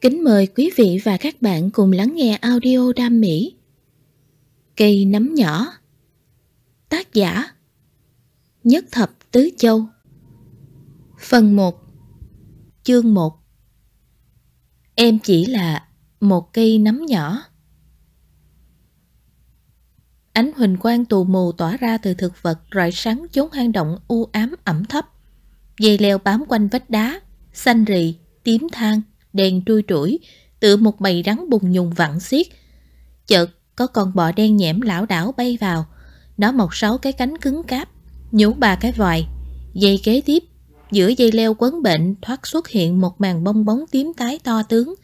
Kính mời quý vị và các bạn cùng lắng nghe audio đam mỹ Cây nấm nhỏ Tác giả Nhất thập tứ châu Phần 1 Chương 1 Em chỉ là một cây nấm nhỏ Ánh huỳnh quang tù mù tỏa ra từ thực vật rọi sáng chốn hang động u ám ẩm thấp. Dây leo bám quanh vách đá, xanh rì, tím thang đèn trui trũi, tựa một bầy rắn bùng nhùng vặn xiết. Chợt có con bọ đen nhẽm lão đảo bay vào, nó mọc sáu cái cánh cứng cáp, nhú ba cái vòi. Dây kế tiếp, giữa dây leo quấn bệnh thoát xuất hiện một màn bong bóng tím tái to tướng.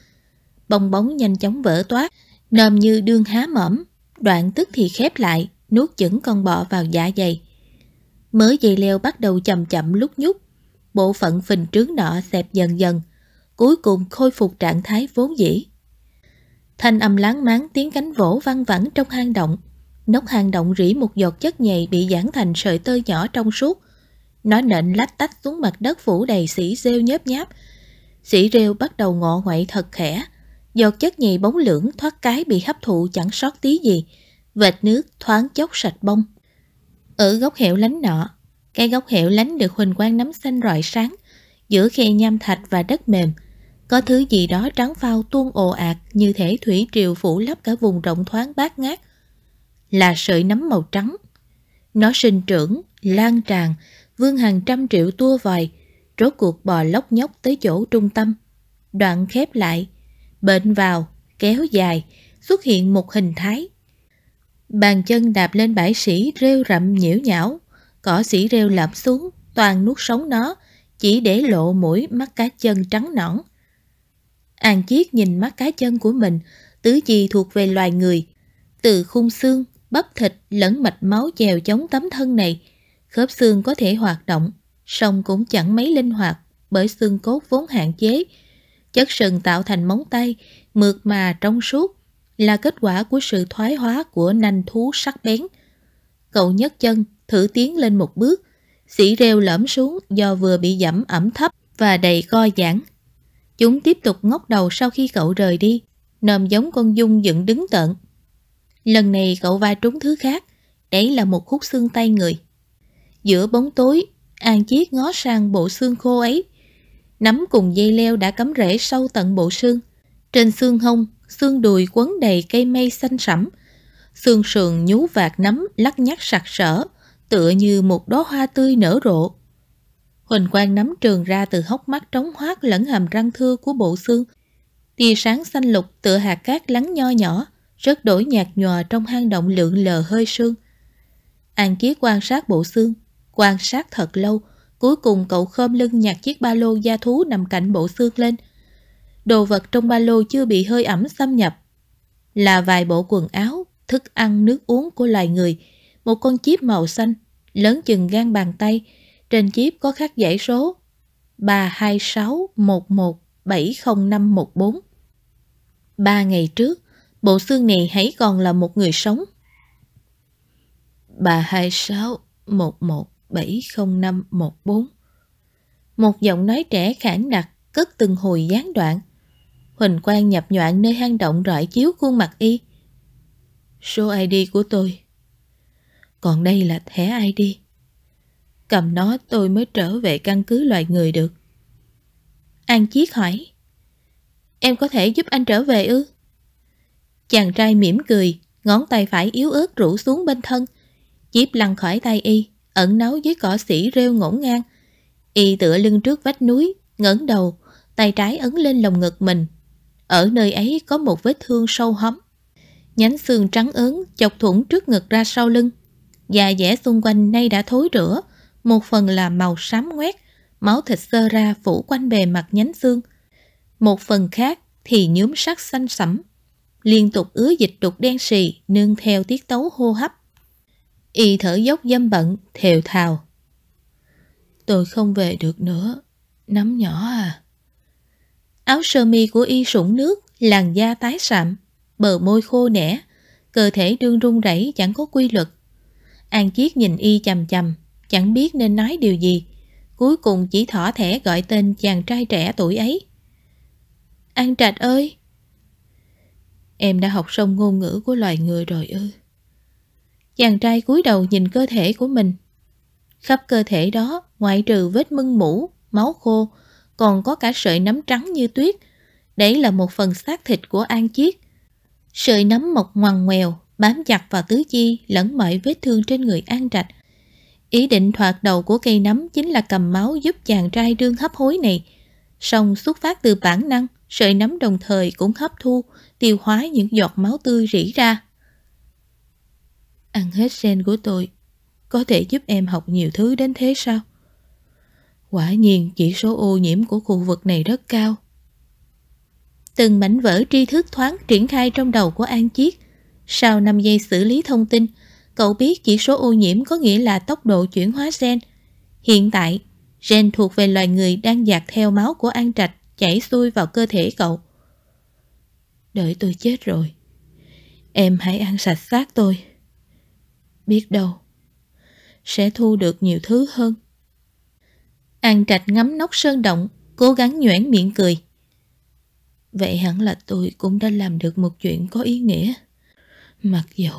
Bong bóng nhanh chóng vỡ toát, nồm như đương há mỏm, đoạn tức thì khép lại, nuốt chửng con bọ vào dạ dày. Mới dây leo bắt đầu chậm chậm lúc nhúc, bộ phận phình trướng nọ xẹp dần dần, cuối cùng khôi phục trạng thái vốn dĩ. Thanh âm láng máng tiếng cánh vỗ văng vẳng trong hang động. Nóc hang động rỉ một giọt chất nhầy bị giãn thành sợi tơ nhỏ trong suốt. Nó nện lách tách xuống mặt đất phủ đầy sỉ rêu nhớp nháp. Sỉ rêu bắt đầu ngọ ngoại thật khẽ. Giọt chất nhầy bóng lưỡng thoát cái bị hấp thụ chẳng sót tí gì. Vệt nước thoáng chốc sạch bông. Ở góc hẻo lánh nọ, cái góc hẻo lánh được huỳnh quang nắm xanh rọi sáng. Giữa khe nham thạch và đất mềm, có thứ gì đó trắng phao tuôn ồ ạt như thể thủy triều phủ lấp cả vùng rộng thoáng bát ngát. Là sợi nấm màu trắng. Nó sinh trưởng, lan tràn, vương hàng trăm triệu tua vòi, rốt cuộc bò lóc nhóc tới chỗ trung tâm. Đoạn khép lại, bệnh vào, kéo dài, xuất hiện một hình thái. Bàn chân đạp lên bãi sỉ rêu rậm nhiễu nhão, cỏ sỉ rêu lõm xuống, toàn nuốt sống nó, chỉ để lộ mũi mắt cá chân trắng nõn. An Chiết nhìn mắt cá chân của mình, tứ chi thuộc về loài người. Từ khung xương, bắp thịt lẫn mạch máu chèo chống tấm thân này, khớp xương có thể hoạt động, song cũng chẳng mấy linh hoạt bởi xương cốt vốn hạn chế. Chất sừng tạo thành móng tay, mượt mà trong suốt, là kết quả của sự thoái hóa của nanh thú sắc bén. Cậu nhấc chân, thử tiến lên một bước, sỉ rêu lõm xuống do vừa bị dẫm ẩm thấp và đầy co giãn Chúng tiếp tục ngóc đầu sau khi cậu rời đi, nồm giống con dung dựng đứng tận. Lần này cậu va trúng thứ khác, đấy là một khúc xương tay người. Giữa bóng tối, An Chiết ngó sang bộ xương khô ấy. Nắm cùng dây leo đã cắm rễ sâu tận bộ xương. Trên xương hông, xương đùi quấn đầy cây mây xanh sẫm. Xương sườn nhú vạt nắm lắc nhắc sặc sỡ, tựa như một đóa hoa tươi nở rộ. Huỳnh Quang nắm trường ra từ hốc mắt trống hoác lẫn hàm răng thưa của bộ xương. Tia sáng xanh lục tựa hạt cát lắng nho nhỏ, rất đổi nhạt nhòa trong hang động lượng lờ hơi sương. An Kiết quan sát bộ xương, quan sát thật lâu, cuối cùng cậu khom lưng nhặt chiếc ba lô da thú nằm cạnh bộ xương lên. Đồ vật trong ba lô chưa bị hơi ẩm xâm nhập. Là vài bộ quần áo, thức ăn, nước uống của loài người, một con chip màu xanh, lớn chừng gan bàn tay, trên chip có khắc dãy số 3261170514. Ba ngày trước, bộ xương này hãy còn là một người sống. 3261170514. Một giọng nói trẻ khản đặc cất từng hồi gián đoạn. Huỳnh Quang nhập nhoạn nơi hang động rọi chiếu khuôn mặt y. Số ID của tôi. Còn đây là thẻ ID. Cầm nó tôi mới trở về căn cứ loài người được An Chiết hỏi Em có thể giúp anh trở về ư? Chàng trai mỉm cười Ngón tay phải yếu ớt rủ xuống bên thân Chiếp lăn khỏi tay y Ẩn nấu dưới cỏ sỉ rêu ngổn ngang Y tựa lưng trước vách núi ngẩng đầu Tay trái ấn lên lồng ngực mình Ở nơi ấy có một vết thương sâu hóm Nhánh xương trắng ớn Chọc thủng trước ngực ra sau lưng Già dẻ xung quanh nay đã thối rữa một phần là màu xám ngoét, máu thịt sơ ra phủ quanh bề mặt nhánh xương. Một phần khác thì nhuốm sắc xanh sẫm, liên tục ứa dịch đục đen sì nương theo tiết tấu hô hấp. Y thở dốc dâm bận, thều thào. Tôi không về được nữa, nắm nhỏ à. Áo sơ mi của y sũng nước, làn da tái sạm, bờ môi khô nẻ, cơ thể đương run rẩy chẳng có quy luật. An Chiết nhìn y chầm chầm, chẳng biết nên nói điều gì. Cuối cùng chỉ thỏ thẻ gọi tên chàng trai trẻ tuổi ấy. An Trạch ơi! Em đã học xong ngôn ngữ của loài người rồi ư. Chàng trai cúi đầu nhìn cơ thể của mình. Khắp cơ thể đó, ngoại trừ vết mưng mũ, máu khô, còn có cả sợi nấm trắng như tuyết. Đấy là một phần xác thịt của An Chiết. Sợi nấm mọc ngoằn ngoèo, bám chặt vào tứ chi lẫn mọi vết thương trên người An Trạch Ý định thoạt đầu của cây nấm chính là cầm máu giúp chàng trai đương hấp hối này. Song xuất phát từ bản năng, sợi nấm đồng thời cũng hấp thu, tiêu hóa những giọt máu tươi rỉ ra. Ăn hết sen của tôi, có thể giúp em học nhiều thứ đến thế sao? Quả nhiên chỉ số ô nhiễm của khu vực này rất cao. Từng mảnh vỡ tri thức thoáng triển khai trong đầu của An Chiết. Sau 5 giây xử lý thông tin, Cậu biết chỉ số ô nhiễm có nghĩa là tốc độ chuyển hóa gen. Hiện tại, gen thuộc về loài người đang dạt theo máu của An Trạch chảy xuôi vào cơ thể cậu. Đợi tôi chết rồi. Em hãy ăn sạch xác tôi. Biết đâu, sẽ thu được nhiều thứ hơn. An Trạch ngắm nóc sơn động, cố gắng nhoẻn miệng cười. Vậy hẳn là tôi cũng đã làm được một chuyện có ý nghĩa. Mặc dù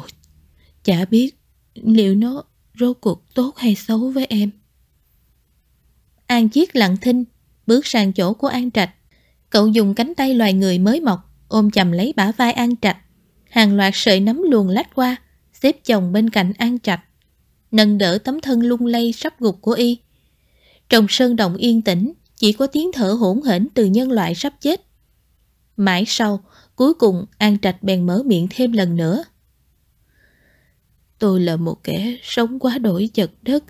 Chả biết liệu nó rốt cuộc tốt hay xấu với em. An Chiết lặng thinh, bước sang chỗ của An Trạch. Cậu dùng cánh tay loài người mới mọc, ôm chầm lấy bả vai An Trạch. Hàng loạt sợi nấm luồn lách qua, xếp chồng bên cạnh An Trạch. Nâng đỡ tấm thân lung lay sắp gục của y. Trong sơn động yên tĩnh, chỉ có tiếng thở hỗn hển từ nhân loại sắp chết. Mãi sau, cuối cùng An Trạch bèn mở miệng thêm lần nữa. Tôi là một kẻ sống quá đổi chật đất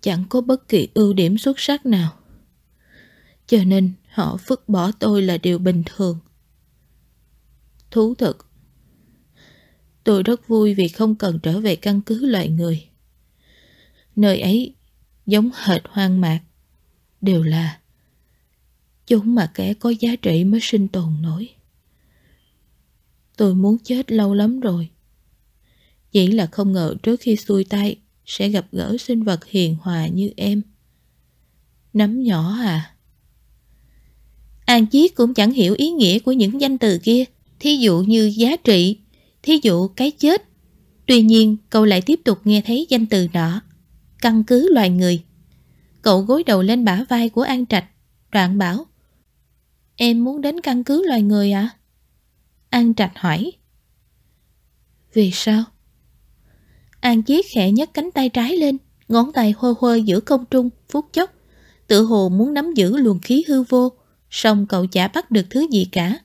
Chẳng có bất kỳ ưu điểm xuất sắc nào Cho nên họ vứt bỏ tôi là điều bình thường Thú thật Tôi rất vui vì không cần trở về căn cứ loài người Nơi ấy giống hệt hoang mạc Đều là Chúng mà kẻ có giá trị mới sinh tồn nổi Tôi muốn chết lâu lắm rồi chỉ là không ngờ trước khi xuôi tay Sẽ gặp gỡ sinh vật hiền hòa như em Nắm nhỏ à An Chiết cũng chẳng hiểu ý nghĩa của những danh từ kia Thí dụ như giá trị Thí dụ cái chết Tuy nhiên cậu lại tiếp tục nghe thấy danh từ đó Căn cứ loài người Cậu gối đầu lên bả vai của An Trạch Đoạn bảo Em muốn đến căn cứ loài người à? An Trạch hỏi Vì sao? An Chiết khẽ nhấc cánh tay trái lên, ngón tay hơ hơ giữa không trung, phút chốc. Tự hồ muốn nắm giữ luồng khí hư vô, song cậu chả bắt được thứ gì cả.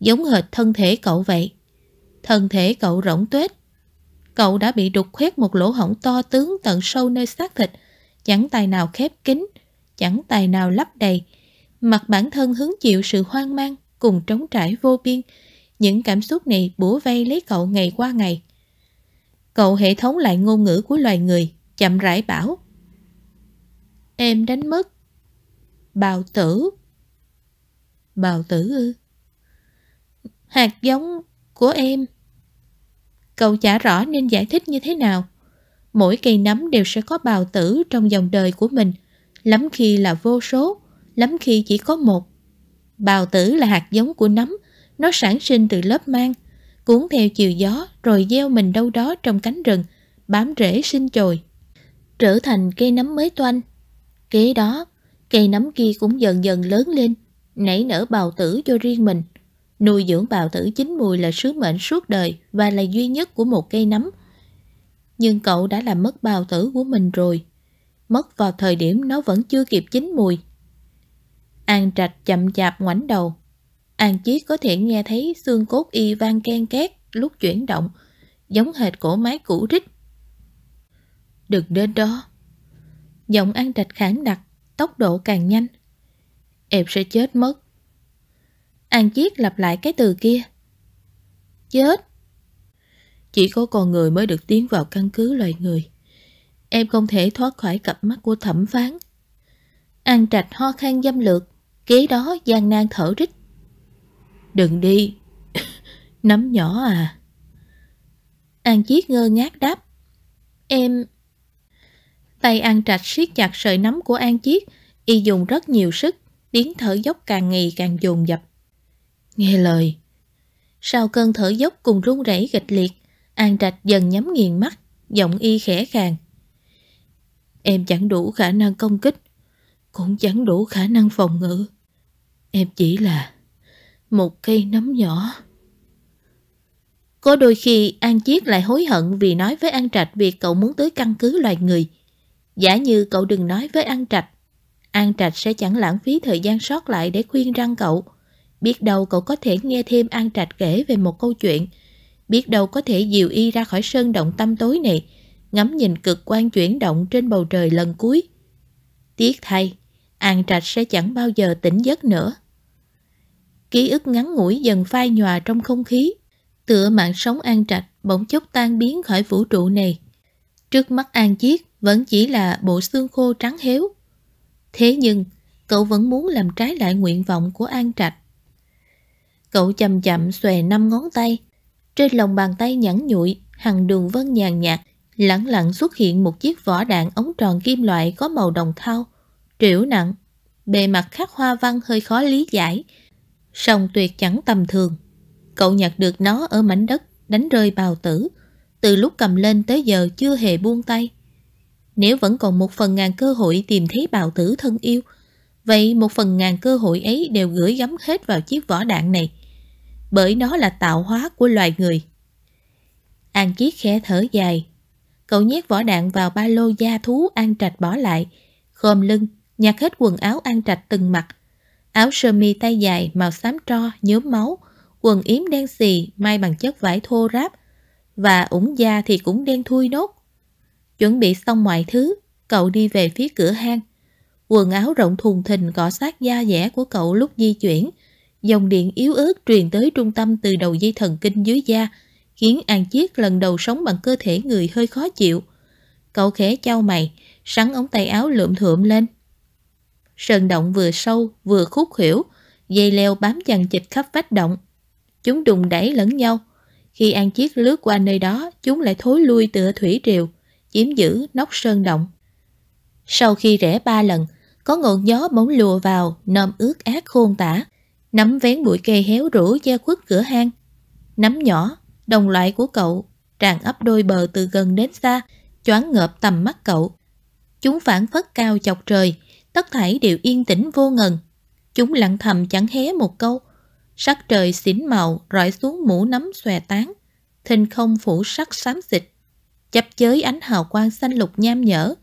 Giống hệt thân thể cậu vậy. Thân thể cậu rỗng tuếch. Cậu đã bị đục khoét một lỗ hổng to tướng tận sâu nơi xác thịt, chẳng tài nào khép kín, chẳng tài nào lấp đầy. Mặt bản thân hứng chịu sự hoang mang cùng trống trải vô biên. Những cảm xúc này bủa vây lấy cậu ngày qua ngày. Cậu hệ thống lại ngôn ngữ của loài người, chậm rãi bảo. Em đánh mất. Bào tử. Bào tử ư? Hạt giống của em. Cậu chả rõ nên giải thích như thế nào. Mỗi cây nấm đều sẽ có bào tử trong dòng đời của mình, lắm khi là vô số, lắm khi chỉ có một. Bào tử là hạt giống của nấm, nó sản sinh từ lớp mang, cuốn theo chiều gió rồi gieo mình đâu đó trong cánh rừng, bám rễ sinh chồi. Trở thành cây nấm mới toanh. Kế đó, cây nấm kia cũng dần dần lớn lên, nảy nở bào tử cho riêng mình. Nuôi dưỡng bào tử chín mùi là sứ mệnh suốt đời và là duy nhất của một cây nấm. Nhưng cậu đã làm mất bào tử của mình rồi. Mất vào thời điểm nó vẫn chưa kịp chín mùi. An Trạch chậm chạp ngoảnh đầu, An Chiết có thể nghe thấy xương cốt y vang ken két lúc chuyển động, giống hệt cổ máy cũ rích. Đừng đến đó. Giọng An Trạch khản đặc, tốc độ càng nhanh. Em sẽ chết mất. An Chiết lặp lại cái từ kia. Chết. Chỉ có con người mới được tiến vào căn cứ loài người. Em không thể thoát khỏi cặp mắt của thẩm phán. An Trạch ho khan dâm lược, kế đó gian nan thở rít Đừng đi. Nắm nhỏ à? An Chiết ngơ ngác đáp. Em... Tay An Trạch siết chặt sợi nắm của An Chiết, y dùng rất nhiều sức, tiếng thở dốc càng ngày càng dồn dập. Nghe lời. Sau cơn thở dốc cùng run rẩy gịch liệt, An Trạch dần nhắm nghiền mắt, giọng y khẽ khàng. Em chẳng đủ khả năng công kích, cũng chẳng đủ khả năng phòng ngự. Em chỉ là một cây nấm nhỏ. Có đôi khi An Chiết lại hối hận vì nói với An Trạch việc cậu muốn tới căn cứ loài người. Giả như cậu đừng nói với An Trạch, An Trạch sẽ chẳng lãng phí thời gian sót lại để khuyên răng cậu. Biết đâu cậu có thể nghe thêm An Trạch kể về một câu chuyện. Biết đâu có thể dìu y ra khỏi sơn động tâm tối này, ngắm nhìn cực quan chuyển động trên bầu trời lần cuối. Tiếc thay, An Trạch sẽ chẳng bao giờ tỉnh giấc nữa ký ức ngắn ngủi dần phai nhòa trong không khí. Tựa mạng sống an trạch bỗng chốc tan biến khỏi vũ trụ này. Trước mắt an chiết vẫn chỉ là bộ xương khô trắng héo. Thế nhưng, cậu vẫn muốn làm trái lại nguyện vọng của an trạch. Cậu chậm chậm xòe năm ngón tay. Trên lòng bàn tay nhẵn nhụi, hằng đường vân nhàn nhạt, lẳng lặng xuất hiện một chiếc vỏ đạn ống tròn kim loại có màu đồng thau, triểu nặng. Bề mặt khắc hoa văn hơi khó lý giải, Song tuyệt chẳng tầm thường Cậu nhặt được nó ở mảnh đất Đánh rơi bào tử Từ lúc cầm lên tới giờ chưa hề buông tay Nếu vẫn còn một phần ngàn cơ hội Tìm thấy bào tử thân yêu Vậy một phần ngàn cơ hội ấy Đều gửi gắm hết vào chiếc vỏ đạn này Bởi nó là tạo hóa của loài người An Chiết khẽ thở dài Cậu nhét vỏ đạn vào ba lô da thú An Trạch bỏ lại Khom lưng Nhặt hết quần áo An Trạch từng mặc áo sơ mi tay dài màu xám tro nhớm máu, quần yếm đen xì may bằng chất vải thô ráp và ủng da thì cũng đen thui nốt. Chuẩn bị xong mọi thứ, cậu đi về phía cửa hang. Quần áo rộng thùng thình cọ sát da dẻ của cậu lúc di chuyển, dòng điện yếu ớt truyền tới trung tâm từ đầu dây thần kinh dưới da, khiến An Chiết lần đầu sống bằng cơ thể người hơi khó chịu. Cậu khẽ trao mày, sắn ống tay áo lượm thượm lên, Sơn động vừa sâu vừa khúc khỉu, dây leo bám chằng chịch khắp vách động. Chúng đùng đẩy lẫn nhau. Khi An Chiết lướt qua nơi đó, chúng lại thối lui tựa thủy triều, chiếm giữ nóc sơn động. Sau khi rẽ ba lần, có ngọn gió bỗng lùa vào, nôm ướt át khôn tả. Nắm vén bụi cây héo rũ che khuất cửa hang. Nắm nhỏ, đồng loại của cậu, tràn ấp đôi bờ từ gần đến xa, choáng ngợp tầm mắt cậu. Chúng phản phất cao chọc trời, tất thảy đều yên tĩnh vô ngần. Chúng lặng thầm chẳng hé một câu. Sắc trời xỉn màu rọi xuống mũ nấm xòe tán, thình không phủ sắc xám xịt, chập chới ánh hào quang xanh lục nham nhở.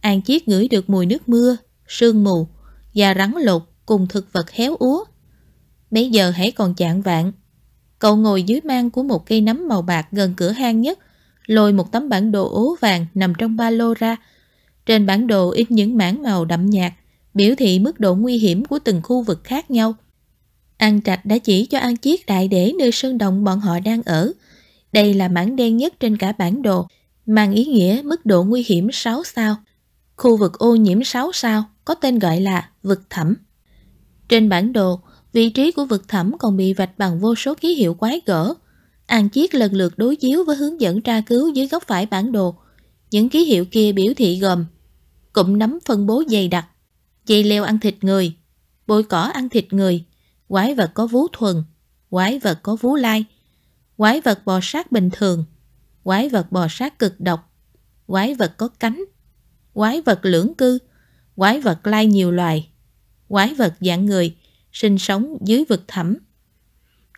An Chiết ngửi được mùi nước mưa, sương mù, và rắn lột cùng thực vật héo úa. Bây giờ hãy còn chạng vạn. Cậu ngồi dưới mang của một cây nấm màu bạc gần cửa hang nhất, lôi một tấm bản đồ ố vàng nằm trong ba lô ra, trên bản đồ in những mảng màu đậm nhạt, biểu thị mức độ nguy hiểm của từng khu vực khác nhau. An Trạch đã chỉ cho An Chiết đại để nơi sơn động bọn họ đang ở. Đây là mảng đen nhất trên cả bản đồ, mang ý nghĩa mức độ nguy hiểm 6 sao. Khu vực ô nhiễm 6 sao có tên gọi là vực thẳm. Trên bản đồ, vị trí của vực thẳm còn bị vạch bằng vô số ký hiệu quái gở. An Chiết lần lượt đối chiếu với hướng dẫn tra cứu dưới góc phải bản đồ, những ký hiệu kia biểu thị gồm cụm nấm phân bố dày đặc, dây leo ăn thịt người, bôi cỏ ăn thịt người, quái vật có vú thuần, quái vật có vú lai, quái vật bò sát bình thường, quái vật bò sát cực độc, quái vật có cánh, quái vật lưỡng cư, quái vật lai nhiều loài, quái vật dạng người, sinh sống dưới vực thẳm.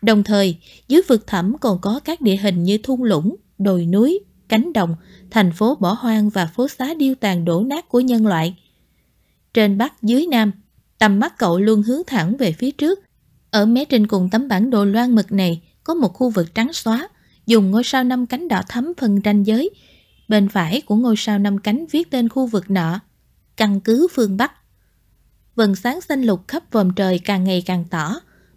Đồng thời, dưới vực thẳm còn có các địa hình như thung lũng, đồi núi, cánh đồng, thành phố bỏ hoang và phố xá điêu tàn đổ nát của nhân loại. Trên Bắc dưới Nam, tầm mắt cậu luôn hướng thẳng về phía trước. Ở mé trên cùng tấm bản đồ loan mực này có một khu vực trắng xóa, dùng ngôi sao năm cánh đỏ thấm phân ranh giới. Bên phải của ngôi sao năm cánh viết tên khu vực nọ, căn cứ phương Bắc. Vần sáng xanh lục khắp vòm trời càng ngày càng tỏ,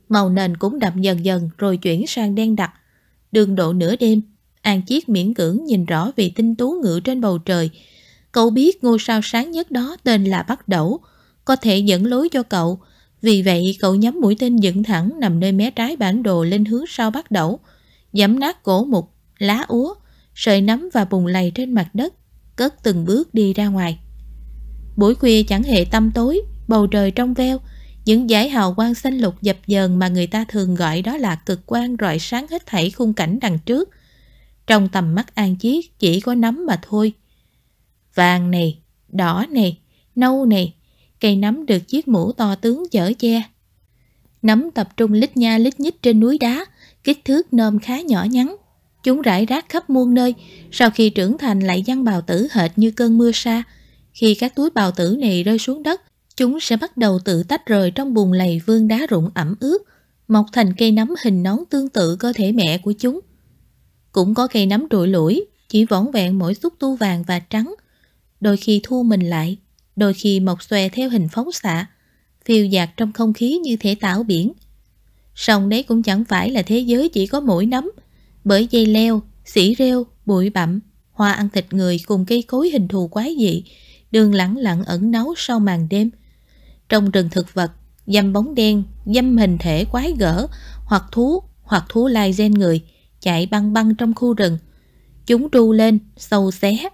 màu nền cũng đậm dần dần rồi chuyển sang đen đặc. Đường độ nửa đêm, An Chiết miễn cưỡng nhìn rõ vị tinh tú ngự trên bầu trời. Cậu biết ngôi sao sáng nhất đó tên là Bắc Đẩu, có thể dẫn lối cho cậu. Vì vậy, cậu nhắm mũi tên dựng thẳng nằm nơi mé trái bản đồ lên hướng sau Bắc Đẩu, giẫm nát cổ mục, lá úa, sợi nấm và bùn lầy trên mặt đất, cất từng bước đi ra ngoài. Buổi khuya chẳng hề tăm tối, bầu trời trong veo, những dải hào quang xanh lục dập dờn mà người ta thường gọi đó là cực quang rọi sáng hết thảy khung cảnh đằng trước. Trong tầm mắt An Chiết chỉ có nấm mà thôi. Vàng này, đỏ này, nâu này, cây nấm được chiếc mũ to tướng chở che. Nấm tập trung lít nha lít nhít trên núi đá, kích thước nôm khá nhỏ nhắn. Chúng rải rác khắp muôn nơi, sau khi trưởng thành lại giăng bào tử hệt như cơn mưa sa. Khi các túi bào tử này rơi xuống đất, chúng sẽ bắt đầu tự tách rời trong bùn lầy vương đá rụng ẩm ướt, mọc thành cây nấm hình nón tương tự cơ thể mẹ của chúng. Cũng có cây nấm trụi lũi, chỉ võn vẹn mỗi xúc tu vàng và trắng. Đôi khi thu mình lại, đôi khi mọc xòe theo hình phóng xạ, phiêu dạt trong không khí như thể tảo biển. Sông đấy cũng chẳng phải là thế giới chỉ có mỗi nấm, bởi dây leo, xỉ rêu, bụi bặm, hoa ăn thịt người cùng cây cối hình thù quái dị, đường lẳng lặng ẩn nấu sau màn đêm. Trong rừng thực vật, dâm bóng đen, dâm hình thể quái gở, hoặc thú, hoặc thú lai gen người – chạy băng băng trong khu rừng. Chúng tru lên, sâu xé.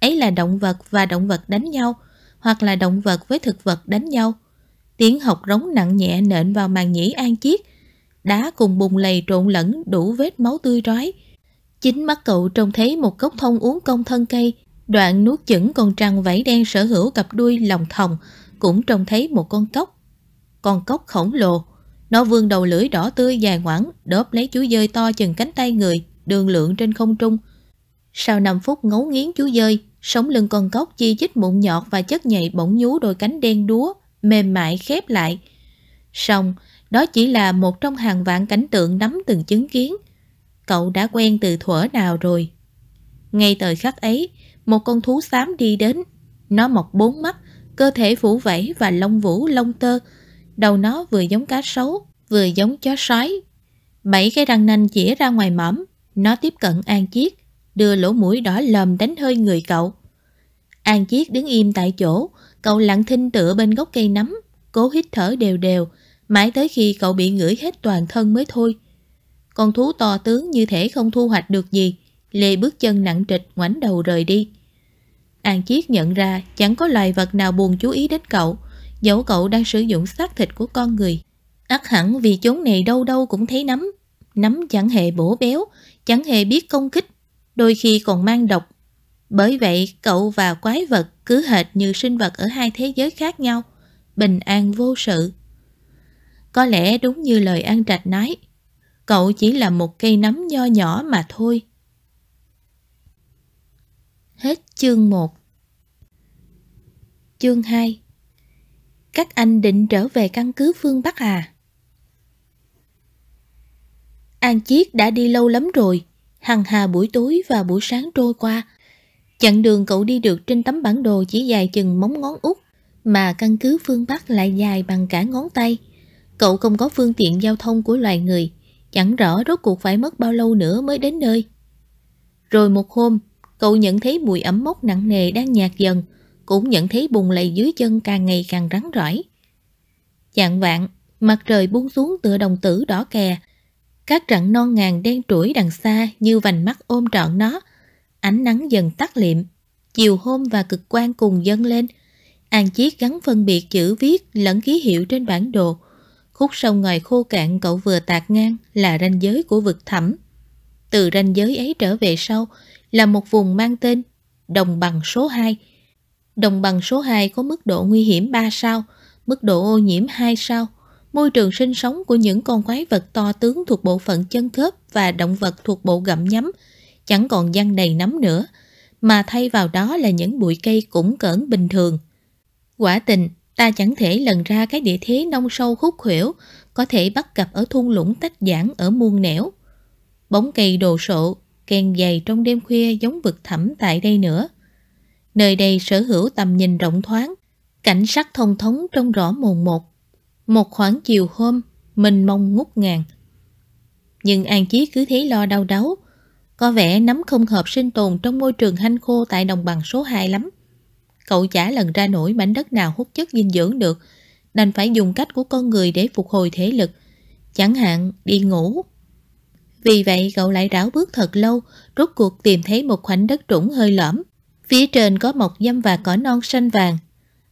Ấy là động vật và động vật đánh nhau, hoặc là động vật với thực vật đánh nhau. Tiếng học rống nặng nhẹ nện vào màng nhĩ an chiết. Đá cùng bùng lầy trộn lẫn đủ vết máu tươi rói. Chính mắt cậu trông thấy một cốc thông uống cong thân cây, đoạn nuốt chửng còn trăng vảy đen sở hữu cặp đuôi lòng thòng, cũng trông thấy một con cốc. Con cốc khổng lồ, nó vươn đầu lưỡi đỏ tươi dài ngoẳng, đớp lấy chú dơi to chừng cánh tay người, đường lượng trên không trung. Sau 5 phút ngấu nghiến chú dơi, sống lưng con cốc chi chích mụn nhọt và chất nhầy bỗng nhú đôi cánh đen đúa, mềm mại khép lại. Xong, đó chỉ là một trong hàng vạn cảnh tượng nắm từng chứng kiến. Cậu đã quen từ thuở nào rồi? Ngay thời khắc ấy, một con thú xám đi đến. Nó mọc bốn mắt, cơ thể phủ vẫy và lông vũ lông tơ, Đầu nó vừa giống cá sấu, vừa giống chó sói. Bảy cái răng nanh chĩa ra ngoài mõm, nó tiếp cận An Chiết, đưa lỗ mũi đỏ lầm đánh hơi người cậu. An Chiết đứng im tại chỗ, cậu lặng thinh tựa bên gốc cây nấm, cố hít thở đều đều, mãi tới khi cậu bị ngửi hết toàn thân mới thôi. Con thú to tướng như thể không thu hoạch được gì, lê bước chân nặng trịch ngoảnh đầu rời đi. An Chiết nhận ra chẳng có loài vật nào buồn chú ý đến cậu, dẫu cậu đang sử dụng xác thịt của con người. Ác hẳn vì chốn này đâu đâu cũng thấy nấm. Nấm chẳng hề bổ béo, chẳng hề biết công kích, đôi khi còn mang độc. Bởi vậy, cậu và quái vật cứ hệt như sinh vật ở hai thế giới khác nhau, bình an vô sự. Có lẽ đúng như lời An Trạch nói, cậu chỉ là một cây nấm nho nhỏ mà thôi. Hết chương 1 Chương 2 các anh định trở về căn cứ phương Bắc à? An Chiết đã đi lâu lắm rồi, hằng hà buổi tối và buổi sáng trôi qua. Chặng đường cậu đi được trên tấm bản đồ chỉ dài chừng móng ngón út, mà căn cứ phương Bắc lại dài bằng cả ngón tay. Cậu không có phương tiện giao thông của loài người, chẳng rõ rốt cuộc phải mất bao lâu nữa mới đến nơi. Rồi một hôm, cậu nhận thấy mùi ẩm mốc nặng nề đang nhạt dần, cũng nhận thấy bùn lầy dưới chân càng ngày càng rắn rỏi. Chạng vạn, mặt trời buông xuống tựa đồng tử đỏ kè. Các rặng non ngàn đen trũi đằng xa như vành mắt ôm trọn nó. Ánh nắng dần tắt liệm, chiều hôm và cực quang cùng dâng lên. An Chiết gắn phân biệt chữ viết lẫn ký hiệu trên bản đồ. Khúc sông ngoài khô cạn cậu vừa tạc ngang là ranh giới của vực thẳm. Từ ranh giới ấy trở về sau là một vùng mang tên Đồng bằng số 2 Đồng bằng số 2 có mức độ nguy hiểm 3 sao, mức độ ô nhiễm 2 sao. Môi trường sinh sống của những con quái vật to tướng thuộc bộ phận chân khớp và động vật thuộc bộ gặm nhấm chẳng còn răng đầy nắm nữa, mà thay vào đó là những bụi cây cũng cỡn bình thường. Quả tình, ta chẳng thể lần ra cái địa thế nông sâu khúc khuỷu có thể bắt gặp ở thung lũng tách giãn ở muôn nẻo. Bóng cây đồ sộ, kèn dày trong đêm khuya giống vực thẳm tại đây nữa. Nơi đây sở hữu tầm nhìn rộng thoáng, cảnh sắc thông thống trông rõ mồn một. Một khoảng chiều hôm, mình mong ngút ngàn. Nhưng An Chí cứ thấy lo đau đáu, có vẻ nắm không hợp sinh tồn trong môi trường hanh khô tại đồng bằng số 2 lắm. Cậu chả lần ra nổi mảnh đất nào hút chất dinh dưỡng được, đành phải dùng cách của con người để phục hồi thể lực, chẳng hạn đi ngủ. Vì vậy cậu lại rảo bước thật lâu, rốt cuộc tìm thấy một khoảnh đất trũng hơi lõm, Phía trên có mọc dâm và cỏ non xanh vàng.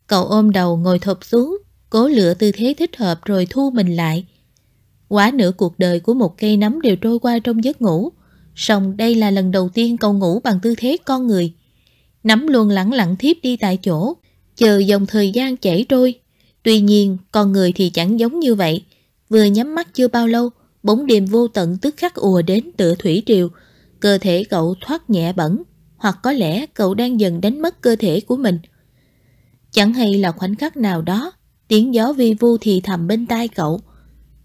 Cậu ôm đầu ngồi thụp xuống, cố lựa tư thế thích hợp rồi thu mình lại. Quá nửa cuộc đời của một cây nấm đều trôi qua trong giấc ngủ. Song đây là lần đầu tiên cậu ngủ bằng tư thế con người. Nấm luôn lặng lặng thiếp đi tại chỗ, chờ dòng thời gian chảy trôi. Tuy nhiên, con người thì chẳng giống như vậy. Vừa nhắm mắt chưa bao lâu, bóng đêm vô tận tức khắc ùa đến tựa thủy triều. Cơ thể cậu thoát nhẹ bẩn, hoặc có lẽ cậu đang dần đánh mất cơ thể của mình. Chẳng hay là khoảnh khắc nào đó, tiếng gió vi vu thì thầm bên tai cậu.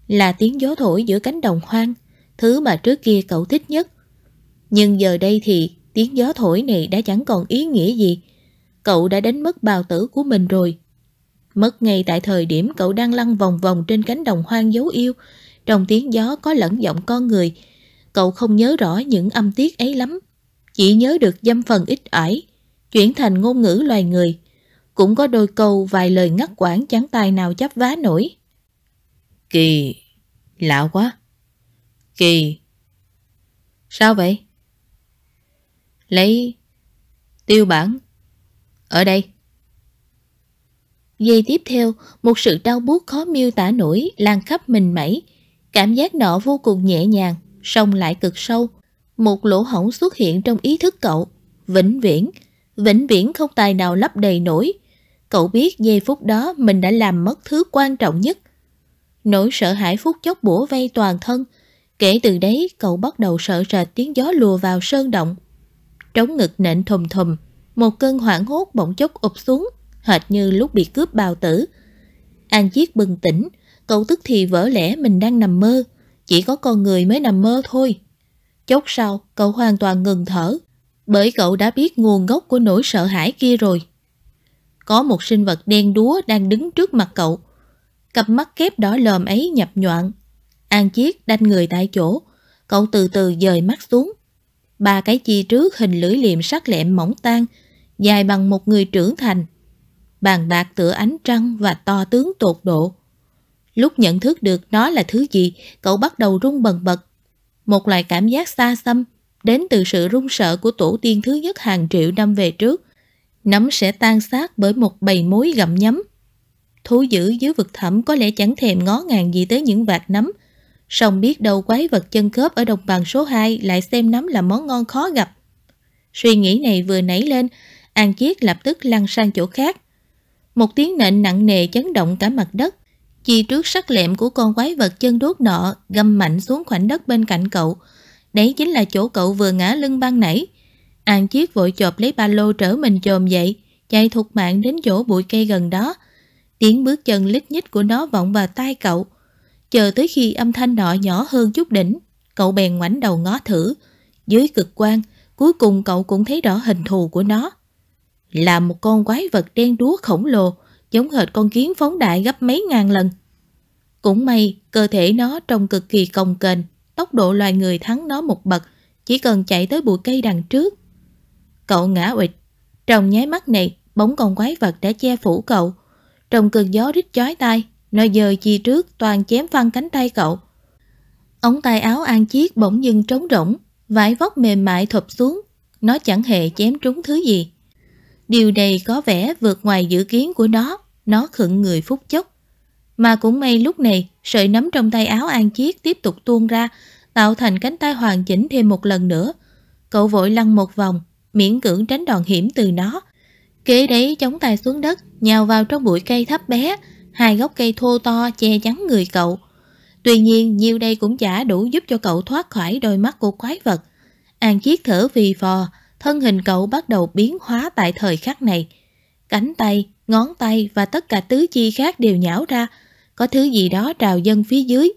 Là tiếng gió thổi giữa cánh đồng hoang, thứ mà trước kia cậu thích nhất. Nhưng giờ đây thì tiếng gió thổi này đã chẳng còn ý nghĩa gì. Cậu đã đánh mất bào tử của mình rồi. Mất ngay tại thời điểm cậu đang lăn vòng vòng trên cánh đồng hoang dấu yêu, trong tiếng gió có lẫn giọng con người. Cậu không nhớ rõ những âm tiết ấy lắm, chỉ nhớ được dâm phần ít ỏi, chuyển thành ngôn ngữ loài người. Cũng có đôi câu vài lời ngắt quãng chẳng tài nào chấp vá nổi. Kỳ, lạ quá. Kỳ, sao vậy? Lấy tiêu bản, ở đây. Giây tiếp theo, một sự đau buốt khó miêu tả nổi lan khắp mình mẩy. Cảm giác nọ vô cùng nhẹ nhàng, sông lại cực sâu, một lỗ hổng xuất hiện trong ý thức cậu, vĩnh viễn, vĩnh viễn không tài nào lấp đầy nổi. Cậu biết giây phút đó mình đã làm mất thứ quan trọng nhất. Nỗi sợ hãi phút chốc bủa vây toàn thân, kể từ đấy cậu bắt đầu sợ sệt tiếng gió lùa vào sơn động. Trống ngực nện thùm thùm, một cơn hoảng hốt bỗng chốc ụp xuống, hệt như lúc bị cướp bào tử. An Chiết bừng tỉnh, cậu tức thì vỡ lẽ mình đang nằm mơ, chỉ có con người mới nằm mơ thôi. Chốc sau, cậu hoàn toàn ngừng thở, bởi cậu đã biết nguồn gốc của nỗi sợ hãi kia rồi. Có một sinh vật đen đúa đang đứng trước mặt cậu. Cặp mắt kép đỏ lòm ấy nhập nhọn An Chiết đanh người tại chỗ, cậu từ từ dời mắt xuống. Ba cái chi trước hình lưỡi liềm sắc lẹm mỏng tan, dài bằng một người trưởng thành. Bàn bạc tựa ánh trăng và to tướng tột độ. Lúc nhận thức được nó là thứ gì, cậu bắt đầu rung bần bật một loại cảm giác xa xăm đến từ sự run sợ của tổ tiên thứ nhất hàng triệu năm về trước. Nấm sẽ tan xác bởi một bầy mối gặm nhấm. Thú dữ dưới vực thẳm có lẽ chẳng thèm ngó ngàng gì tới những vạt nấm. Song biết đâu quái vật chân khớp ở đồng bằng số 2 lại xem nấm là món ngon khó gặp. Suy nghĩ này vừa nảy lên, An Chiết lập tức lăn sang chỗ khác. Một tiếng nện nặng nề chấn động cả mặt đất chỉ trước sắc lẹm của con quái vật chân đuốt nọ gầm mạnh xuống khoảnh đất bên cạnh cậu. Đấy chính là chỗ cậu vừa ngã lưng ban nãy. An Chiết vội chộp lấy ba lô trở mình chồm dậy, chạy thục mạng đến chỗ bụi cây gần đó. Tiếng bước chân lít nhít của nó vọng vào tai cậu. Chờ tới khi âm thanh nọ nhỏ hơn chút đỉnh, cậu bèn ngoảnh đầu ngó thử. Dưới cực quan, cuối cùng cậu cũng thấy rõ hình thù của nó. Là một con quái vật đen đúa khổng lồ, giống hệt con kiến phóng đại gấp mấy ngàn lần. Cũng may, cơ thể nó trông cực kỳ công kênh, tốc độ loài người thắng nó một bậc, chỉ cần chạy tới bụi cây đằng trước. Cậu ngã ụt, trong nháy mắt này, bóng con quái vật đã che phủ cậu. Trong cơn gió rít chói tai, nó dời chi trước toàn chém văng cánh tay cậu. Ống tay áo an chiếc bỗng dưng trống rỗng, vải vóc mềm mại thụp xuống, nó chẳng hề chém trúng thứ gì. Điều này có vẻ vượt ngoài dự kiến của nó. Nó khựng người phút chốc. Mà cũng may lúc này, sợi nắm trong tay áo An Chiết tiếp tục tuôn ra, tạo thành cánh tay hoàn chỉnh thêm một lần nữa. Cậu vội lăn một vòng, miễn cưỡng tránh đòn hiểm từ nó. Kế đấy chống tay xuống đất, nhào vào trong bụi cây thấp bé, hai gốc cây thô to che chắn người cậu. Tuy nhiên, nhiêu đây cũng chả đủ giúp cho cậu thoát khỏi đôi mắt của quái vật. An Chiết thở vì phò, thân hình cậu bắt đầu biến hóa tại thời khắc này. Cánh tay, ngón tay và tất cả tứ chi khác đều nhão ra, có thứ gì đó trào dân phía dưới.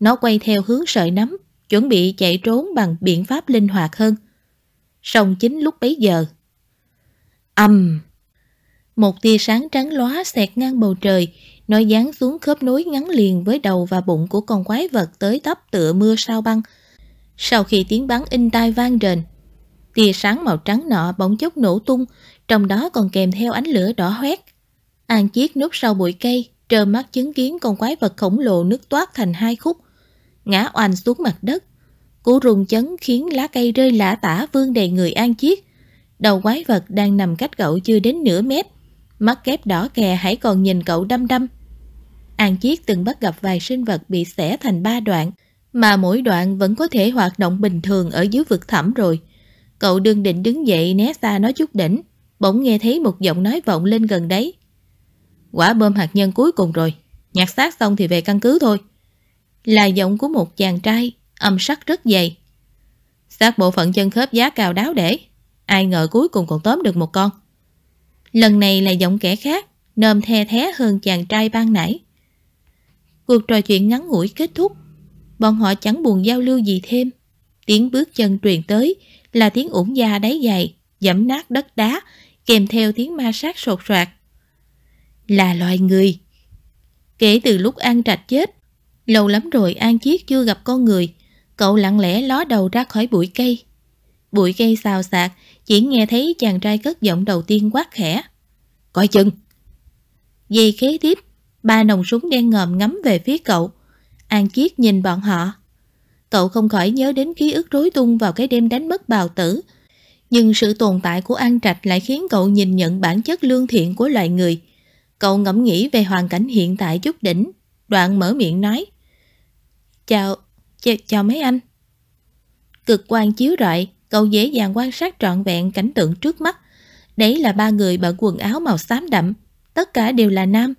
Nó quay theo hướng sợi nấm, chuẩn bị chạy trốn bằng biện pháp linh hoạt hơn. Song chính lúc bấy giờ. Âm! Một tia sáng trắng lóa xẹt ngang bầu trời, nó dán xuống khớp nối ngắn liền với đầu và bụng của con quái vật tới tấp tựa mưa sao băng. Sau khi tiếng bắn in tai vang rền, tia sáng màu trắng nọ bỗng chốc nổ tung, trong đó còn kèm theo ánh lửa đỏ hoét. An Chiết núp sau bụi cây, trơ mắt chứng kiến con quái vật khổng lồ nước toát thành hai khúc, ngã oanh xuống mặt đất. Cú rung chấn khiến lá cây rơi lả tả vương đầy người An Chiết. Đầu quái vật đang nằm cách cậu chưa đến nửa mét, mắt kép đỏ kè hãy còn nhìn cậu đăm đăm. An Chiết từng bắt gặp vài sinh vật bị xẻ thành ba đoạn, mà mỗi đoạn vẫn có thể hoạt động bình thường ở dưới vực thẳm rồi. Cậu đương định đứng dậy né xa nó chút đỉnh, bỗng nghe thấy một giọng nói vọng lên gần đấy quả bơm hạt nhân cuối cùng rồi. Nhặt xác xong thì về căn cứ thôi. Là giọng của một chàng trai, âm sắc rất dày. Xác bộ phận chân khớp giá cao đáo để. Ai ngờ cuối cùng còn tóm được một con. Lần này là giọng kẻ khác, nôm the thé hơn chàng trai ban nãy. Cuộc trò chuyện ngắn ngủi kết thúc. Bọn họ chẳng buồn giao lưu gì thêm. Tiếng bước chân truyền tới là tiếng ủng da đáy dày, dẫm nát đất đá, kèm theo tiếng ma sát sột soạt là loài người. Kể từ lúc An Trạch chết, lâu lắm rồi An Chiết chưa gặp con người, cậu lặng lẽ ló đầu ra khỏi bụi cây. Bụi cây xào xạc, chỉ nghe thấy chàng trai cất giọng đầu tiên quát khẽ. Coi chừng! Dây kế tiếp, ba nòng súng đen ngòm ngắm về phía cậu. An Chiết nhìn bọn họ. Cậu không khỏi nhớ đến ký ức rối tung vào cái đêm đánh mất bào tử. Nhưng sự tồn tại của An Trạch lại khiến cậu nhìn nhận bản chất lương thiện của loài người – Cậu ngẫm nghĩ về hoàn cảnh hiện tại chút đỉnh, đoạn mở miệng nói. Chào, ch chào mấy anh. Cực quan chiếu rọi, cậu dễ dàng quan sát trọn vẹn cảnh tượng trước mắt. Đấy là ba người bận quần áo màu xám đậm, tất cả đều là nam.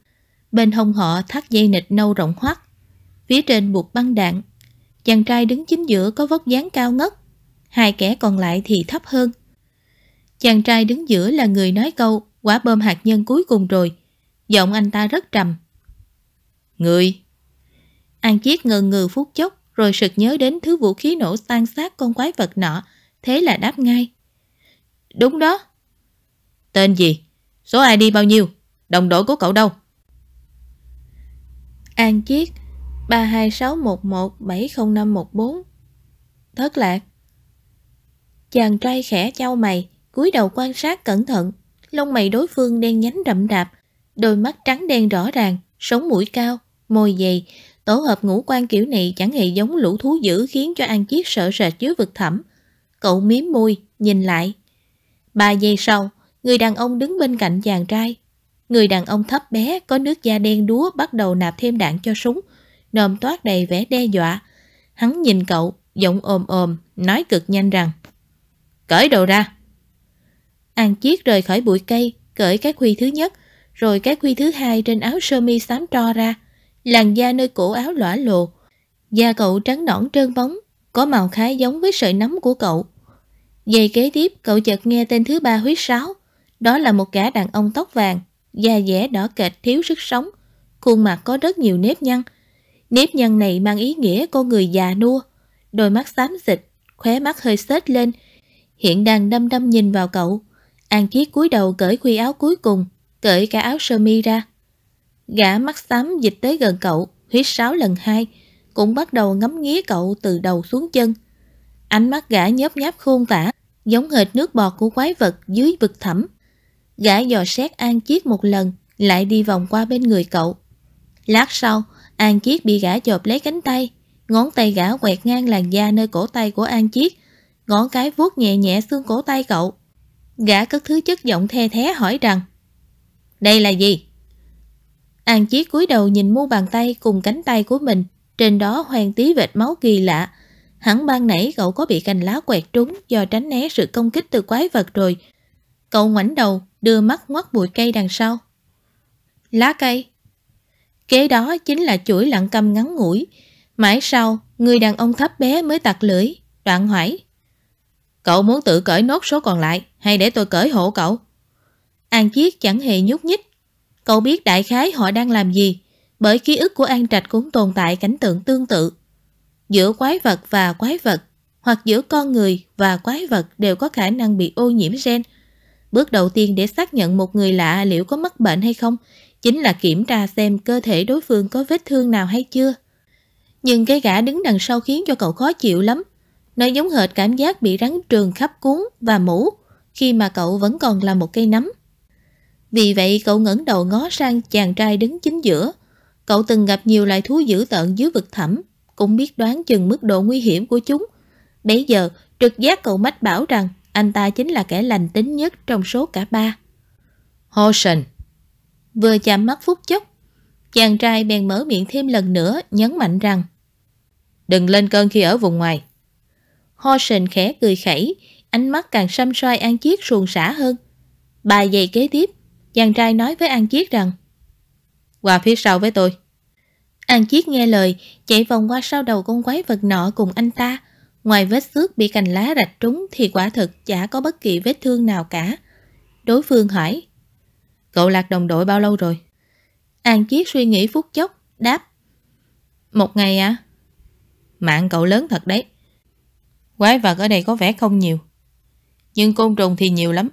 Bên hông họ thắt dây nịch nâu rộng hoắt, phía trên buộc băng đạn. Chàng trai đứng chính giữa có vóc dáng cao ngất, hai kẻ còn lại thì thấp hơn. Chàng trai đứng giữa là người nói câu quả bom hạt nhân cuối cùng rồi, Giọng anh ta rất trầm. Người! An Chiết ngơ ngừ phút chốc rồi sực nhớ đến thứ vũ khí nổ tan xác con quái vật nọ. Thế là đáp ngay. Đúng đó. Tên gì? Số ID bao nhiêu? Đồng đội của cậu đâu? An Chiết 326117054 Thất lạc Chàng trai khẽ trao mày cúi đầu quan sát cẩn thận Lông mày đối phương đen nhánh rậm rạp đôi mắt trắng đen rõ ràng, sống mũi cao, môi dày. Tổ hợp ngũ quan kiểu này chẳng hề giống lũ thú dữ khiến cho An Chiết sợ sệt dưới vực thẳm. Cậu miếm môi, nhìn lại. Ba giây sau, người đàn ông đứng bên cạnh chàng trai. Người đàn ông thấp bé, có nước da đen đúa bắt đầu nạp thêm đạn cho súng. Nồm toát đầy vẻ đe dọa. Hắn nhìn cậu, giọng ồm ồm, nói cực nhanh rằng Cởi đồ ra! An Chiết rời khỏi bụi cây, cởi cái khuy thứ nhất, rồi cái quy thứ hai trên áo sơ mi xám tro ra, làn da nơi cổ áo lõa lộ. Da cậu trắng nõn trơn bóng, có màu khá giống với sợi nấm của cậu. dây kế tiếp, cậu chợt nghe tên thứ ba huyết sáo. Đó là một gã đàn ông tóc vàng, da dẻ đỏ kệch thiếu sức sống, khuôn mặt có rất nhiều nếp nhăn. Nếp nhăn này mang ý nghĩa con người già nua, đôi mắt xám xịt, khóe mắt hơi xếch lên, hiện đang đăm đăm nhìn vào cậu. An Chiết cúi đầu cởi khuy áo cuối cùng, cởi cả áo sơ mi ra. Gã mắt xám dịch tới gần cậu, huyết sáo lần hai, cũng bắt đầu ngắm nghía cậu từ đầu xuống chân. Ánh mắt gã nhớp nháp khôn tả, giống hệt nước bọt của quái vật dưới vực thẳm. Gã dò xét An Chiết một lần, lại đi vòng qua bên người cậu. Lát sau, An Chiết bị gã chộp lấy cánh tay, ngón tay gã quẹt ngang làn da nơi cổ tay của An Chiết, ngón cái vuốt nhẹ nhẹ xương cổ tay cậu. Gã cất thứ chất giọng the thé hỏi rằng đây là gì? An Chí cúi đầu nhìn mu bàn tay cùng cánh tay của mình, trên đó hoang tí vệt máu kỳ lạ. Hẳn ban nãy cậu có bị cành lá quẹt trúng do tránh né sự công kích từ quái vật rồi. Cậu ngoảnh đầu, đưa mắt ngoắt bụi cây đằng sau. Lá cây. Kế đó chính là chuỗi lặng câm ngắn ngủi. Mãi sau, người đàn ông thấp bé mới tặc lưỡi, đoạn hỏi. Cậu muốn tự cởi nốt số còn lại hay để tôi cởi hộ cậu? An Chiết chẳng hề nhúc nhích. Cậu biết đại khái họ đang làm gì, bởi ký ức của An Trạch cũng tồn tại cảnh tượng tương tự. Giữa quái vật và quái vật, hoặc giữa con người và quái vật đều có khả năng bị ô nhiễm gen. Bước đầu tiên để xác nhận một người lạ liệu có mắc bệnh hay không, chính là kiểm tra xem cơ thể đối phương có vết thương nào hay chưa. Nhưng cái gã đứng đằng sau khiến cho cậu khó chịu lắm. Nó giống hệt cảm giác bị rắn trường khắp cuốn và mũ khi mà cậu vẫn còn là một cây nấm. Vì vậy cậu ngẩng đầu ngó sang chàng trai đứng chính giữa. Cậu từng gặp nhiều loài thú dữ tợn dưới vực thẳm, cũng biết đoán chừng mức độ nguy hiểm của chúng. Bây giờ, trực giác cậu mách bảo rằng anh ta chính là kẻ lành tính nhất trong số cả ba. Hosen Vừa chạm mắt phút chốc, chàng trai bèn mở miệng thêm lần nữa nhấn mạnh rằng Đừng lên cơn khi ở vùng ngoài. Hosen khẽ cười khẩy, ánh mắt càng xăm soi an chiếc xuồng xả hơn. Bài giày kế tiếp, Chàng trai nói với An Chiết rằng Qua phía sau với tôi An Chiết nghe lời Chạy vòng qua sau đầu con quái vật nọ cùng anh ta Ngoài vết xước bị cành lá rạch trúng Thì quả thực chả có bất kỳ vết thương nào cả Đối phương hỏi Cậu lạc đồng đội bao lâu rồi? An Chiết suy nghĩ phút chốc Đáp Một ngày à? Mạng cậu lớn thật đấy Quái vật ở đây có vẻ không nhiều Nhưng côn trùng thì nhiều lắm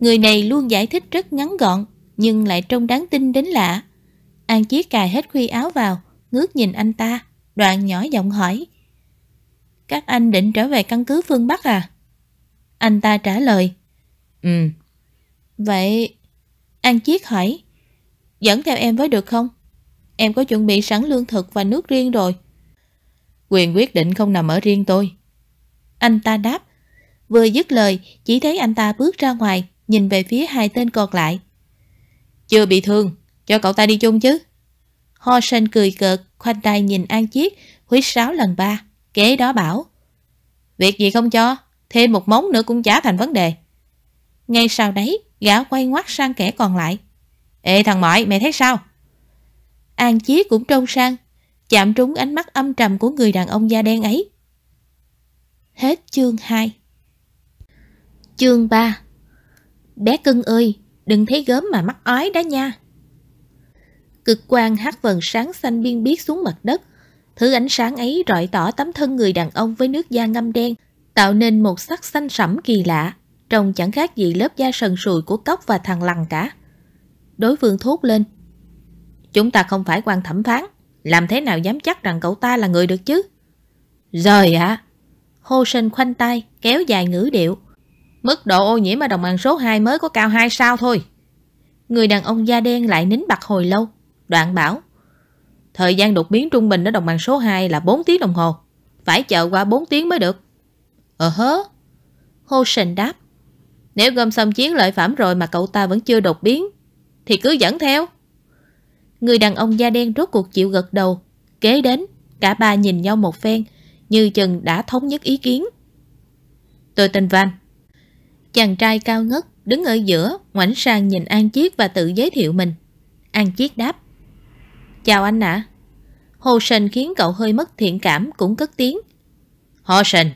Người này luôn giải thích rất ngắn gọn, nhưng lại trông đáng tin đến lạ. An Chí cài hết khuy áo vào, ngước nhìn anh ta, đoạn nhỏ giọng hỏi. Các anh định trở về căn cứ phương Bắc à? Anh ta trả lời. Ừ. Vậy... An Chiết hỏi. Dẫn theo em với được không? Em có chuẩn bị sẵn lương thực và nước riêng rồi. Quyền quyết định không nằm ở riêng tôi. Anh ta đáp. Vừa dứt lời, chỉ thấy anh ta bước ra ngoài, nhìn về phía hai tên còn lại. Chưa bị thương, cho cậu ta đi chung chứ. Ho Sen cười cợt, khoanh tay nhìn An Chiết, huýt sáo lần ba, kế đó bảo. Việc gì không cho, thêm một móng nữa cũng chả thành vấn đề. Ngay sau đấy, gã quay ngoắt sang kẻ còn lại. Ê thằng mọi, mày thấy sao? An Chí cũng trông sang, chạm trúng ánh mắt âm trầm của người đàn ông da đen ấy. Hết chương 2 Chương 3 Bé cưng ơi, đừng thấy gớm mà mắc ói đó nha. Cực quang hát vần sáng xanh biên biết xuống mặt đất. Thứ ánh sáng ấy rọi tỏ tấm thân người đàn ông với nước da ngâm đen, tạo nên một sắc xanh sẫm kỳ lạ, trông chẳng khác gì lớp da sần sùi của cốc và thằng lằn cả. Đối phương thốt lên. Chúng ta không phải quan thẩm phán, làm thế nào dám chắc rằng cậu ta là người được chứ? Rồi ạ! Hô sinh khoanh tay, kéo dài ngữ điệu. Mức độ ô nhiễm ở đồng bằng số 2 mới có cao 2 sao thôi. Người đàn ông da đen lại nín bặt hồi lâu. Đoạn bảo, thời gian đột biến trung bình ở đồng bằng số 2 là 4 tiếng đồng hồ. Phải chờ qua 4 tiếng mới được. Ờ hớ. Hô Sình đáp, nếu gom xong chiến lợi phẩm rồi mà cậu ta vẫn chưa đột biến, thì cứ dẫn theo. Người đàn ông da đen rốt cuộc chịu gật đầu. Kế đến, cả ba nhìn nhau một phen, như chừng đã thống nhất ý kiến. Tôi tên Van, Chàng trai cao ngất, đứng ở giữa, ngoảnh sang nhìn An Chiết và tự giới thiệu mình. An Chiết đáp. Chào anh ạ. À. Hồ Sành khiến cậu hơi mất thiện cảm cũng cất tiếng. Hồ Sành.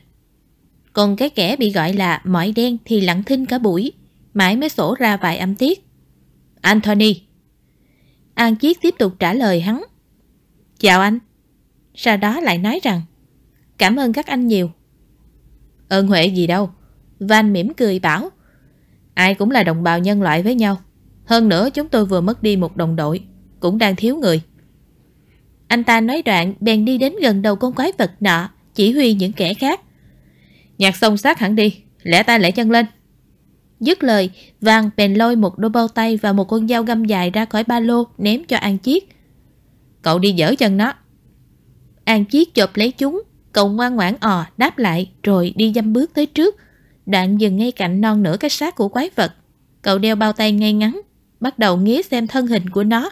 Còn cái kẻ bị gọi là mỏi đen thì lặng thinh cả buổi, mãi mới sổ ra vài âm tiết. Anthony. An Chiết tiếp tục trả lời hắn. Chào anh. Sau đó lại nói rằng Cảm ơn các anh nhiều. Ơn huệ gì đâu. Van mỉm cười bảo Ai cũng là đồng bào nhân loại với nhau Hơn nữa chúng tôi vừa mất đi một đồng đội Cũng đang thiếu người Anh ta nói đoạn bèn đi đến gần đầu con quái vật nọ Chỉ huy những kẻ khác Nhạc xong sát hẳn đi Lẽ tay lẽ chân lên Dứt lời, Van bèn lôi một đôi bao tay và một con dao găm dài ra khỏi ba lô ném cho An Chiết. Cậu đi dở chân nó. An Chiết chộp lấy chúng, cậu ngoan ngoãn ò đáp lại rồi đi dăm bước tới trước. Đạn dừng ngay cạnh non nửa cái xác của quái vật. Cậu đeo bao tay ngay ngắn, bắt đầu nghía xem thân hình của nó.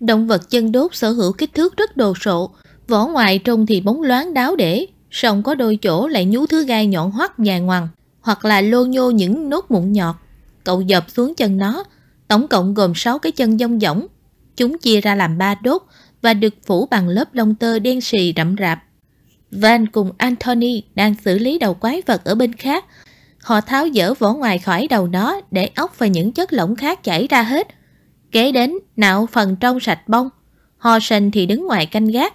Động vật chân đốt sở hữu kích thước rất đồ sộ, vỏ ngoài trông thì bóng loáng đáo để, song có đôi chỗ lại nhú thứ gai nhọn hoắt dài ngoằng, hoặc là lô nhô những nốt mụn nhọt. Cậu dập xuống chân nó, tổng cộng gồm 6 cái chân dông dỏng. Chúng chia ra làm ba đốt và được phủ bằng lớp lông tơ đen xì rậm rạp Van cùng Anthony đang xử lý đầu quái vật ở bên khác. Họ tháo dỡ vỏ ngoài khỏi đầu nó để ốc và những chất lỏng khác chảy ra hết. Kế đến, nạo phần trong sạch bông. Horson thì đứng ngoài canh gác.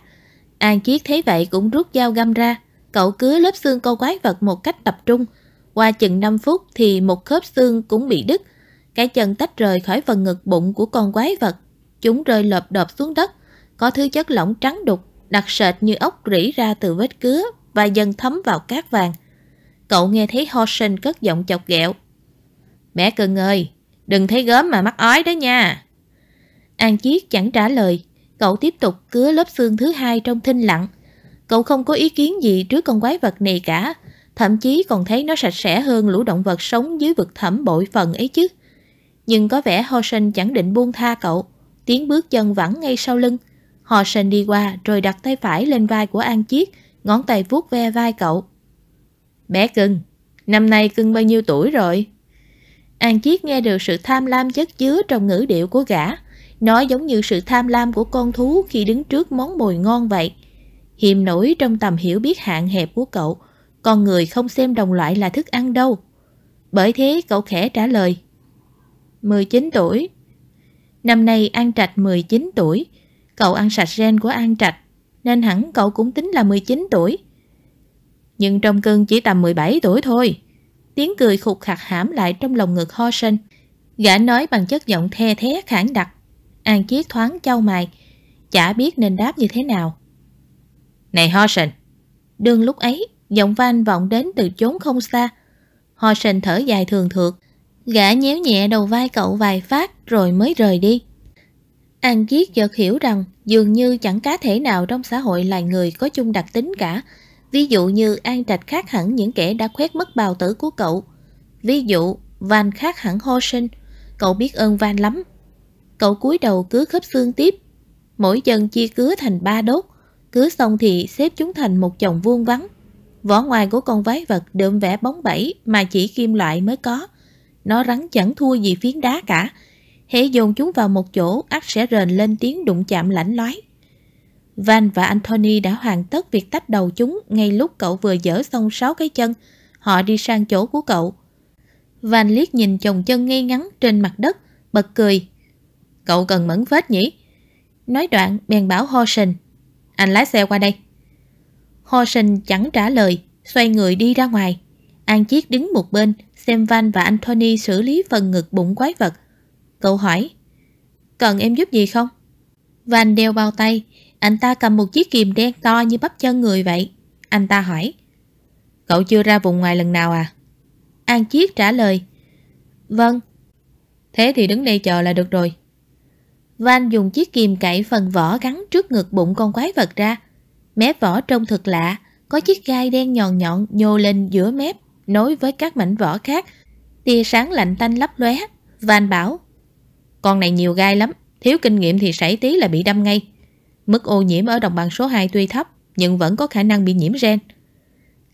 An Chiết thấy vậy cũng rút dao găm ra. Cậu cứ lớp xương câu quái vật một cách tập trung. Qua chừng 5 phút thì một khớp xương cũng bị đứt. Cái chân tách rời khỏi phần ngực bụng của con quái vật. Chúng rơi lợp đợp xuống đất. Có thứ chất lỏng trắng đục đặc sệt như ốc rỉ ra từ vết cứa và dần thấm vào cát vàng. Cậu nghe thấy Horsen cất giọng chọc ghẹo. Mẹ cưng ơi, đừng thấy gớm mà mắc ói đó nha. An Chiết chẳng trả lời, cậu tiếp tục cứa lớp xương thứ hai trong thinh lặng. Cậu không có ý kiến gì trước con quái vật này cả, thậm chí còn thấy nó sạch sẽ hơn lũ động vật sống dưới vực thẳm bội phần ấy chứ. Nhưng có vẻ Horsen chẳng định buông tha cậu, tiếng bước chân vẳng ngay sau lưng, Họ sành đi qua rồi đặt tay phải lên vai của An Chiết, ngón tay vuốt ve vai cậu. Bé cưng, năm nay cưng bao nhiêu tuổi rồi? An Chiết nghe được sự tham lam chất chứa trong ngữ điệu của gã. nói giống như sự tham lam của con thú khi đứng trước món mồi ngon vậy. Hiềm nổi trong tầm hiểu biết hạn hẹp của cậu, con người không xem đồng loại là thức ăn đâu. Bởi thế cậu khẽ trả lời. 19 tuổi Năm nay An Trạch 19 tuổi, Cậu ăn sạch gen của An Trạch, nên hẳn cậu cũng tính là 19 tuổi. Nhưng trong cưng chỉ tầm 17 tuổi thôi. Tiếng cười khục khạc hãm lại trong lòng ngực Ho Sinh. Gã nói bằng chất giọng the thế khản đặc. An Chiết thoáng trao mài, chả biết nên đáp như thế nào. Này Ho Sinh! Đương lúc ấy, giọng van vọng đến từ chốn không xa. Ho Sinh thở dài thường thượt, gã nhéo nhẹ đầu vai cậu vài phát rồi mới rời đi. An Kiết chợt hiểu rằng dường như chẳng cá thể nào trong xã hội là người có chung đặc tính cả. Ví dụ như An Trạch khác hẳn những kẻ đã khuét mất bào tử của cậu. Ví dụ, Van khác hẳn Ho Sinh. Cậu biết ơn Van lắm. Cậu cúi đầu cứ khớp xương tiếp. Mỗi chân chia cứa thành ba đốt. Cứ xong thì xếp chúng thành một chồng vuông vắn. Vỏ ngoài của con váy vật đượm vẽ bóng bẫy mà chỉ kim loại mới có. Nó rắn chẳng thua gì phiến đá cả. Hãy dồn chúng vào một chỗ, ắt sẽ rền lên tiếng đụng chạm lãnh loái. Van và Anthony đã hoàn tất việc tách đầu chúng ngay lúc cậu vừa dở xong sáu cái chân. Họ đi sang chỗ của cậu. Van liếc nhìn chồng chân ngay ngắn trên mặt đất, bật cười. Cậu cần mẫn vết nhỉ? Nói đoạn, bèn bảo Ho Horson. Anh lái xe qua đây. Ho Horson chẳng trả lời, xoay người đi ra ngoài. An Chiết đứng một bên, xem Van và Anthony xử lý phần ngực bụng quái vật. Cậu hỏi Cần em giúp gì không? vành đeo bao tay Anh ta cầm một chiếc kìm đen to như bắp chân người vậy Anh ta hỏi Cậu chưa ra vùng ngoài lần nào à? An Chiết trả lời Vâng Thế thì đứng đây chờ là được rồi Van dùng chiếc kìm cạy phần vỏ gắn trước ngực bụng con quái vật ra Mép vỏ trông thật lạ Có chiếc gai đen nhọn nhọn nhô lên giữa mép Nối với các mảnh vỏ khác Tia sáng lạnh tanh lấp lóe Van bảo con này nhiều gai lắm, thiếu kinh nghiệm thì sảy tí là bị đâm ngay. Mức ô nhiễm ở đồng bằng số 2 tuy thấp, nhưng vẫn có khả năng bị nhiễm gen.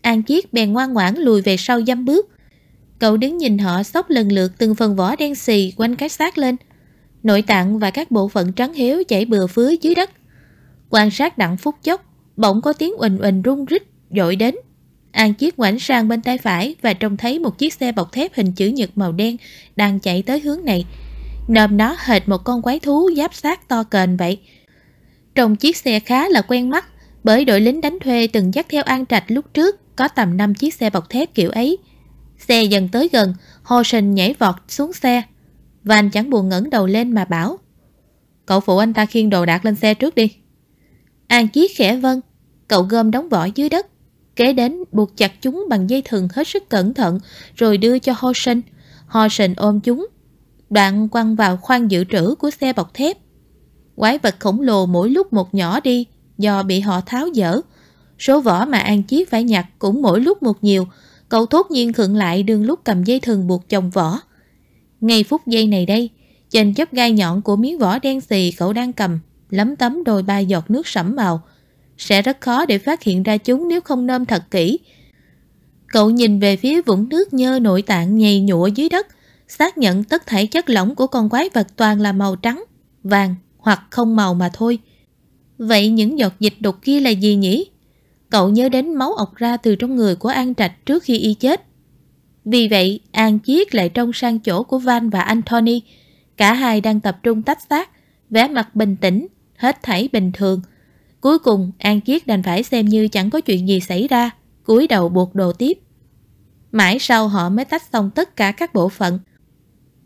An Chiết bèn ngoan ngoãn lùi về sau dăm bước. Cậu đứng nhìn họ xốc lần lượt từng phần vỏ đen xì quanh cái xác lên. Nội tạng và các bộ phận trắng héo chảy bừa phứa dưới đất. Quan sát đặng phút chốc, bỗng có tiếng ùn ùn rung rít, dội đến. An Chiết ngoảnh sang bên tay phải và trông thấy một chiếc xe bọc thép hình chữ nhật màu đen đang chạy tới hướng này nôm nó hệt một con quái thú giáp sát to kền vậy. Trong chiếc xe khá là quen mắt, bởi đội lính đánh thuê từng dắt theo An Trạch lúc trước có tầm 5 chiếc xe bọc thép kiểu ấy. Xe dần tới gần, Hồ Sinh nhảy vọt xuống xe. Van chẳng buồn ngẩng đầu lên mà bảo. Cậu phụ anh ta khiêng đồ đạc lên xe trước đi. An Chiết khẽ vâng, cậu gom đóng vỏ dưới đất. Kế đến buộc chặt chúng bằng dây thừng hết sức cẩn thận rồi đưa cho Hồ Sinh. Hồ Sinh ôm chúng, đoạn quăng vào khoang dự trữ của xe bọc thép. Quái vật khổng lồ mỗi lúc một nhỏ đi do bị họ tháo dỡ. Số vỏ mà An chí phải nhặt cũng mỗi lúc một nhiều, cậu thốt nhiên khựng lại đương lúc cầm dây thừng buộc chồng vỏ. Ngay phút giây này đây, trên chấp gai nhọn của miếng vỏ đen xì cậu đang cầm, lấm tấm đôi ba giọt nước sẫm màu. Sẽ rất khó để phát hiện ra chúng nếu không nôm thật kỹ. Cậu nhìn về phía vũng nước nhơ nội tạng nhầy nhụa dưới đất, xác nhận tất thể chất lỏng của con quái vật toàn là màu trắng, vàng hoặc không màu mà thôi. Vậy những giọt dịch đục kia là gì nhỉ? Cậu nhớ đến máu ọc ra từ trong người của An Trạch trước khi y chết. Vì vậy, An Chiết lại trông sang chỗ của Van và Anthony. Cả hai đang tập trung tách xác, vẻ mặt bình tĩnh, hết thảy bình thường. Cuối cùng, An Chiết đành phải xem như chẳng có chuyện gì xảy ra, cúi đầu buộc đồ tiếp. Mãi sau họ mới tách xong tất cả các bộ phận,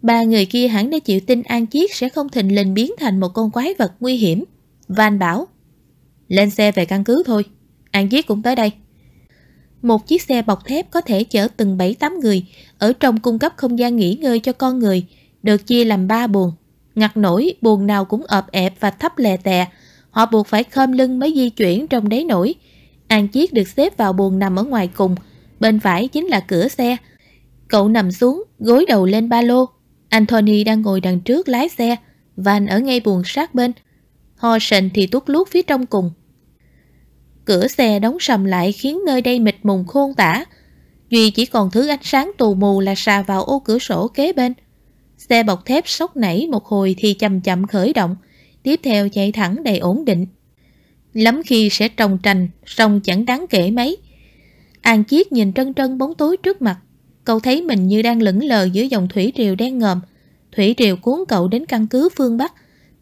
Ba người kia hẳn đã chịu tin An Chiết sẽ không thình lình biến thành một con quái vật nguy hiểm. Van bảo, lên xe về căn cứ thôi, An Chiết cũng tới đây. Một chiếc xe bọc thép có thể chở từng 7-8 người, ở trong cung cấp không gian nghỉ ngơi cho con người, được chia làm 3 buồng. Ngặt nổi, buồng nào cũng ợp ẹp và thấp lè tè, họ buộc phải khom lưng mới di chuyển trong đáy nổi. An Chiết được xếp vào buồng nằm ở ngoài cùng, bên phải chính là cửa xe. Cậu nằm xuống, gối đầu lên ba lô, Anthony đang ngồi đằng trước lái xe, Van ở ngay buồng sát bên. Horson thì tuốt lút phía trong cùng. Cửa xe đóng sầm lại khiến nơi đây mịt mùng khôn tả. Duy chỉ còn thứ ánh sáng tù mù là xà vào ô cửa sổ kế bên. Xe bọc thép sốc nảy một hồi thì chậm chậm khởi động, tiếp theo chạy thẳng đầy ổn định. Lắm khi sẽ trồng trành, song chẳng đáng kể mấy. An Chiết nhìn trân trân bóng tối trước mặt. Cậu thấy mình như đang lững lờ giữa dòng thủy triều đen ngòm. Thủy triều cuốn cậu đến căn cứ phương Bắc,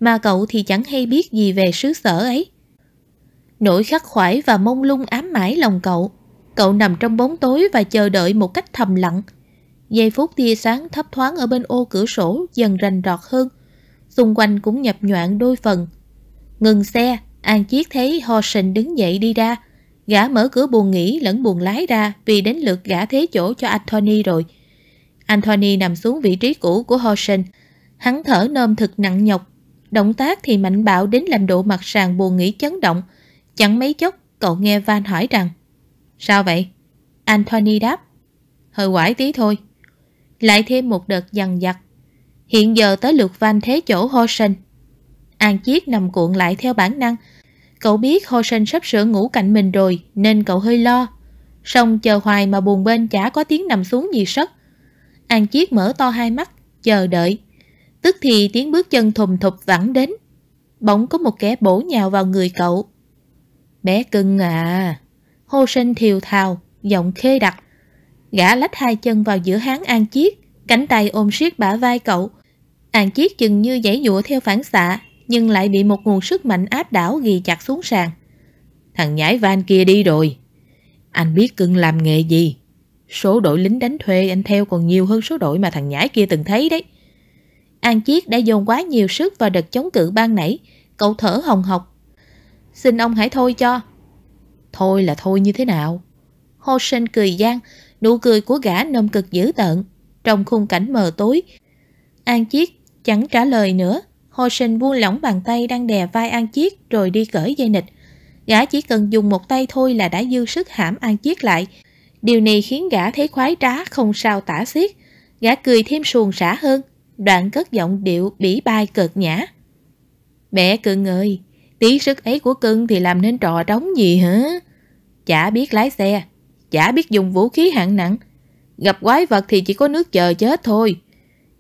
mà cậu thì chẳng hay biết gì về xứ sở ấy. Nỗi khắc khoải và mông lung ám mãi lòng cậu. Cậu nằm trong bóng tối và chờ đợi một cách thầm lặng. Giây phút tia sáng thấp thoáng ở bên ô cửa sổ dần rành rọt hơn. Xung quanh cũng nhập nhoạn đôi phần. Ngừng xe, An Chiết thấy Ho Sình đứng dậy đi ra. Gã mở cửa buồn nghỉ lẫn buồn lái ra vì đến lượt gã thế chỗ cho Anthony rồi. Anthony nằm xuống vị trí cũ của Horson. Hắn thở nôm thực nặng nhọc. Động tác thì mạnh bạo đến làm độ mặt sàn buồn nghỉ chấn động. Chẳng mấy chốc cậu nghe Van hỏi rằng Sao vậy? Anthony đáp Hơi quải tí thôi. Lại thêm một đợt dằn dặt. Hiện giờ tới lượt Van thế chỗ Horson. An Chiết nằm cuộn lại theo bản năng Cậu biết Hồ Sinh sắp sửa ngủ cạnh mình rồi nên cậu hơi lo. Xong chờ hoài mà buồn bên chả có tiếng nằm xuống gì sất. An Chiết mở to hai mắt, chờ đợi. Tức thì tiếng bước chân thùm thụp vẳng đến. Bỗng có một kẻ bổ nhào vào người cậu. Bé cưng à! Hồ Sinh thiều thào, giọng khê đặc. Gã lách hai chân vào giữa háng An Chiết, cánh tay ôm siết bả vai cậu. An Chiết chừng như giãy dụa theo phản xạ, nhưng lại bị một nguồn sức mạnh áp đảo ghi chặt xuống sàn. Thằng nhãi van kia đi rồi. Anh biết cưng làm nghề gì. Số đội lính đánh thuê anh theo còn nhiều hơn số đội mà thằng nhãi kia từng thấy đấy. An Chiết đã dồn quá nhiều sức vào đợt chống cự ban nãy. Cậu thở hồng hộc. Xin ông hãy thôi cho. Thôi là thôi như thế nào? Hồ Sinh cười gian, nụ cười của gã nông cực dữ tợn. Trong khung cảnh mờ tối, An Chiết chẳng trả lời nữa. Hồ Sinh buông lỏng bàn tay đang đè vai An Chiết rồi đi cởi dây nịch. Gã chỉ cần dùng một tay thôi là đã dư sức hãm An Chiết lại. Điều này khiến gã thấy khoái trá không sao tả xiết. Gã cười thêm suồng xả hơn, đoạn cất giọng điệu bỉ bai cợt nhã. Mẹ cưng ơi, tí sức ấy của cưng thì làm nên trò trống gì hả? Chả biết lái xe, chả biết dùng vũ khí hạng nặng. Gặp quái vật thì chỉ có nước chờ chết thôi.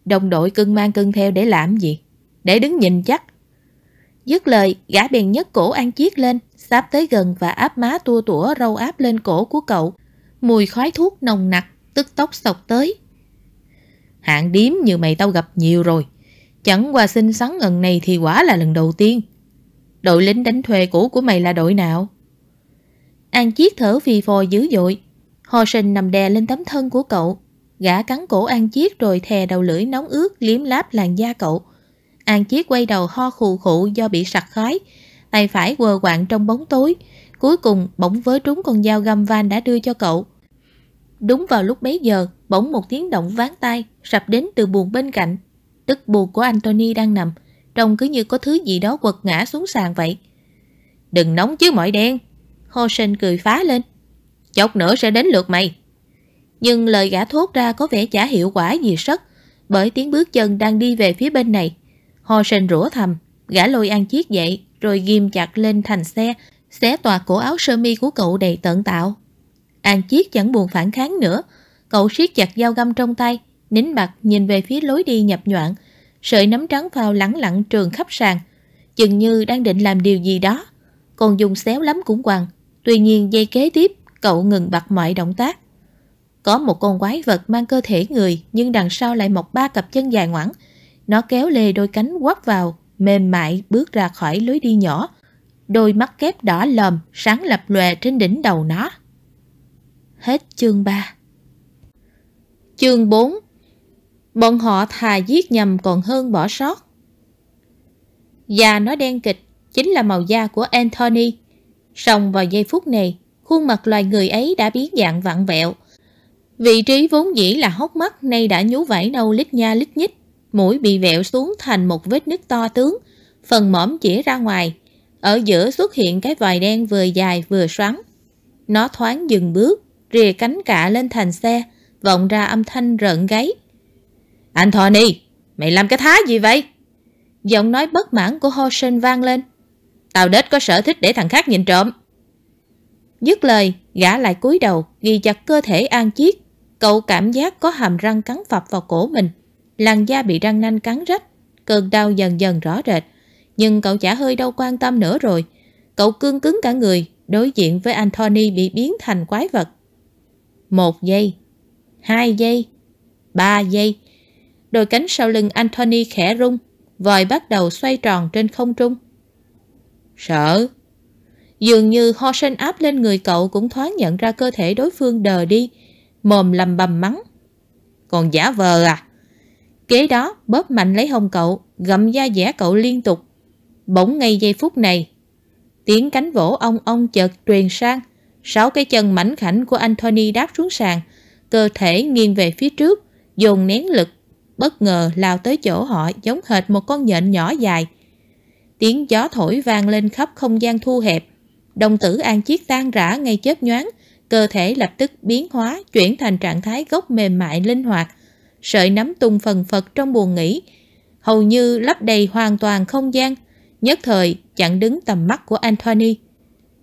Đồng đội cưng mang cưng theo để làm gì? để đứng nhìn chắc. Dứt lời, gã bèn nhấc cổ An Chiết lên, sáp tới gần và áp má tua tủa râu áp lên cổ của cậu. Mùi khói thuốc nồng nặc, tức tốc sọc tới. Hạng điếm như mày tao gặp nhiều rồi. Chẳng qua xinh xắn ngần này thì quả là lần đầu tiên. Đội lính đánh thuê cũ của mày là đội nào? An Chiết thở phì phò dữ dội. Ho sinh nằm đè lên tấm thân của cậu. Gã cắn cổ An Chiết rồi thè đầu lưỡi nóng ướt liếm láp làn da cậu. An Chiết quay đầu ho khù khụ do bị sặc khói, tay phải quờ quạng trong bóng tối, cuối cùng bỗng vớ trúng con dao găm van đã đưa cho cậu. Đúng vào lúc bấy giờ, bỗng một tiếng động ván tay sập đến từ buồng bên cạnh, tức buồn của Anthony đang nằm, trông cứ như có thứ gì đó quật ngã xuống sàn vậy. Đừng nóng chứ mọi đen, Hosen cười phá lên. Chốc nữa sẽ đến lượt mày. Nhưng lời gã thốt ra có vẻ chả hiệu quả gì sất, bởi tiếng bước chân đang đi về phía bên này. Ho sen rủa thầm, gã lôi ăn chiếc dậy rồi ghim chặt lên thành xe, xé toạc cổ áo sơ mi của cậu đầy tận tạo. An Chiết chẳng buồn phản kháng nữa, cậu siết chặt dao găm trong tay, nín bặt nhìn về phía lối đi nhập nhoạng, sợi nấm trắng phao lẳng lặng trường khắp sàn, chừng như đang định làm điều gì đó, còn dùng xéo lắm cũng quằn. Tuy nhiên dây kế tiếp, cậu ngừng bật mọi động tác. Có một con quái vật mang cơ thể người nhưng đằng sau lại mọc ba cặp chân dài ngoẳng, nó kéo lê đôi cánh quắp vào, mềm mại bước ra khỏi lối đi nhỏ. Đôi mắt kép đỏ lòm sáng lập lòe trên đỉnh đầu nó. Hết chương 3 Chương 4 Bọn họ thà giết nhầm còn hơn bỏ sót. Da nó đen kịch chính là màu da của Anthony. Song vào giây phút này, khuôn mặt loài người ấy đã biến dạng vặn vẹo. Vị trí vốn dĩ là hốc mắt nay đã nhú vải nâu lít nha lít nhít mũi bị vẹo xuống thành một vết nứt to tướng, phần mõm chỉ ra ngoài. Ở giữa xuất hiện cái vòi đen vừa dài vừa xoắn. Nó thoáng dừng bước, rìa cánh cả lên thành xe, vọng ra âm thanh rợn gáy. Anh Tony, mày làm cái thá gì vậy? Giọng nói bất mãn của Horsen vang lên. Tao đết có sở thích để thằng khác nhìn trộm. Dứt lời, gã lại cúi đầu, ghi chặt cơ thể An chiếc. Cậu cảm giác có hàm răng cắn phập vào cổ mình. Làn da bị răng nanh cắn rách, cơn đau dần dần rõ rệt. Nhưng cậu chả hơi đâu quan tâm nữa rồi. Cậu cương cứng cả người, đối diện với Anthony bị biến thành quái vật. Một giây, hai giây, ba giây. Đôi cánh sau lưng Anthony khẽ rung, vòi bắt đầu xoay tròn trên không trung. Sợ! Dường như ho sên áp lên người cậu cũng thoáng nhận ra cơ thể đối phương đờ đi, mồm lầm bầm mắng. Còn giả vờ à? Kế đó bóp mạnh lấy hông cậu, gậm da dẻ cậu liên tục. Bỗng ngay giây phút này, tiếng cánh vỗ ong ong chợt truyền sang. Sáu cái chân mảnh khảnh của Anthony đáp xuống sàn, cơ thể nghiêng về phía trước, dồn nén lực, bất ngờ lao tới chỗ họ giống hệt một con nhện nhỏ dài. Tiếng gió thổi vang lên khắp không gian thu hẹp. Đồng tử An chiếc tan rã ngay chớp nhoáng, cơ thể lập tức biến hóa chuyển thành trạng thái gốc mềm mại linh hoạt, sợi nắm tung phần phật trong buồn nghỉ, hầu như lấp đầy hoàn toàn không gian, nhất thời chặn đứng tầm mắt của Anthony.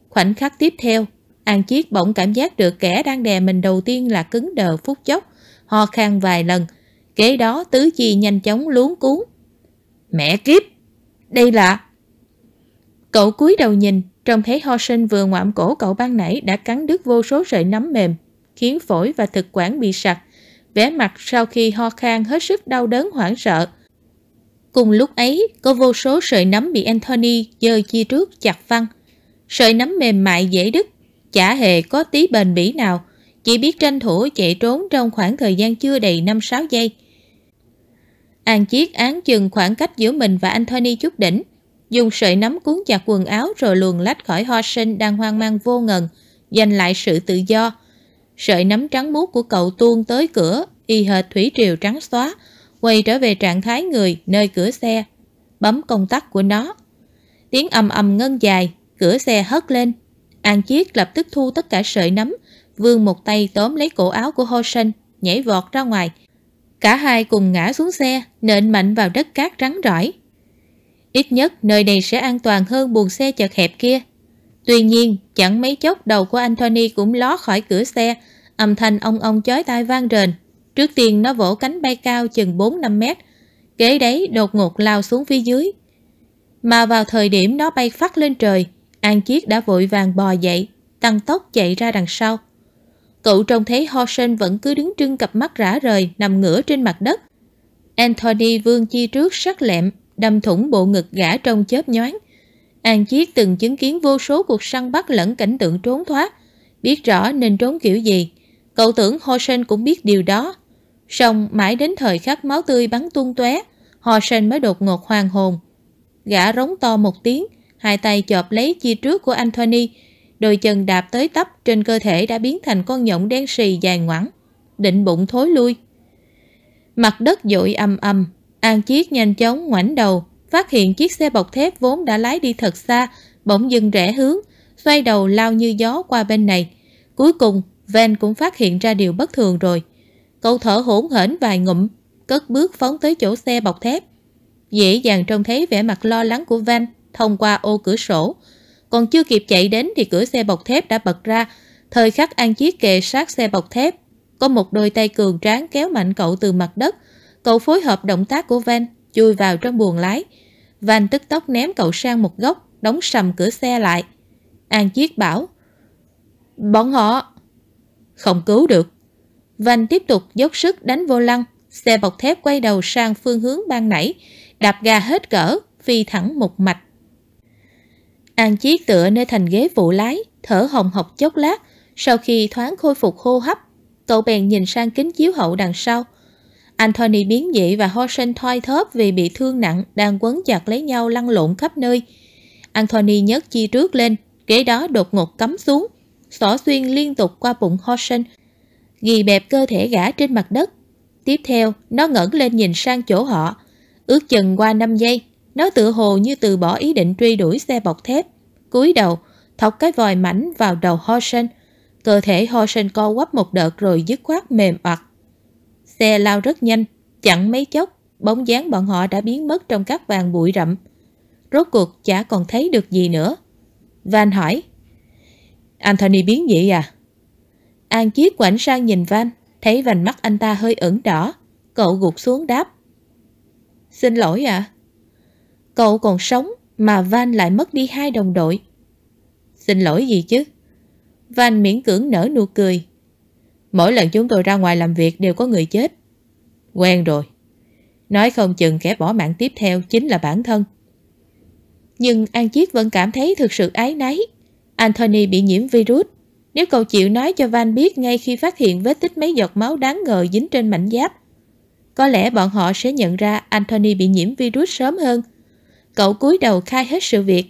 Khoảnh khắc tiếp theo, An Chiết bỗng cảm giác được kẻ đang đè mình đầu tiên là cứng đờ phút chốc, ho khan vài lần, kế đó tứ chi nhanh chóng luống cuốn. Mẹ kiếp! Đây là... Cậu cúi đầu nhìn, trông thấy ho sinh vừa ngoạm cổ cậu ban nãy đã cắn đứt vô số sợi nắm mềm, khiến phổi và thực quản bị sặc, vẻ mặt sau khi ho khan hết sức đau đớn hoảng sợ. Cùng lúc ấy, có vô số sợi nấm bị Anthony giơ chi trước chặt văng. Sợi nấm mềm mại dễ đứt, chả hề có tí bền bỉ nào, chỉ biết tranh thủ chạy trốn trong khoảng thời gian chưa đầy 5-6 giây. An Chiết án chừng khoảng cách giữa mình và Anthony chút đỉnh, dùng sợi nấm cuốn chặt quần áo rồi luồn lách khỏi Hoa Sinh đang hoang mang vô ngần, giành lại sự tự do. Sợi nấm trắng muốt của cậu tuôn tới cửa, y hệt thủy triều trắng xóa, quay trở về trạng thái người nơi cửa xe. Bấm công tắc của nó. Tiếng ầm ầm ngân dài, cửa xe hất lên. An Chiết lập tức thu tất cả sợi nấm, vươn một tay tóm lấy cổ áo của Ho nhảy vọt ra ngoài. Cả hai cùng ngã xuống xe, nện mạnh vào đất cát rắn rỏi. Ít nhất nơi này sẽ an toàn hơn buồng xe chật hẹp kia. Tuy nhiên, chẳng mấy chốc đầu của Anthony cũng ló khỏi cửa xe, Âm thanh ong ong chói tai vang rền. Trước tiên nó vỗ cánh bay cao chừng 4-5 mét, kế đấy đột ngột lao xuống phía dưới. Mà vào thời điểm nó bay phát lên trời, An Chiết đã vội vàng bò dậy, tăng tốc chạy ra đằng sau. Cậu trông thấy Horsen vẫn cứ đứng trưng cặp mắt rã rời nằm ngửa trên mặt đất. Anthony vương chi trước sắc lẹm, đâm thủng bộ ngực gã trong chớp nhoáng. An Chiết từng chứng kiến vô số cuộc săn bắt lẫn cảnh tượng trốn thoát, biết rõ nên trốn kiểu gì. Cậu tưởng Ho cũng biết điều đó. Xong mãi đến thời khắc máu tươi bắn tung tóe, Ho mới đột ngột hoàng hồn. Gã rống to một tiếng, hai tay chộp lấy chi trước của Anthony, đôi chân đạp tới tấp trên cơ thể đã biến thành con nhộng đen xì dài ngoẳng, định bụng thối lui. Mặt đất dội âm âm, An Chiết nhanh chóng ngoảnh đầu, phát hiện chiếc xe bọc thép vốn đã lái đi thật xa, bỗng dưng rẽ hướng, xoay đầu lao như gió qua bên này. Cuối cùng Van cũng phát hiện ra điều bất thường rồi. Cậu thở hổn hển vài ngụm, cất bước phóng tới chỗ xe bọc thép. Dễ dàng trông thấy vẻ mặt lo lắng của Van thông qua ô cửa sổ. Còn chưa kịp chạy đến thì cửa xe bọc thép đã bật ra. Thời khắc An Chiết kề sát xe bọc thép, có một đôi tay cường tráng kéo mạnh cậu từ mặt đất. Cậu phối hợp động tác của Van, chui vào trong buồng lái. Van tức tốc ném cậu sang một góc, đóng sầm cửa xe lại. An Chiết bảo, Bọn họ không cứu được. Vành tiếp tục dốc sức đánh vô lăng, xe bọc thép quay đầu sang phương hướng ban nãy, đạp ga hết cỡ, phi thẳng một mạch. An chiếc tựa nơi thành ghế phụ lái, thở hồng hộc chốc lát, sau khi thoáng khôi phục hô hấp, cậu bèn nhìn sang kính chiếu hậu đằng sau. Anthony biến dị và Horsen thoi thóp vì bị thương nặng đang quấn chặt lấy nhau lăn lộn khắp nơi. Anthony nhấc chi trước lên, ghế đó đột ngột cắm xuống, xỏ xuyên liên tục qua bụng Horson, ghi bẹp cơ thể gã trên mặt đất. Tiếp theo, nó ngẩng lên nhìn sang chỗ họ. Ước chừng qua 5 giây, nó tự hồ như từ bỏ ý định truy đuổi xe bọc thép. cúi đầu, thọc cái vòi mảnh vào đầu Horson. Cơ thể Horson co quắp một đợt rồi dứt khoát mềm oặt. Xe lao rất nhanh, chẳng mấy chốc, bóng dáng bọn họ đã biến mất trong các vàng bụi rậm. Rốt cuộc chả còn thấy được gì nữa. Van hỏi, Anthony biến dị à? An Chiết quảnh sang nhìn Van, thấy vành mắt anh ta hơi ửng đỏ. Cậu gục xuống đáp. Xin lỗi ạ. À? Cậu còn sống mà Van lại mất đi hai đồng đội. Xin lỗi gì chứ? Van miễn cưỡng nở nụ cười. Mỗi lần chúng tôi ra ngoài làm việc đều có người chết. Quen rồi. Nói không chừng kẻ bỏ mạng tiếp theo chính là bản thân. Nhưng An Chiết vẫn cảm thấy thực sự ái náy Anthony bị nhiễm virus. Nếu cậu chịu nói cho Van biết ngay khi phát hiện vết tích mấy giọt máu đáng ngờ dính trên mảnh giáp, có lẽ bọn họ sẽ nhận ra Anthony bị nhiễm virus sớm hơn. Cậu cúi đầu khai hết sự việc.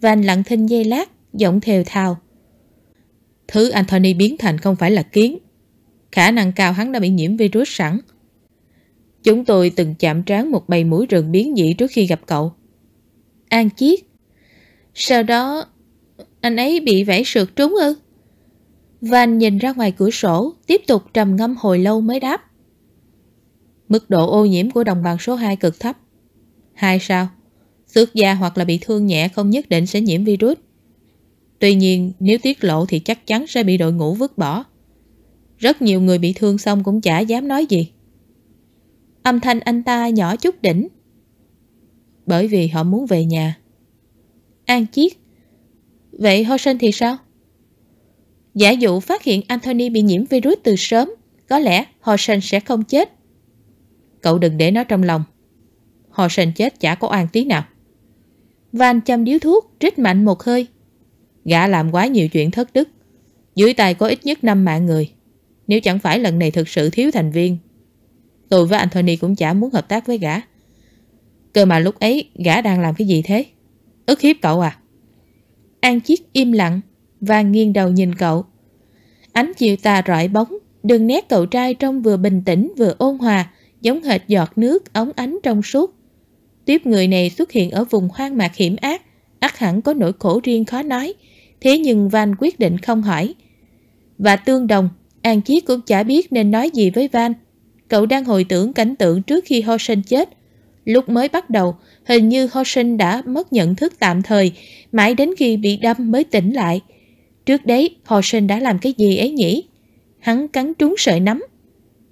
Van lặng thinh dây lát, giọng thều thào. Thứ Anthony biến thành không phải là kiến. Khả năng cao hắn đã bị nhiễm virus sẵn. Chúng tôi từng chạm trán một bầy mũi rừng biến dị trước khi gặp cậu. An chiết. Sau đó anh ấy bị vẽ sượt trúng ư? Van nhìn ra ngoài cửa sổ, tiếp tục trầm ngâm hồi lâu mới đáp. Mức độ ô nhiễm của đồng bằng số 2 cực thấp. Hai sao? Xước da hoặc là bị thương nhẹ không nhất định sẽ nhiễm virus. Tuy nhiên, nếu tiết lộ thì chắc chắn sẽ bị đội ngũ vứt bỏ. Rất nhiều người bị thương xong cũng chả dám nói gì. Âm thanh anh ta nhỏ chút đỉnh. Bởi vì họ muốn về nhà. An Chiết Vậy Ho thì sao? Giả dụ phát hiện Anthony bị nhiễm virus từ sớm, có lẽ Ho sẽ không chết. Cậu đừng để nó trong lòng. Ho chết chả có an tí nào. Van chăm điếu thuốc, trích mạnh một hơi. Gã làm quá nhiều chuyện thất đức. Dưới tay có ít nhất 5 mạng người. Nếu chẳng phải lần này thực sự thiếu thành viên, tôi với Anthony cũng chả muốn hợp tác với gã. Cơ mà lúc ấy gã đang làm cái gì thế? Ức hiếp cậu à? An Chiết im lặng và nghiêng đầu nhìn cậu. Ánh chiều tà rọi bóng, đường nét cậu trai trông vừa bình tĩnh vừa ôn hòa, giống hệt giọt nước ống ánh trong suốt. Tiếp người này xuất hiện ở vùng hoang mạc hiểm ác, ắt hẳn có nỗi khổ riêng khó nói, thế nhưng Van quyết định không hỏi. Và tương đồng, An Chiết cũng chả biết nên nói gì với Van. Cậu đang hồi tưởng cảnh tượng trước khi Ho Sinh chết, Lúc mới bắt đầu, hình như Hoshin đã mất nhận thức tạm thời, mãi đến khi bị đâm mới tỉnh lại. Trước đấy, Hoshin đã làm cái gì ấy nhỉ? Hắn cắn trúng sợi nấm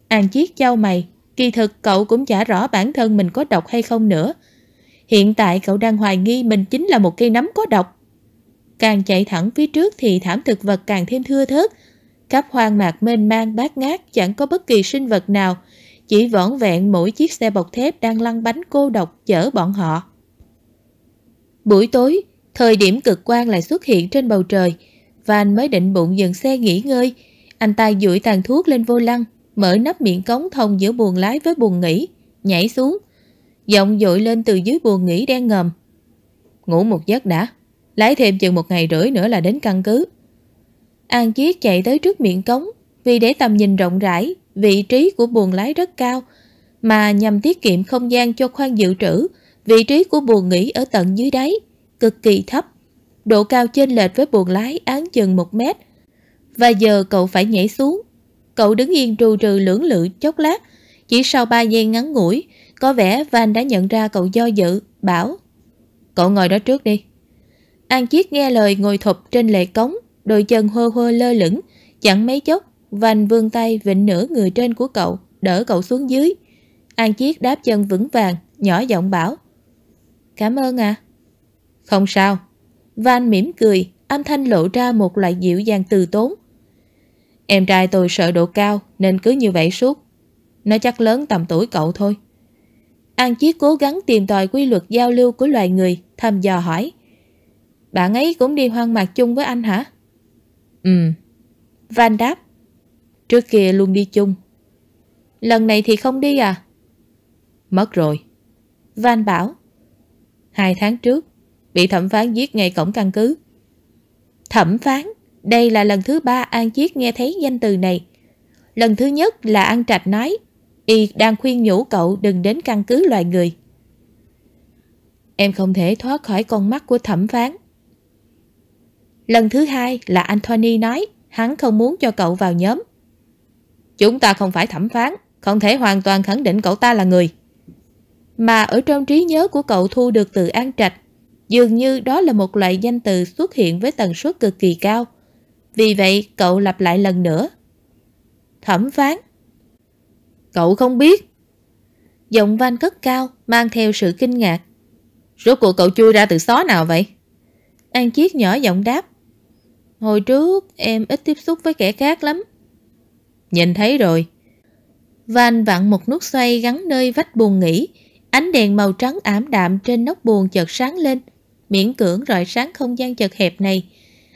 An Chiết trao mày, kỳ thực cậu cũng chả rõ bản thân mình có độc hay không nữa. Hiện tại cậu đang hoài nghi mình chính là một cây nấm có độc. Càng chạy thẳng phía trước thì thảm thực vật càng thêm thưa thớt. Khắp hoang mạc mênh mang bát ngát chẳng có bất kỳ sinh vật nào, chỉ vỏn vẹn mỗi chiếc xe bọc thép đang lăn bánh cô độc chở bọn họ. Buổi tối, thời điểm cực quan lại xuất hiện trên bầu trời, Van mới định bụng dừng xe nghỉ ngơi. Anh ta duỗi tàn thuốc lên vô lăng, mở nắp miệng cống thông giữa buồng lái với buồng nghỉ, nhảy xuống. Giọng dội lên từ dưới buồng nghỉ đen ngầm. Ngủ một giấc đã, lái thêm chừng một ngày rưỡi nữa là đến căn cứ. An Chiết chạy tới trước miệng cống, vì để tầm nhìn rộng rãi vị trí của buồng lái rất cao, mà nhằm tiết kiệm không gian cho khoang dự trữ, vị trí của buồng nghỉ ở tận dưới đáy, cực kỳ thấp. Độ cao chênh lệch với buồng lái án chừng 1 mét. Và giờ cậu phải nhảy xuống. Cậu đứng yên trù trừ lưỡng lự chốc lát, chỉ sau 3 giây ngắn ngủi, có vẻ Van đã nhận ra cậu do dự, bảo Cậu ngồi đó trước đi. An Chiết nghe lời ngồi thụp trên lề cống, đôi chân hơ hơ lơ lửng, chẳng mấy chốc Vành vươn tay vịnh nửa người trên của cậu, đỡ cậu xuống dưới. An Chiết đáp chân vững vàng, nhỏ giọng bảo. Cảm ơn à. Không sao. Van mỉm cười, âm thanh lộ ra một loại dịu dàng từ tốn. Em trai tôi sợ độ cao nên cứ như vậy suốt. Nó chắc lớn tầm tuổi cậu thôi. An Chiết cố gắng tìm tòi quy luật giao lưu của loài người, thăm dò hỏi. Bạn ấy cũng đi hoang mạc chung với anh hả? Ừ. Van đáp. Trước kia luôn đi chung. Lần này thì không đi à? Mất rồi. Van bảo. Hai tháng trước, bị thẩm phán giết ngay cổng căn cứ. Thẩm phán? Đây là lần thứ ba An Chiết nghe thấy danh từ này. Lần thứ nhất là An Trạch nói, y đang khuyên nhủ cậu đừng đến căn cứ loài người. Em không thể thoát khỏi con mắt của thẩm phán. Lần thứ hai là Anthony nói, hắn không muốn cho cậu vào nhóm. Chúng ta không phải thẩm phán, không thể hoàn toàn khẳng định cậu ta là người. Mà ở trong trí nhớ của cậu thu được từ An Trạch, dường như đó là một loại danh từ xuất hiện với tần suất cực kỳ cao. Vì vậy, cậu lặp lại lần nữa. Thẩm phán. Cậu không biết. Giọng van cất cao, mang theo sự kinh ngạc. Rốt cuộc cậu chui ra từ xó nào vậy? An Chiết nhỏ giọng đáp. Hồi trước em ít tiếp xúc với kẻ khác lắm. Nhìn thấy rồi. Van vặn một nút xoay gắn nơi vách buồn nghỉ. Ánh đèn màu trắng ảm đạm trên nóc buồn chợt sáng lên. Miễn cưỡng rọi sáng không gian chật hẹp này.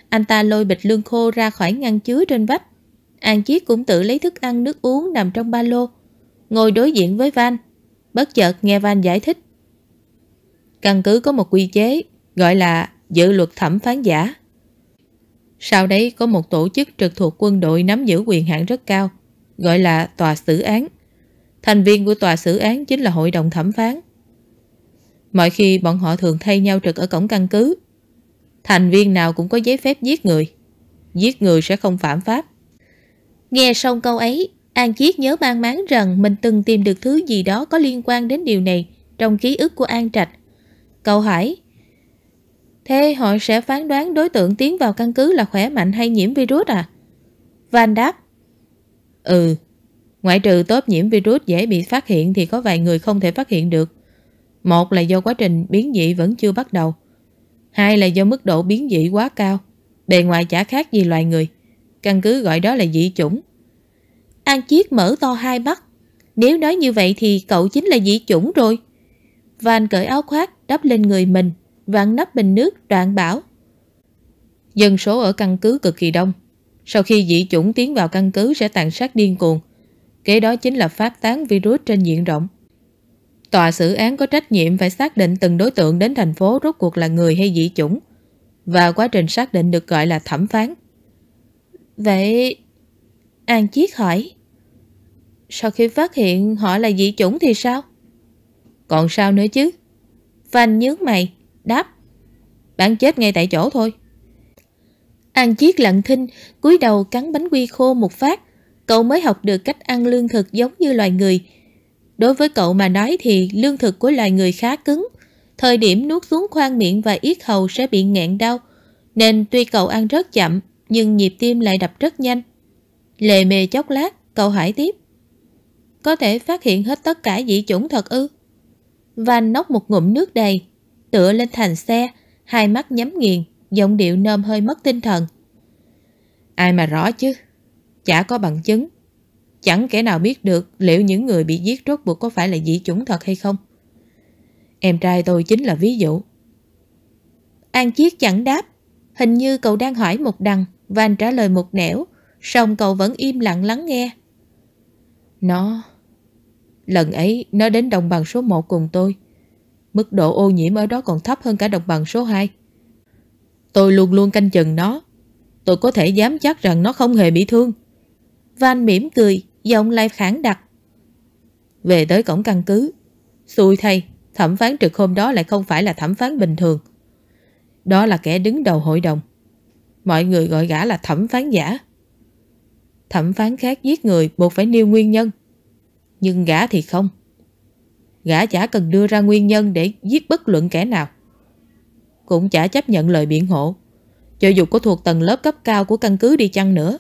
Anh ta lôi bịch lương khô ra khỏi ngăn chứa trên vách. An Chiết cũng tự lấy thức ăn nước uống nằm trong ba lô. Ngồi đối diện với Van. Bất chợt nghe Van giải thích. Căn cứ có một quy chế gọi là dự luật thẩm phán giả. Sau đấy có một tổ chức trực thuộc quân đội nắm giữ quyền hạn rất cao, gọi là tòa xử án. Thành viên của tòa xử án chính là hội đồng thẩm phán. Mọi khi bọn họ thường thay nhau trực ở cổng căn cứ. Thành viên nào cũng có giấy phép giết người. Giết người sẽ không phạm pháp. Nghe xong câu ấy, An Chiết nhớ mang máng rằng mình từng tìm được thứ gì đó có liên quan đến điều này trong ký ức của An Trạch. Câu hỏi, Thế họ sẽ phán đoán đối tượng tiến vào căn cứ là khỏe mạnh hay nhiễm virus à? Van đáp. Ừ, ngoại trừ tốt nhiễm virus dễ bị phát hiện thì có vài người không thể phát hiện được. Một là do quá trình biến dị vẫn chưa bắt đầu. Hai là do mức độ biến dị quá cao. Bề ngoài chả khác gì loài người. Căn cứ gọi đó là dị chủng. An Chiết mở to hai mắt. Nếu nói như vậy thì cậu chính là dị chủng rồi. Van cởi áo khoác đắp lên người mình vặn nắp bình nước, đoạn bảo. Dân số ở căn cứ cực kỳ đông. Sau khi dị chủng tiến vào căn cứ sẽ tàn sát điên cuồng. Kế đó chính là phát tán virus trên diện rộng. Tòa xử án có trách nhiệm phải xác định từng đối tượng đến thành phố rốt cuộc là người hay dị chủng. Và quá trình xác định được gọi là thẩm phán. Vậy... An Chiết hỏi. Sau khi phát hiện họ là dị chủng thì sao? Còn sao nữa chứ? Phanh nhớ mày đáp Bạn chết ngay tại chỗ thôi An Chiết lặng thinh, cúi đầu cắn bánh quy khô một phát. Cậu mới học được cách ăn lương thực giống như loài người. Đối với cậu mà nói thì lương thực của loài người khá cứng. Thời điểm nuốt xuống khoang miệng và yết hầu sẽ bị nghẹn đau. Nên tuy cậu ăn rất chậm, nhưng nhịp tim lại đập rất nhanh. Lề mề chốc lát, cậu hỏi tiếp. Có thể phát hiện hết tất cả dị chủng thật ư? Van nốc một ngụm nước đầy, tựa lên thành xe, hai mắt nhắm nghiền, giọng điệu nơm hơi mất tinh thần. Ai mà rõ chứ, chả có bằng chứng. Chẳng kẻ nào biết được liệu những người bị giết rốt buộc có phải là dị chủng thật hay không. Em trai tôi chính là ví dụ. An Chiết chẳng đáp, hình như cậu đang hỏi một đằng và anh trả lời một nẻo, song cậu vẫn im lặng lắng nghe. Nó... Lần ấy nó đến đồng bằng số 1 cùng tôi. Mức độ ô nhiễm ở đó còn thấp hơn cả đồng bằng số 2. Tôi luôn luôn canh chừng nó. Tôi có thể dám chắc rằng nó không hề bị thương. Van mỉm cười, giọng lại khẳng đặc. Về tới cổng căn cứ. Xui thay, thẩm phán trực hôm đó lại không phải là thẩm phán bình thường. Đó là kẻ đứng đầu hội đồng. Mọi người gọi gã là thẩm phán giả. Thẩm phán khác giết người buộc phải nêu nguyên nhân. Nhưng gã thì không gã chả cần đưa ra nguyên nhân để giết bất luận kẻ nào. Cũng chả chấp nhận lời biện hộ, cho dù có thuộc tầng lớp cấp cao của căn cứ đi chăng nữa.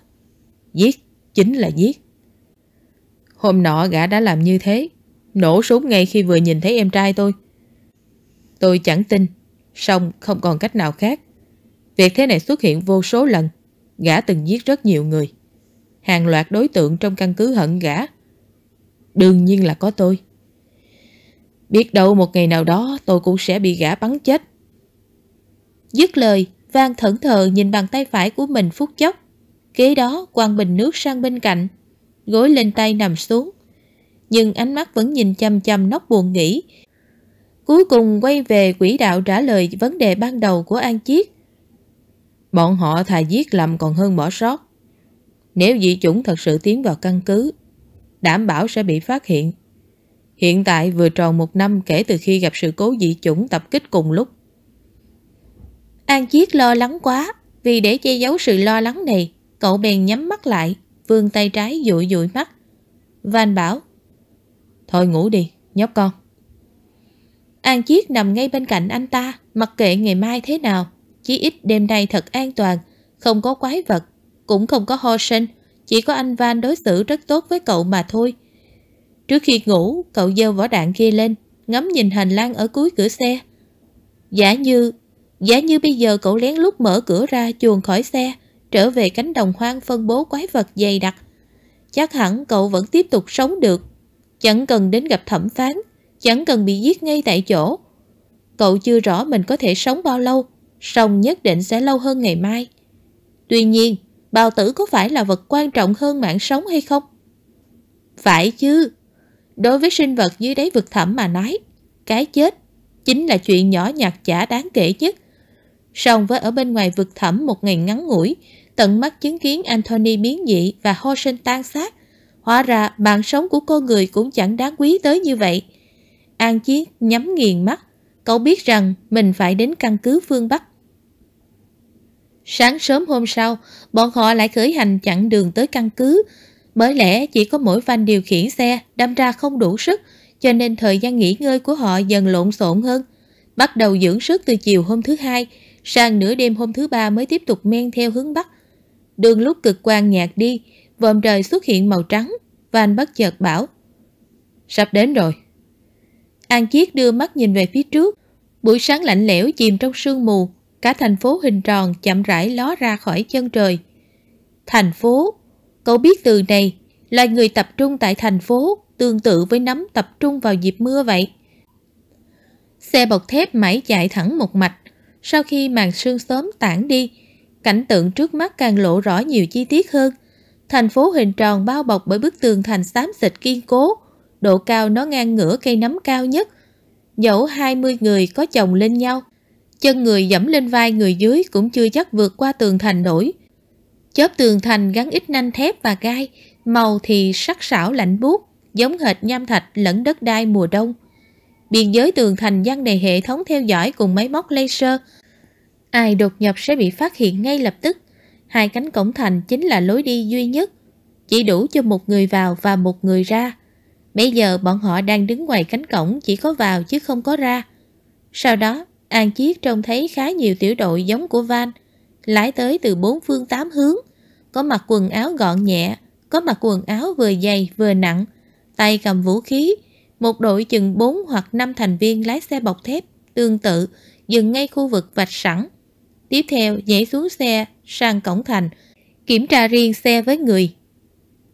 Giết chính là giết. Hôm nọ gã đã làm như thế, nổ súng ngay khi vừa nhìn thấy em trai tôi. Tôi chẳng tin, song không còn cách nào khác. Việc thế này xuất hiện vô số lần, gã từng giết rất nhiều người. Hàng loạt đối tượng trong căn cứ hận gã. Đương nhiên là có tôi. Biết đâu một ngày nào đó tôi cũng sẽ bị gã bắn chết. Dứt lời, Vang thẫn thờ nhìn bàn tay phải của mình phút chốc. Kế đó quăng bình nước sang bên cạnh, gối lên tay nằm xuống. Nhưng ánh mắt vẫn nhìn chăm chăm nóc buồn nghỉ. Cuối cùng quay về quỹ đạo trả lời vấn đề ban đầu của An Chiết. Bọn họ thà giết lầm còn hơn bỏ sót. Nếu dị chủng thật sự tiến vào căn cứ, đảm bảo sẽ bị phát hiện Hiện tại vừa tròn một năm kể từ khi gặp sự cố dị chủng tập kích cùng lúc. An Chiết lo lắng quá, vì để che giấu sự lo lắng này, cậu bèn nhắm mắt lại, vươn tay trái dụi dụi mắt. Van bảo, Thôi ngủ đi, nhóc con. An Chiết nằm ngay bên cạnh anh ta, mặc kệ ngày mai thế nào. Chí ít đêm nay thật an toàn, không có quái vật, cũng không có ho sinh. Chỉ có anh Van đối xử rất tốt với cậu mà thôi. Trước khi ngủ, cậu giơ vỏ đạn kia lên, ngắm nhìn hành lang ở cuối cửa xe. Giả như, giả như bây giờ cậu lén lút mở cửa ra chuồn khỏi xe, trở về cánh đồng hoang phân bố quái vật dày đặc. Chắc hẳn cậu vẫn tiếp tục sống được, chẳng cần đến gặp thẩm phán, chẳng cần bị giết ngay tại chỗ. Cậu chưa rõ mình có thể sống bao lâu, song nhất định sẽ lâu hơn ngày mai. Tuy nhiên, bào tử có phải là vật quan trọng hơn mạng sống hay không? Phải chứ, Đối với sinh vật dưới đáy vực thẳm mà nói, cái chết chính là chuyện nhỏ nhặt chả đáng kể nhất. Song với ở bên ngoài vực thẳm một ngày ngắn ngủi, tận mắt chứng kiến Anthony biến dị và ho sinh tan xác, hóa ra mạng sống của con người cũng chẳng đáng quý tới như vậy. An chiến nhắm nghiền mắt, cậu biết rằng mình phải đến căn cứ phương Bắc. Sáng sớm hôm sau, bọn họ lại khởi hành chặn đường tới căn cứ, bởi lẽ chỉ có mỗi phanh điều khiển xe đâm ra không đủ sức, cho nên thời gian nghỉ ngơi của họ dần lộn xộn hơn. Bắt đầu dưỡng sức từ chiều hôm thứ hai, sang nửa đêm hôm thứ ba mới tiếp tục men theo hướng Bắc. Đường lúc cực quang nhạt đi, vòm trời xuất hiện màu trắng, và bất chợt bảo. Sắp đến rồi. An Chiết đưa mắt nhìn về phía trước, buổi sáng lạnh lẽo chìm trong sương mù, cả thành phố hình tròn chậm rãi ló ra khỏi chân trời. Thành phố Cậu biết từ này, loài người tập trung tại thành phố tương tự với nấm tập trung vào dịp mưa vậy. Xe bọc thép mãi chạy thẳng một mạch. Sau khi màn sương sớm tản đi, cảnh tượng trước mắt càng lộ rõ nhiều chi tiết hơn. Thành phố hình tròn bao bọc bởi bức tường thành xám xịt kiên cố, độ cao nó ngang ngửa cây nấm cao nhất. Dẫu 20 người có chồng lên nhau, chân người dẫm lên vai người dưới cũng chưa chắc vượt qua tường thành nổi. Chớp tường thành gắn ít nanh thép và gai, màu thì sắc sảo lạnh buốt, giống hệt nham thạch lẫn đất đai mùa đông. Biên giới tường thành gian đầy hệ thống theo dõi cùng máy móc laser. Ai đột nhập sẽ bị phát hiện ngay lập tức. Hai cánh cổng thành chính là lối đi duy nhất, chỉ đủ cho một người vào và một người ra. Bây giờ bọn họ đang đứng ngoài cánh cổng chỉ có vào chứ không có ra. Sau đó, An Chiết trông thấy khá nhiều tiểu đội giống của Van, lái tới từ bốn phương tám hướng có mặc quần áo gọn nhẹ, có mặc quần áo vừa dày vừa nặng, tay cầm vũ khí. Một đội chừng 4 hoặc 5 thành viên lái xe bọc thép tương tự dừng ngay khu vực vạch sẵn. Tiếp theo nhảy xuống xe sang cổng thành, kiểm tra riêng xe với người.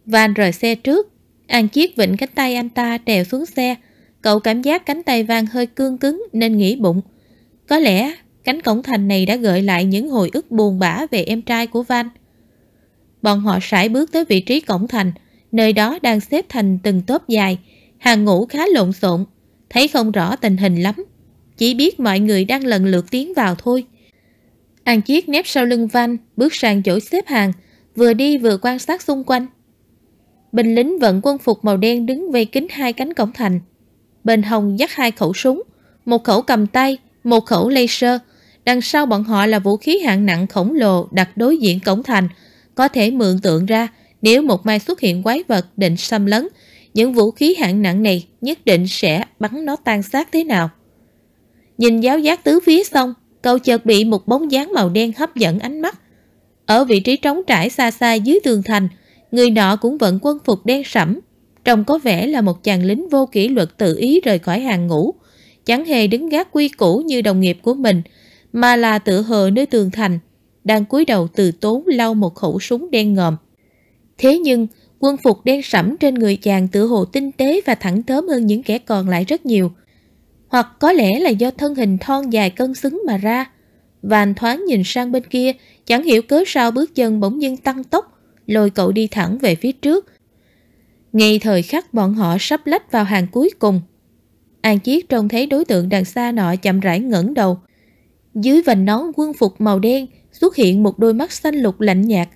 Van rời xe trước, An Chiết vịnh cánh tay anh ta trèo xuống xe. Cậu cảm giác cánh tay Van hơi cương cứng nên nghĩ bụng. Có lẽ cánh cổng thành này đã gợi lại những hồi ức buồn bã về em trai của Van bọn họ sải bước tới vị trí cổng thành, nơi đó đang xếp thành từng tốp dài, hàng ngũ khá lộn xộn, thấy không rõ tình hình lắm, chỉ biết mọi người đang lần lượt tiến vào thôi. An Chiết nép sau lưng Van, bước sang chỗ xếp hàng, vừa đi vừa quan sát xung quanh. Binh lính vận quân phục màu đen đứng vây kính hai cánh cổng thành. Bên hồng dắt hai khẩu súng, một khẩu cầm tay, một khẩu laser. Đằng sau bọn họ là vũ khí hạng nặng khổng lồ đặt đối diện cổng thành, có thể mượn tượng ra, nếu một mai xuất hiện quái vật định xâm lấn, những vũ khí hạng nặng này nhất định sẽ bắn nó tan xác thế nào. Nhìn giáo giác tứ phía xong, cậu chợt bị một bóng dáng màu đen hấp dẫn ánh mắt. Ở vị trí trống trải xa xa dưới tường thành, người nọ cũng vẫn quân phục đen sẫm, trông có vẻ là một chàng lính vô kỷ luật tự ý rời khỏi hàng ngũ, chẳng hề đứng gác quy củ như đồng nghiệp của mình, mà là tự hờ nơi tường thành, đang cúi đầu từ tốn lau một khẩu súng đen ngòm. Thế nhưng, quân phục đen sẫm trên người chàng tự hồ tinh tế và thẳng thớm hơn những kẻ còn lại rất nhiều. Hoặc có lẽ là do thân hình thon dài cân xứng mà ra. Vàn thoáng nhìn sang bên kia, chẳng hiểu cớ sao bước chân bỗng dưng tăng tốc, lôi cậu đi thẳng về phía trước. Ngay thời khắc bọn họ sắp lách vào hàng cuối cùng. An Chiết trông thấy đối tượng đằng xa nọ chậm rãi ngẩng đầu. Dưới vành nón quân phục màu đen, xuất hiện một đôi mắt xanh lục lạnh nhạt.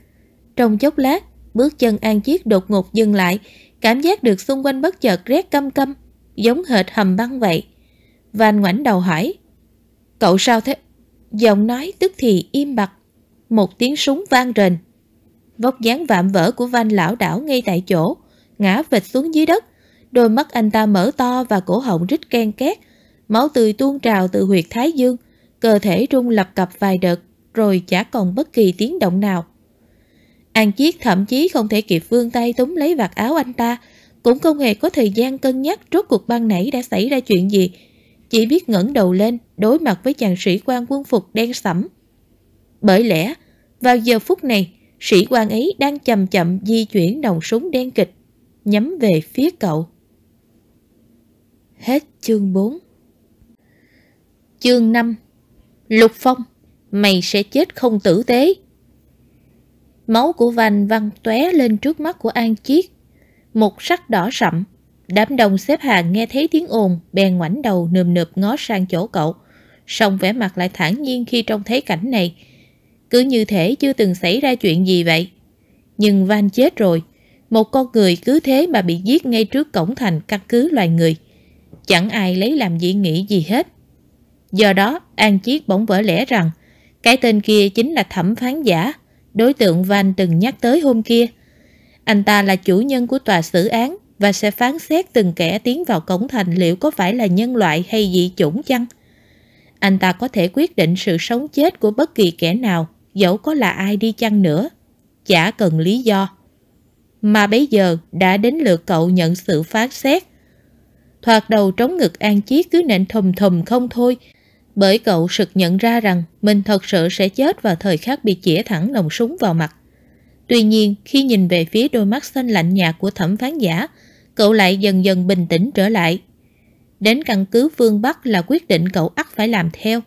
Trong chốc lát, bước chân An Chiết đột ngột dừng lại, cảm giác được xung quanh bất chợt rét căm căm, giống hệt hầm băng vậy. Van ngoảnh đầu hỏi, cậu sao thế? Giọng nói tức thì im bặt, một tiếng súng vang rền. Vóc dáng vạm vỡ của Van lão đảo ngay tại chỗ, ngã vịch xuống dưới đất, đôi mắt anh ta mở to và cổ họng rít ken két, máu tươi tuôn trào từ huyệt thái dương, cơ thể rung lập cập vài đợt rồi chả còn bất kỳ tiếng động nào. An Chiết thậm chí không thể kịp vươn tay túm lấy vạt áo anh ta, cũng không hề có thời gian cân nhắc trước cuộc ban nãy đã xảy ra chuyện gì, chỉ biết ngẩng đầu lên đối mặt với chàng sĩ quan quân phục đen sẫm. Bởi lẽ, vào giờ phút này, sĩ quan ấy đang chậm chậm di chuyển đồng súng đen kịch, nhắm về phía cậu. Hết chương 4 Chương 5 Lục Phong mày sẽ chết không tử tế. Máu của Vành văng tóe lên trước mắt của An Chiết. Một sắc đỏ sậm, đám đông xếp hàng nghe thấy tiếng ồn, bèn ngoảnh đầu nườm nượp ngó sang chỗ cậu. Song vẻ mặt lại thản nhiên khi trông thấy cảnh này. Cứ như thể chưa từng xảy ra chuyện gì vậy. Nhưng Van chết rồi. Một con người cứ thế mà bị giết ngay trước cổng thành căn cứ loài người. Chẳng ai lấy làm dị nghĩ gì hết. Do đó, An Chiết bỗng vỡ lẽ rằng cái tên kia chính là thẩm phán giả, đối tượng Van từng nhắc tới hôm kia. Anh ta là chủ nhân của tòa xử án và sẽ phán xét từng kẻ tiến vào cổng thành liệu có phải là nhân loại hay dị chủng chăng. Anh ta có thể quyết định sự sống chết của bất kỳ kẻ nào, dẫu có là ai đi chăng nữa. Chả cần lý do. Mà bây giờ đã đến lượt cậu nhận sự phán xét. Thoạt đầu trống ngực An chí cứ nện thùm thùm không thôi bởi cậu sực nhận ra rằng mình thật sự sẽ chết vào thời khắc bị chĩa thẳng nòng súng vào mặt. Tuy nhiên, khi nhìn về phía đôi mắt xanh lạnh nhạt của thẩm phán giả, cậu lại dần dần bình tĩnh trở lại. Đến căn cứ phương Bắc là quyết định cậu ắt phải làm theo,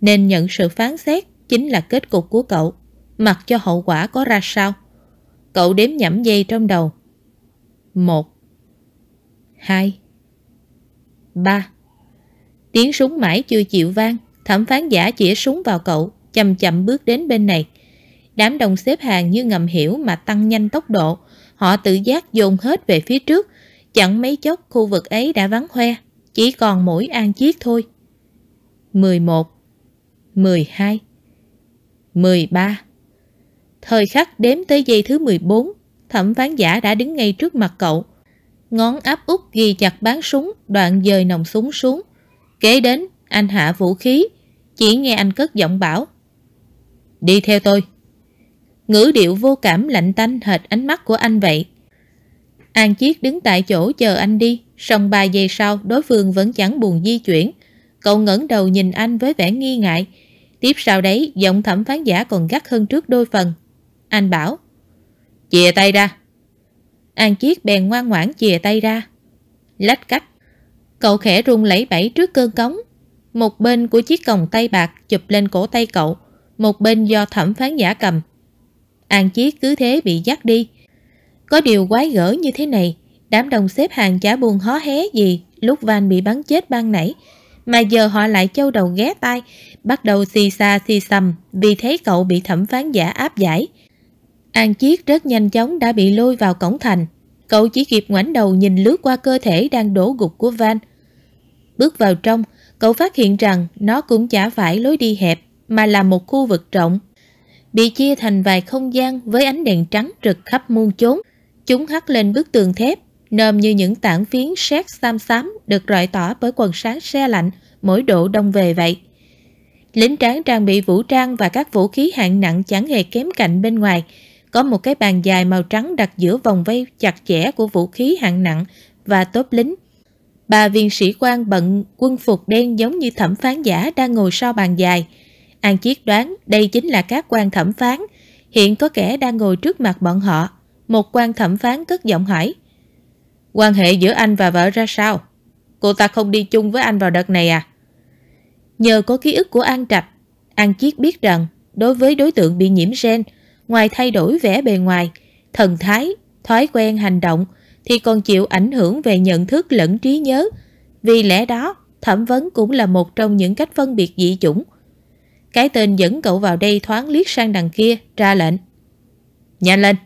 nên nhận sự phán xét chính là kết cục của cậu, mặc cho hậu quả có ra sao. Cậu đếm nhẩm dây trong đầu. Một Hai Ba Tiếng súng mãi chưa chịu vang, thẩm phán giả chĩa súng vào cậu, chậm chậm bước đến bên này. Đám đồng xếp hàng như ngầm hiểu mà tăng nhanh tốc độ, họ tự giác dồn hết về phía trước. Chẳng mấy chốc khu vực ấy đã vắng hoe, chỉ còn mỗi an chiếc thôi. 11 12 13 Thời khắc đếm tới giây thứ 14, thẩm phán giả đã đứng ngay trước mặt cậu. Ngón áp út ghi chặt bán súng, đoạn dời nòng súng xuống. Kế đến, anh hạ vũ khí, chỉ nghe anh cất giọng bảo. Đi theo tôi. Ngữ điệu vô cảm lạnh tanh hệt ánh mắt của anh vậy. An Chiết đứng tại chỗ chờ anh đi, song 3 giây sau đối phương vẫn chẳng buồn di chuyển. Cậu ngẩng đầu nhìn anh với vẻ nghi ngại. Tiếp sau đấy, giọng thẩm phán giả còn gắt hơn trước đôi phần. Anh bảo, chìa tay ra. An Chiết bèn ngoan ngoãn chìa tay ra. Lách cách, Cậu khẽ run lẩy bẩy trước cơn cống. Một bên của chiếc còng tay bạc chụp lên cổ tay cậu, một bên do thẩm phán giả cầm. An Chiết cứ thế bị dắt đi. Có điều quái gở như thế này, đám đồng xếp hàng chả buồn hó hé gì lúc Van bị bắn chết ban nãy, mà giờ họ lại châu đầu ghé tai, bắt đầu xì xa xì xầm vì thấy cậu bị thẩm phán giả áp giải. An Chiết rất nhanh chóng đã bị lôi vào cổng thành. Cậu chỉ kịp ngoảnh đầu nhìn lướt qua cơ thể đang đổ gục của Van, Bước vào trong, cậu phát hiện rằng nó cũng chả phải lối đi hẹp mà là một khu vực rộng. Bị chia thành vài không gian với ánh đèn trắng rực khắp muôn chốn. Chúng hắt lên bức tường thép, nơm như những tảng phiến sét xám xám được rọi tỏ bởi quần sáng xe lạnh mỗi độ đông về vậy. Lính tráng trang bị vũ trang và các vũ khí hạng nặng chẳng hề kém cạnh bên ngoài. Có một cái bàn dài màu trắng đặt giữa vòng vây chặt chẽ của vũ khí hạng nặng và tốp lính. Bà viên sĩ quan bận quân phục đen giống như thẩm phán giả đang ngồi sau bàn dài. An Chiết đoán đây chính là các quan thẩm phán. Hiện có kẻ đang ngồi trước mặt bọn họ. Một quan thẩm phán cất giọng hỏi. Quan hệ giữa anh và vợ ra sao? Cô ta không đi chung với anh vào đợt này à? Nhờ có ký ức của An Trạch, An Chiết biết rằng đối với đối tượng bị nhiễm gen, ngoài thay đổi vẻ bề ngoài, thần thái, thói quen hành động, thì còn chịu ảnh hưởng về nhận thức lẫn trí nhớ. Vì lẽ đó, thẩm vấn cũng là một trong những cách phân biệt dị chủng. Cái tên dẫn cậu vào đây thoáng liếc sang đằng kia, ra lệnh. Nhanh lên!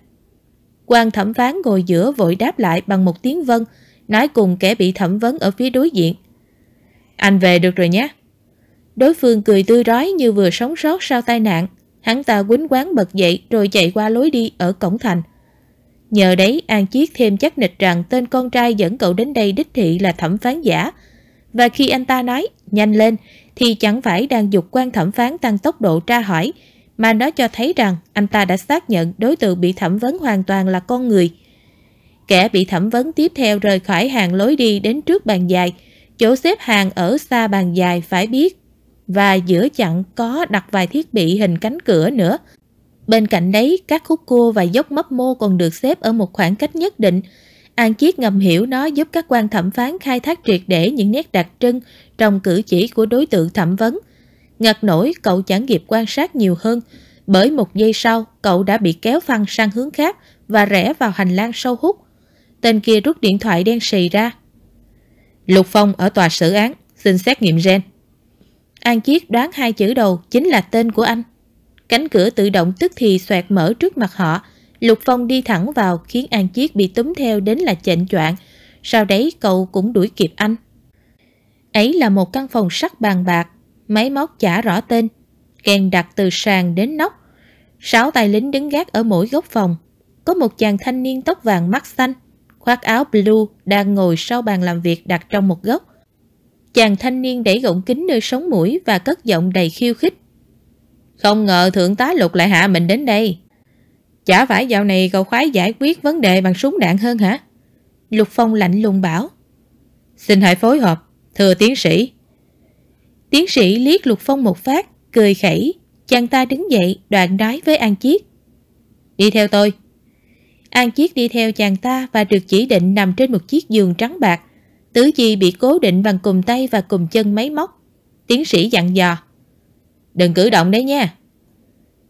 quan thẩm phán ngồi giữa vội đáp lại bằng một tiếng vâng, nói cùng kẻ bị thẩm vấn ở phía đối diện. Anh về được rồi nhé. Đối phương cười tươi rói như vừa sống sót sau tai nạn. Hắn ta quýnh quán bật dậy rồi chạy qua lối đi ở cổng thành. Nhờ đấy An Chiết thêm chắc nịch rằng tên con trai dẫn cậu đến đây đích thị là thẩm phán giả. Và khi anh ta nói nhanh lên thì chẳng phải đang dục quan thẩm phán tăng tốc độ tra hỏi mà nó cho thấy rằng anh ta đã xác nhận đối tượng bị thẩm vấn hoàn toàn là con người. Kẻ bị thẩm vấn tiếp theo rời khỏi hàng lối đi đến trước bàn dài, chỗ xếp hàng ở xa bàn dài phải biết. Và giữa chặn có đặt vài thiết bị hình cánh cửa nữa. Bên cạnh đấy, các khúc cua và dốc mấp mô còn được xếp ở một khoảng cách nhất định. An Chiết ngầm hiểu nó giúp các quan thẩm phán khai thác triệt để những nét đặc trưng trong cử chỉ của đối tượng thẩm vấn. Ngặt nổi, cậu chẳng kịp quan sát nhiều hơn, bởi một giây sau, cậu đã bị kéo phăng sang hướng khác và rẽ vào hành lang sâu hút. Tên kia rút điện thoại đen xì ra. Lục Phong ở tòa xử án, xin xét nghiệm gen. An Chiết đoán hai chữ đầu chính là tên của anh. Cánh cửa tự động tức thì xoẹt mở trước mặt họ. Lục Phong đi thẳng vào khiến An Chiết bị túm theo đến là chệnh choạng. Sau đấy cậu cũng đuổi kịp anh. Ấy là một căn phòng sắt bàn bạc, máy móc chả rõ tên, kèn đặt từ sàn đến nóc. Sáu tài lính đứng gác ở mỗi góc phòng. Có một chàng thanh niên tóc vàng mắt xanh, khoác áo blue đang ngồi sau bàn làm việc đặt trong một góc. Chàng thanh niên đẩy gọng kính nơi sống mũi và cất giọng đầy khiêu khích. Không ngờ thượng tá lục lại hạ mình đến đây. Chả phải dạo này cậu khoái giải quyết vấn đề bằng súng đạn hơn hả? Lục Phong lạnh lùng bảo. Xin hãy phối hợp, thưa tiến sĩ. Tiến sĩ liếc Lục Phong một phát, cười khẩy. Chàng ta đứng dậy, đoạn nói với An Chiết. Đi theo tôi. An Chiết đi theo chàng ta và được chỉ định nằm trên một chiếc giường trắng bạc. Tứ chi bị cố định bằng cùng tay và cùng chân máy móc. Tiến sĩ dặn dò. Đừng cử động đấy nha.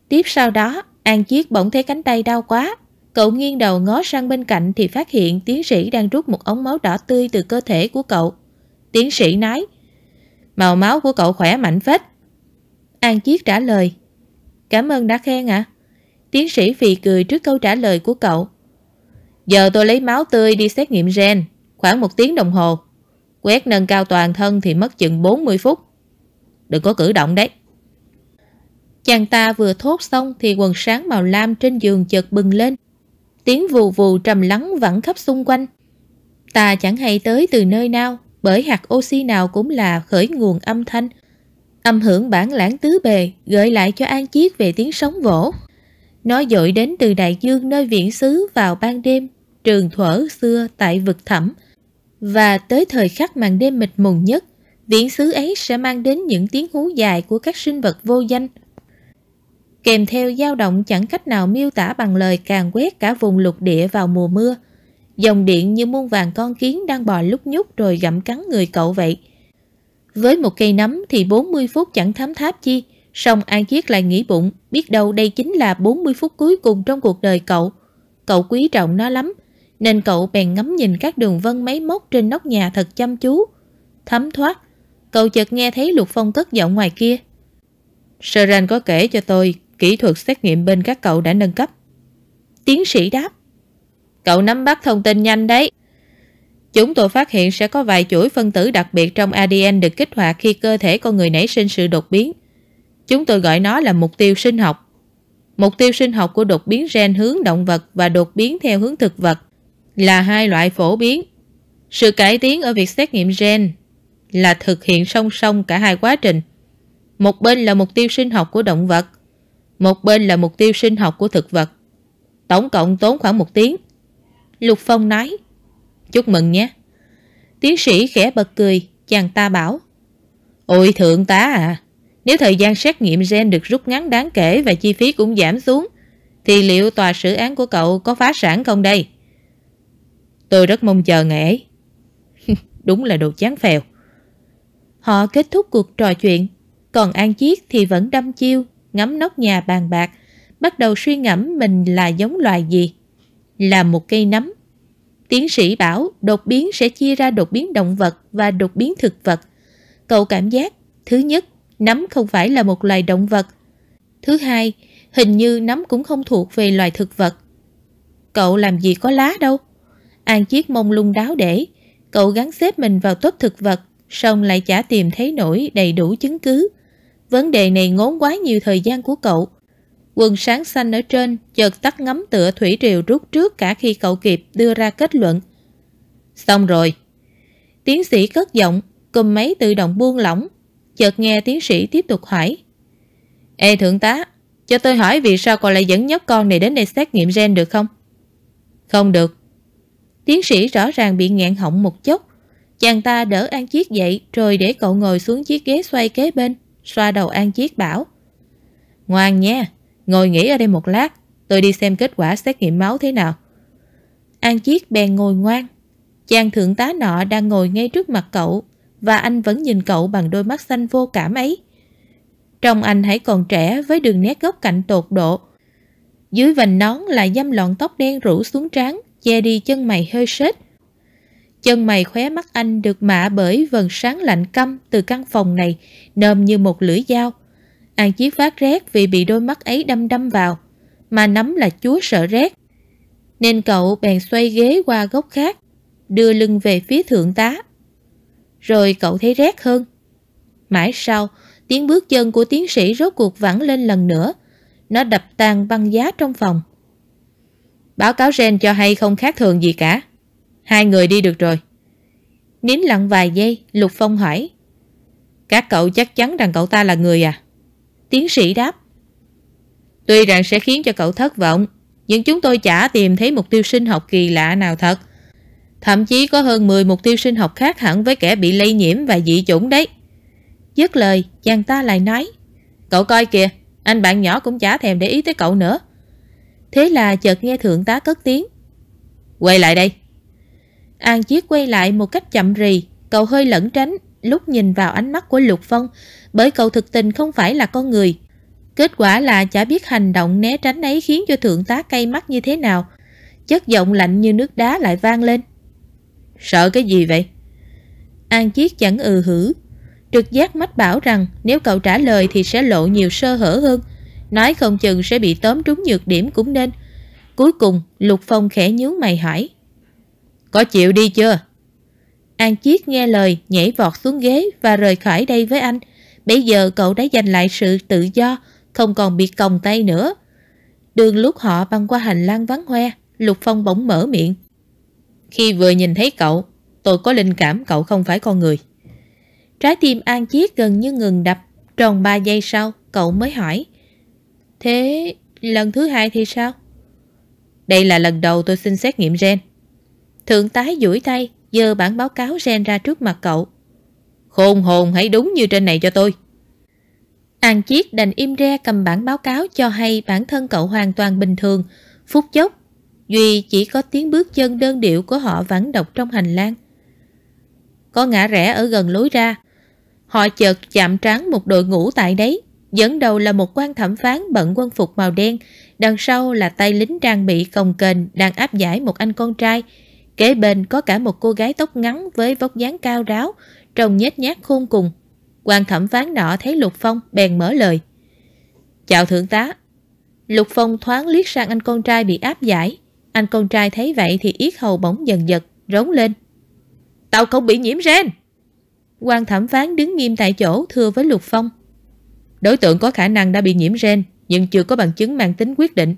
Tiếp sau đó, An Chiết bỗng thấy cánh tay đau quá. Cậu nghiêng đầu ngó sang bên cạnh thì phát hiện tiến sĩ đang rút một ống máu đỏ tươi từ cơ thể của cậu. Tiến sĩ nói, màu máu của cậu khỏe mạnh phết. An Chiết trả lời, cảm ơn đã khen ạ. Tiến sĩ phì cười trước câu trả lời của cậu. Giờ tôi lấy máu tươi đi xét nghiệm gen, khoảng một tiếng đồng hồ. Quét nâng cao toàn thân thì mất chừng 40 phút. Đừng có cử động đấy. Chàng ta vừa thốt xong thì quần sáng màu lam trên giường chợt bừng lên. Tiếng vù vù trầm lắng vẫn khắp xung quanh. Ta chẳng hay tới từ nơi nào, bởi hạt oxy nào cũng là khởi nguồn âm thanh. Âm hưởng bản lãng tứ bề gợi lại cho An Chiết về tiếng sóng vỗ. Nó dội đến từ đại dương nơi viễn xứ vào ban đêm, trường thuở xưa tại vực thẳm. Và tới thời khắc màn đêm mịt mùng nhất, viễn xứ ấy sẽ mang đến những tiếng hú dài của các sinh vật vô danh kèm theo dao động chẳng cách nào miêu tả bằng lời càng quét cả vùng lục địa vào mùa mưa. Dòng điện như muôn vàng con kiến đang bò lúc nhúc rồi gặm cắn người cậu vậy. Với một cây nấm thì 40 phút chẳng thấm tháp chi, xong An Chiết lại nghĩ bụng, biết đâu đây chính là 40 phút cuối cùng trong cuộc đời cậu. Cậu quý trọng nó lắm, nên cậu bèn ngắm nhìn các đường vân máy móc trên nóc nhà thật chăm chú. Thấm thoát, cậu chợt nghe thấy Lục Phong cất giọng ngoài kia. Sơ có kể cho tôi kỹ thuật xét nghiệm bên các cậu đã nâng cấp. Tiến sĩ đáp. Cậu nắm bắt thông tin nhanh đấy. Chúng tôi phát hiện sẽ có vài chuỗi phân tử đặc biệt trong ADN được kích hoạt khi cơ thể con người nảy sinh sự đột biến. Chúng tôi gọi nó là mục tiêu sinh học. Mục tiêu sinh học của đột biến gen hướng động vật và đột biến theo hướng thực vật là hai loại phổ biến. Sự cải tiến ở việc xét nghiệm gen là thực hiện song song cả hai quá trình. Một bên là mục tiêu sinh học của động vật, một bên là mục tiêu sinh học của thực vật. Tổng cộng tốn khoảng một tiếng. Lục Phong nói, chúc mừng nhé. Tiến sĩ khẽ bật cười, chàng ta bảo. Ôi thượng tá à, nếu thời gian xét nghiệm gen được rút ngắn đáng kể và chi phí cũng giảm xuống, thì liệu tòa xử án của cậu có phá sản không đây? Tôi rất mong chờ ngày ấy. Đúng là đồ chán phèo. Họ kết thúc cuộc trò chuyện, còn An Chiết thì vẫn đâm chiêu ngắm nóc nhà bàn bạc, bắt đầu suy ngẫm mình là giống loài gì. Là một cây nấm. Tiến sĩ bảo đột biến sẽ chia ra đột biến động vật và đột biến thực vật. Cậu cảm giác, thứ nhất, nấm không phải là một loài động vật. Thứ hai, hình như nấm cũng không thuộc về loài thực vật. Cậu làm gì có lá đâu. An chiếc mông lung đáo để, cậu gắn xếp mình vào tốt thực vật, xong lại chả tìm thấy nổi đầy đủ chứng cứ. Vấn đề này ngốn quá nhiều thời gian của cậu. Quần sáng xanh ở trên chợt tắt ngắm tựa thủy triều rút trước cả khi cậu kịp đưa ra kết luận. Xong rồi. Tiến sĩ cất giọng, cùm máy tự động buông lỏng. Chợt nghe tiến sĩ tiếp tục hỏi. Ê thượng tá, cho tôi hỏi vì sao cậu lại dẫn nhóc con này đến đây xét nghiệm gen được không? Không được. Tiến sĩ rõ ràng bị nghẹn họng một chút Chàng ta đỡ An chiếc dậy rồi để cậu ngồi xuống chiếc ghế xoay kế bên xoa đầu An Chiết bảo. Ngoan nha, ngồi nghỉ ở đây một lát, tôi đi xem kết quả xét nghiệm máu thế nào. An Chiết bèn ngồi ngoan. Chàng thượng tá nọ đang ngồi ngay trước mặt cậu và anh vẫn nhìn cậu bằng đôi mắt xanh vô cảm ấy. Trong anh hãy còn trẻ với đường nét góc cạnh tột độ. Dưới vành nón là dăm lọn tóc đen rủ xuống trán, che đi chân mày hơi sết. Chân mày khóe mắt anh được mạ bởi vần sáng lạnh căm từ căn phòng này, nơm như một lưỡi dao. An Chí phát rét vì bị đôi mắt ấy đâm đâm vào, mà nắm là chúa sợ rét. Nên cậu bèn xoay ghế qua góc khác, đưa lưng về phía thượng tá. Rồi cậu thấy rét hơn. Mãi sau, tiếng bước chân của tiến sĩ rốt cuộc vẳng lên lần nữa. Nó đập tan băng giá trong phòng. Báo cáo gen cho hay không khác thường gì cả. Hai người đi được rồi. Nín lặng vài giây, Lục Phong hỏi. Các cậu chắc chắn rằng cậu ta là người à? Tiến sĩ đáp. Tuy rằng sẽ khiến cho cậu thất vọng, nhưng chúng tôi chả tìm thấy mục tiêu sinh học kỳ lạ nào thật. Thậm chí có hơn 10 mục tiêu sinh học khác hẳn với kẻ bị lây nhiễm và dị chủng đấy. Dứt lời, chàng ta lại nói. Cậu coi kìa, anh bạn nhỏ cũng chả thèm để ý tới cậu nữa. Thế là chợt nghe thượng tá cất tiếng. Quay lại đây. An Chiết quay lại một cách chậm rì, cậu hơi lẩn tránh lúc nhìn vào ánh mắt của Lục Phong, bởi cậu thực tình không phải là con người. Kết quả là chả biết hành động né tránh ấy khiến cho thượng tá cay mắt như thế nào. Chất giọng lạnh như nước đá lại vang lên. Sợ cái gì vậy? An Chiết chẳng ừ hử. Trực giác mách bảo rằng nếu cậu trả lời thì sẽ lộ nhiều sơ hở hơn. Nói không chừng sẽ bị tóm trúng nhược điểm cũng nên. Cuối cùng, Lục Phong khẽ nhướng mày hỏi. Có chịu đi chưa? An Chiết nghe lời nhảy vọt xuống ghế và rời khỏi đây với anh. Bây giờ cậu đã giành lại sự tự do, không còn bị còng tay nữa. Đường lúc họ băng qua hành lang vắng hoe, Lục Phong bỗng mở miệng. Khi vừa nhìn thấy cậu, tôi có linh cảm cậu không phải con người. Trái tim An Chiết gần như ngừng đập, tròn 3 giây sau, cậu mới hỏi. Thế lần thứ hai thì sao? Đây là lần đầu tôi xin xét nghiệm gen. Thượng tái duỗi tay, dơ bản báo cáo gen ra trước mặt cậu. Khôn hồn hãy đúng như trên này cho tôi. An Chiết đành im re cầm bản báo cáo cho hay bản thân cậu hoàn toàn bình thường. Phút chốc, Duy chỉ có tiếng bước chân đơn điệu của họ vắng độc trong hành lang. Có ngã rẽ ở gần lối ra. Họ chợt chạm trán một đội ngũ tại đấy. Dẫn đầu là một quan thẩm phán bận quân phục màu đen, đằng sau là tay lính trang bị còng kềnh đang áp giải một anh con trai, Kế bên có cả một cô gái tóc ngắn với vóc dáng cao ráo, trông nhét nhát khôn cùng. quan thẩm phán nọ thấy Lục Phong bèn mở lời. Chào thượng tá. Lục Phong thoáng liếc sang anh con trai bị áp giải. Anh con trai thấy vậy thì yết hầu bỗng dần giật, rống lên. Tao không bị nhiễm ren. quan thẩm phán đứng nghiêm tại chỗ thưa với Lục Phong. Đối tượng có khả năng đã bị nhiễm gen nhưng chưa có bằng chứng mang tính quyết định.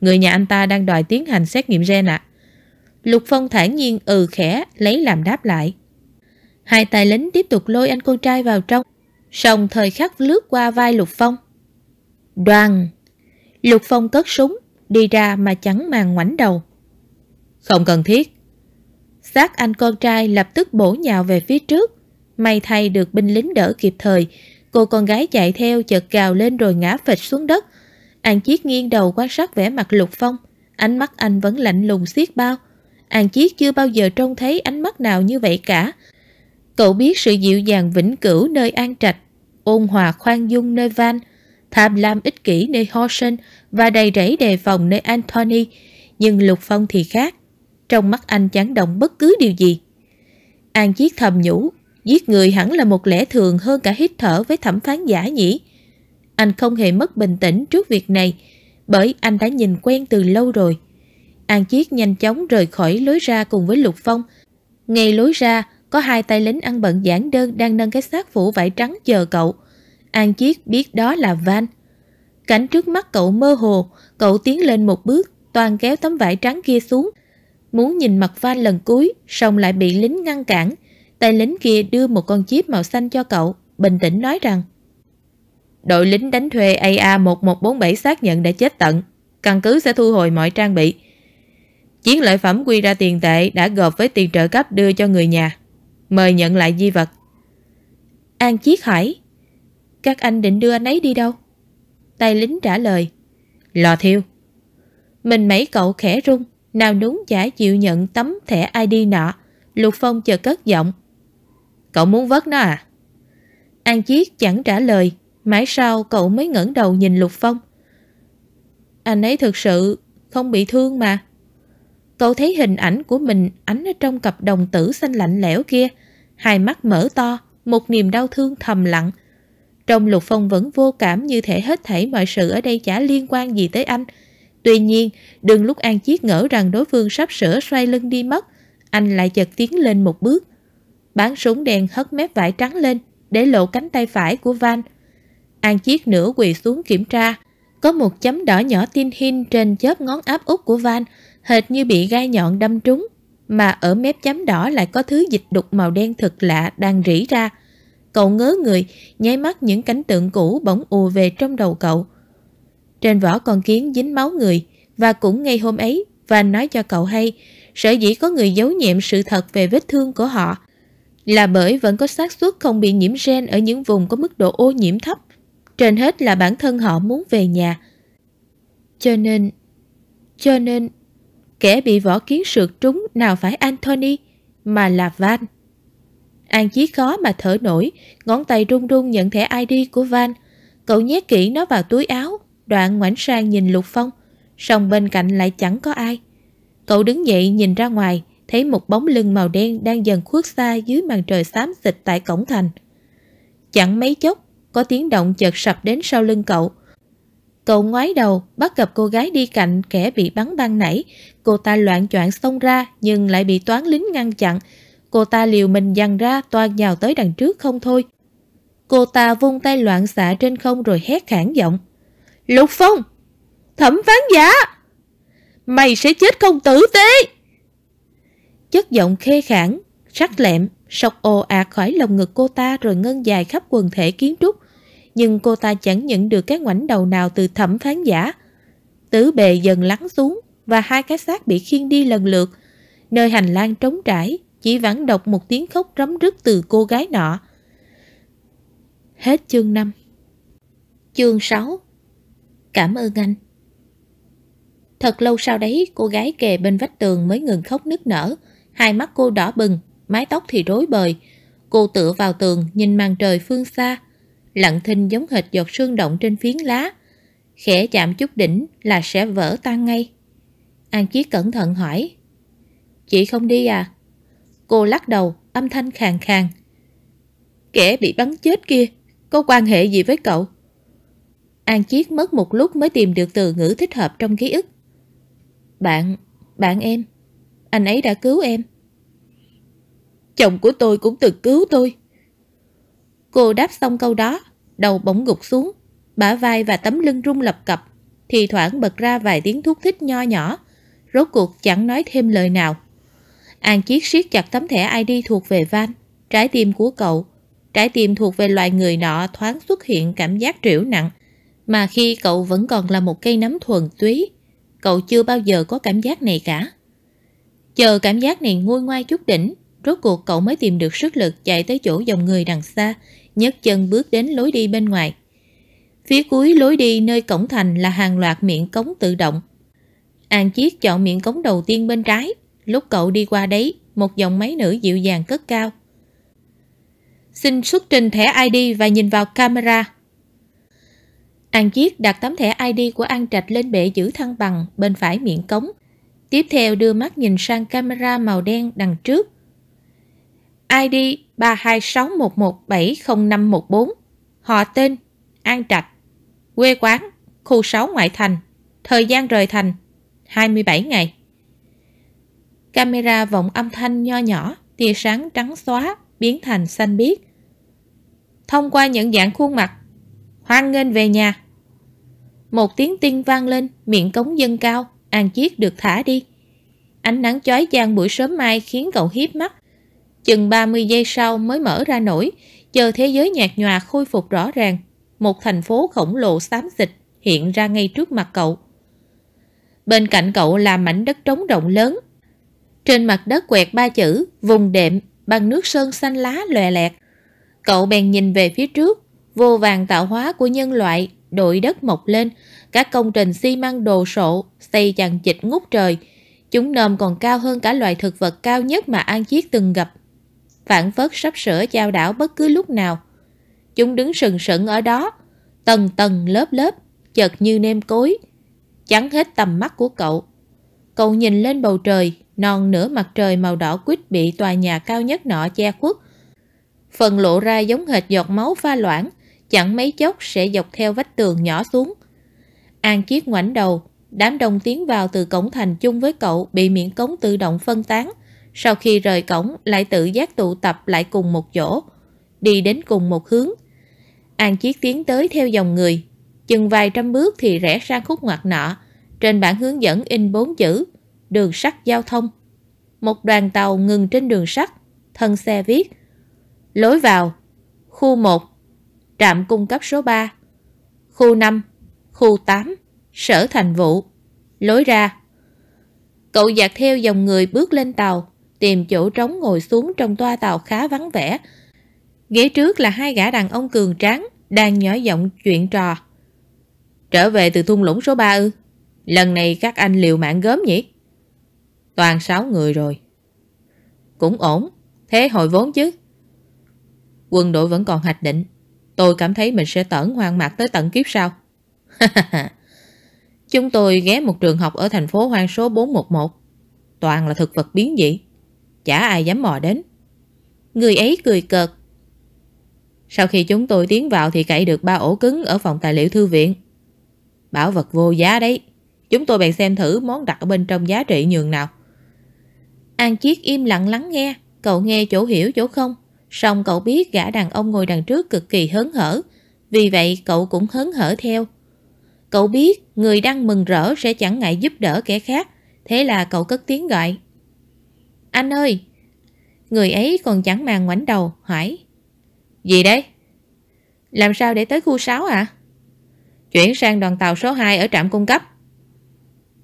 Người nhà anh ta đang đòi tiến hành xét nghiệm gen ạ. À. Lục Phong thản nhiên ừ khẽ lấy làm đáp lại. Hai tài lính tiếp tục lôi anh cô trai vào trong, song thời khắc lướt qua vai Lục Phong. Đoàn! Lục Phong cất súng, đi ra mà chẳng màng ngoảnh đầu. Không cần thiết. Xác anh con trai lập tức bổ nhào về phía trước. May thay được binh lính đỡ kịp thời, cô con gái chạy theo chợt gào lên rồi ngã phịch xuống đất. An Chiết nghiêng đầu quan sát vẻ mặt Lục Phong, ánh mắt anh vẫn lạnh lùng xiết bao. An Chiết chưa bao giờ trông thấy ánh mắt nào như vậy cả. Cậu biết sự dịu dàng vĩnh cửu nơi An Trạch, ôn hòa khoan dung nơi Van, tham lam ích kỷ nơi Horsen và đầy rẫy đề phòng nơi Anthony, nhưng Lục Phong thì khác. Trong mắt anh chẳng động bất cứ điều gì. An Chiết thầm nhủ, giết người hẳn là một lẽ thường hơn cả hít thở với thẩm phán giả nhỉ. Anh không hề mất bình tĩnh trước việc này, bởi anh đã nhìn quen từ lâu rồi. An Chiết nhanh chóng rời khỏi lối ra cùng với Lục Phong. Ngay lối ra, có hai tay lính ăn bận giản đơn đang nâng cái xác phủ vải trắng chờ cậu. An Chiết biết đó là Van. Cảnh trước mắt cậu mơ hồ, cậu tiến lên một bước, toàn kéo tấm vải trắng kia xuống. Muốn nhìn mặt Van lần cuối, song lại bị lính ngăn cản. Tay lính kia đưa một con chip màu xanh cho cậu, bình tĩnh nói rằng Đội lính đánh thuê AA1147 xác nhận đã chết tận. Căn cứ sẽ thu hồi mọi trang bị, Chiến lợi phẩm quy ra tiền tệ đã gộp với tiền trợ cấp đưa cho người nhà. Mời nhận lại di vật. An Chiết hỏi. Các anh định đưa anh ấy đi đâu? Tay lính trả lời. Lò thiêu. Mình mấy cậu khẽ rung, nào đúng giả chịu nhận tấm thẻ ID nọ. Lục Phong chờ cất giọng. Cậu muốn vớt nó à? An Chiết chẳng trả lời, mãi sau cậu mới ngẩng đầu nhìn Lục Phong. Anh ấy thực sự không bị thương mà. Cậu thấy hình ảnh của mình ánh ở trong cặp đồng tử xanh lạnh lẽo kia, hai mắt mở to, một niềm đau thương thầm lặng. Trong Lục Phong vẫn vô cảm như thể hết thảy mọi sự ở đây chả liên quan gì tới anh. Tuy nhiên, đừng lúc An Chiết ngỡ rằng đối phương sắp sửa xoay lưng đi mất, anh lại chợt tiến lên một bước. Bắn súng đèn hất mép vải trắng lên để lộ cánh tay phải của Van. An Chiết nửa quỳ xuống kiểm tra. Có một chấm đỏ nhỏ tin hin trên chớp ngón áp út của Van, hệt như bị gai nhọn đâm trúng, mà ở mép chấm đỏ lại có thứ dịch đục màu đen thật lạ đang rỉ ra. Cậu ngớ người, nháy mắt những cảnh tượng cũ bỗng ùa về trong đầu cậu. Trên vỏ con kiến dính máu người, và cũng ngay hôm ấy, và nói cho cậu hay, sở dĩ có người giấu nhiệm sự thật về vết thương của họ là bởi vẫn có xác suất không bị nhiễm gen ở những vùng có mức độ ô nhiễm thấp. Trên hết là bản thân họ muốn về nhà. Cho nên, cho nên Kẻ bị vỏ kiến sượt trúng nào phải Anthony, mà là Van. An Chí khó mà thở nổi, ngón tay run run nhận thẻ ID của Van. Cậu nhét kỹ nó vào túi áo, đoạn ngoảnh sang nhìn Lục Phong, song bên cạnh lại chẳng có ai. Cậu đứng dậy nhìn ra ngoài, thấy một bóng lưng màu đen đang dần khuất xa dưới màn trời xám xịt tại cổng thành. Chẳng mấy chốc, có tiếng động chợt sập đến sau lưng cậu. Cậu ngoái đầu, bắt gặp cô gái đi cạnh kẻ bị bắn băng nảy. Cô ta loạn choạng xông ra nhưng lại bị toán lính ngăn chặn. Cô ta liều mình dằn ra toan nhào tới đằng trước không thôi. Cô ta vung tay loạn xạ trên không rồi hét khản giọng. Lục Phong! Thẩm phán giả! Mày sẽ chết không tử tế! Chất giọng khê khản, sắc lẹm, sọc ồ ạt khỏi lồng ngực cô ta rồi ngân dài khắp quần thể kiến trúc. Nhưng cô ta chẳng nhận được cái ngoảnh đầu nào từ thẩm phán giả. Tứ bề dần lắng xuống, và hai cái xác bị khiêng đi lần lượt. Nơi hành lang trống trải, chỉ vãn đọc một tiếng khóc rấm rứt từ cô gái nọ. Hết chương 5 Chương 6 Cảm ơn anh Thật lâu sau đấy, cô gái kề bên vách tường mới ngừng khóc nức nở. Hai mắt cô đỏ bừng, mái tóc thì rối bời. Cô tựa vào tường, nhìn màn trời phương xa. Lặng thinh giống hệt giọt sương động trên phiến lá. Khẽ chạm chút đỉnh là sẽ vỡ tan ngay. An Chiết cẩn thận hỏi. Chị không đi à? Cô lắc đầu, âm thanh khàn khàn. Kẻ bị bắn chết kia, có quan hệ gì với cậu? An Chiết mất một lúc mới tìm được từ ngữ thích hợp trong ký ức. Bạn, bạn em, anh ấy đã cứu em. Chồng của tôi cũng từng cứu tôi. Cô đáp xong câu đó, đầu bỗng gục xuống, bả vai và tấm lưng rung lập cập, thì thoảng bật ra vài tiếng thuốc thích nho nhỏ rốt cuộc chẳng nói thêm lời nào. An Chiết siết chặt tấm thẻ ID thuộc về Van, trái tim của cậu. Trái tim thuộc về loài người nọ thoáng xuất hiện cảm giác triểu nặng, mà khi cậu vẫn còn là một cây nấm thuần túy, cậu chưa bao giờ có cảm giác này cả. Chờ cảm giác này nguôi ngoai chút đỉnh, rốt cuộc cậu mới tìm được sức lực chạy tới chỗ dòng người đằng xa, nhấc chân bước đến lối đi bên ngoài. Phía cuối lối đi nơi cổng thành là hàng loạt miệng cống tự động, An Chiết chọn miệng cống đầu tiên bên trái. Lúc cậu đi qua đấy, một giọng máy nữ dịu dàng cất cao. Xin xuất trình thẻ ID và nhìn vào camera. An Chiết đặt tấm thẻ ID của An Trạch lên bệ giữ thăng bằng bên phải miệng cống. Tiếp theo đưa mắt nhìn sang camera màu đen đằng trước. ID 3261170514 Họ tên An Trạch Quê quán Khu 6 ngoại thành Thời gian rời thành 27 ngày. Camera vọng âm thanh nho nhỏ, tia sáng trắng xóa, biến thành xanh biếc. Thông qua nhận dạng khuôn mặt, hoan nghênh về nhà. Một tiếng tinh vang lên, miệng cống dân cao, An Chiết được thả đi. Ánh nắng chói chang buổi sớm mai khiến cậu hiếp mắt. Chừng 30 giây sau mới mở ra nổi, chờ thế giới nhạt nhòa khôi phục rõ ràng. Một thành phố khổng lồ xám xịt hiện ra ngay trước mặt cậu. Bên cạnh cậu là mảnh đất trống rộng lớn. Trên mặt đất quẹt ba chữ, vùng đệm, bằng nước sơn xanh lá lòe lẹt. Cậu bèn nhìn về phía trước, vô vàng tạo hóa của nhân loại, đội đất mọc lên, các công trình xi măng đồ sộ, xây chằng chịt ngút trời. Chúng nôm còn cao hơn cả loài thực vật cao nhất mà An Chiết từng gặp. Phản phất sắp sửa chao đảo bất cứ lúc nào. Chúng đứng sừng sững ở đó, tầng tầng lớp lớp, chật như nêm cối, chắn hết tầm mắt của cậu. Cậu nhìn lên bầu trời, non nửa mặt trời màu đỏ quýt bị tòa nhà cao nhất nọ che khuất. Phần lộ ra giống hệt giọt máu pha loãng, chẳng mấy chốc sẽ dọc theo vách tường nhỏ xuống. An Chiết ngoảnh đầu, đám đông tiến vào từ cổng thành chung với cậu bị miệng cống tự động phân tán. Sau khi rời cổng lại tự giác tụ tập lại cùng một chỗ, đi đến cùng một hướng. An Chiết tiến tới theo dòng người, Chừng vài trăm bước thì rẽ sang khúc ngoặt nọ, trên bản hướng dẫn in bốn chữ Đường sắt giao thông. Một đoàn tàu ngừng trên đường sắt, thân xe viết Lối vào Khu 1 Trạm cung cấp số 3 Khu 5 Khu 8 Sở thành vụ Lối ra Cậu dạt theo dòng người bước lên tàu Tìm chỗ trống ngồi xuống trong toa tàu khá vắng vẻ Ghế trước là hai gã đàn ông cường tráng Đang nhỏ giọng chuyện trò Trở về từ thung lũng số 3 ư? Lần này các anh liều mạng gớm nhỉ? Toàn 6 người rồi. Cũng ổn, thế hồi vốn chứ. Quân đội vẫn còn hạch định. Tôi cảm thấy mình sẽ tẩn hoang mạc tới tận kiếp sau. Chúng tôi ghé một trường học ở thành phố hoang số 411. Toàn là thực vật biến dị. Chả ai dám mò đến. Người ấy cười cợt. Sau khi chúng tôi tiến vào thì cậy được ba ổ cứng ở phòng tài liệu thư viện. Bảo vật vô giá đấy. Chúng tôi bèn xem thử món đặt ở bên trong giá trị nhường nào. An Chiết im lặng lắng nghe, cậu nghe chỗ hiểu chỗ không. Xong cậu biết gã đàn ông ngồi đằng trước cực kỳ hớn hở, vì vậy cậu cũng hớn hở theo. Cậu biết người đang mừng rỡ sẽ chẳng ngại giúp đỡ kẻ khác, thế là cậu cất tiếng gọi. Anh ơi! Người ấy còn chẳng màng ngoảnh đầu, hỏi. Gì đấy? Làm sao để tới khu 6 ạ? chuyển sang đoàn tàu số 2 ở trạm cung cấp.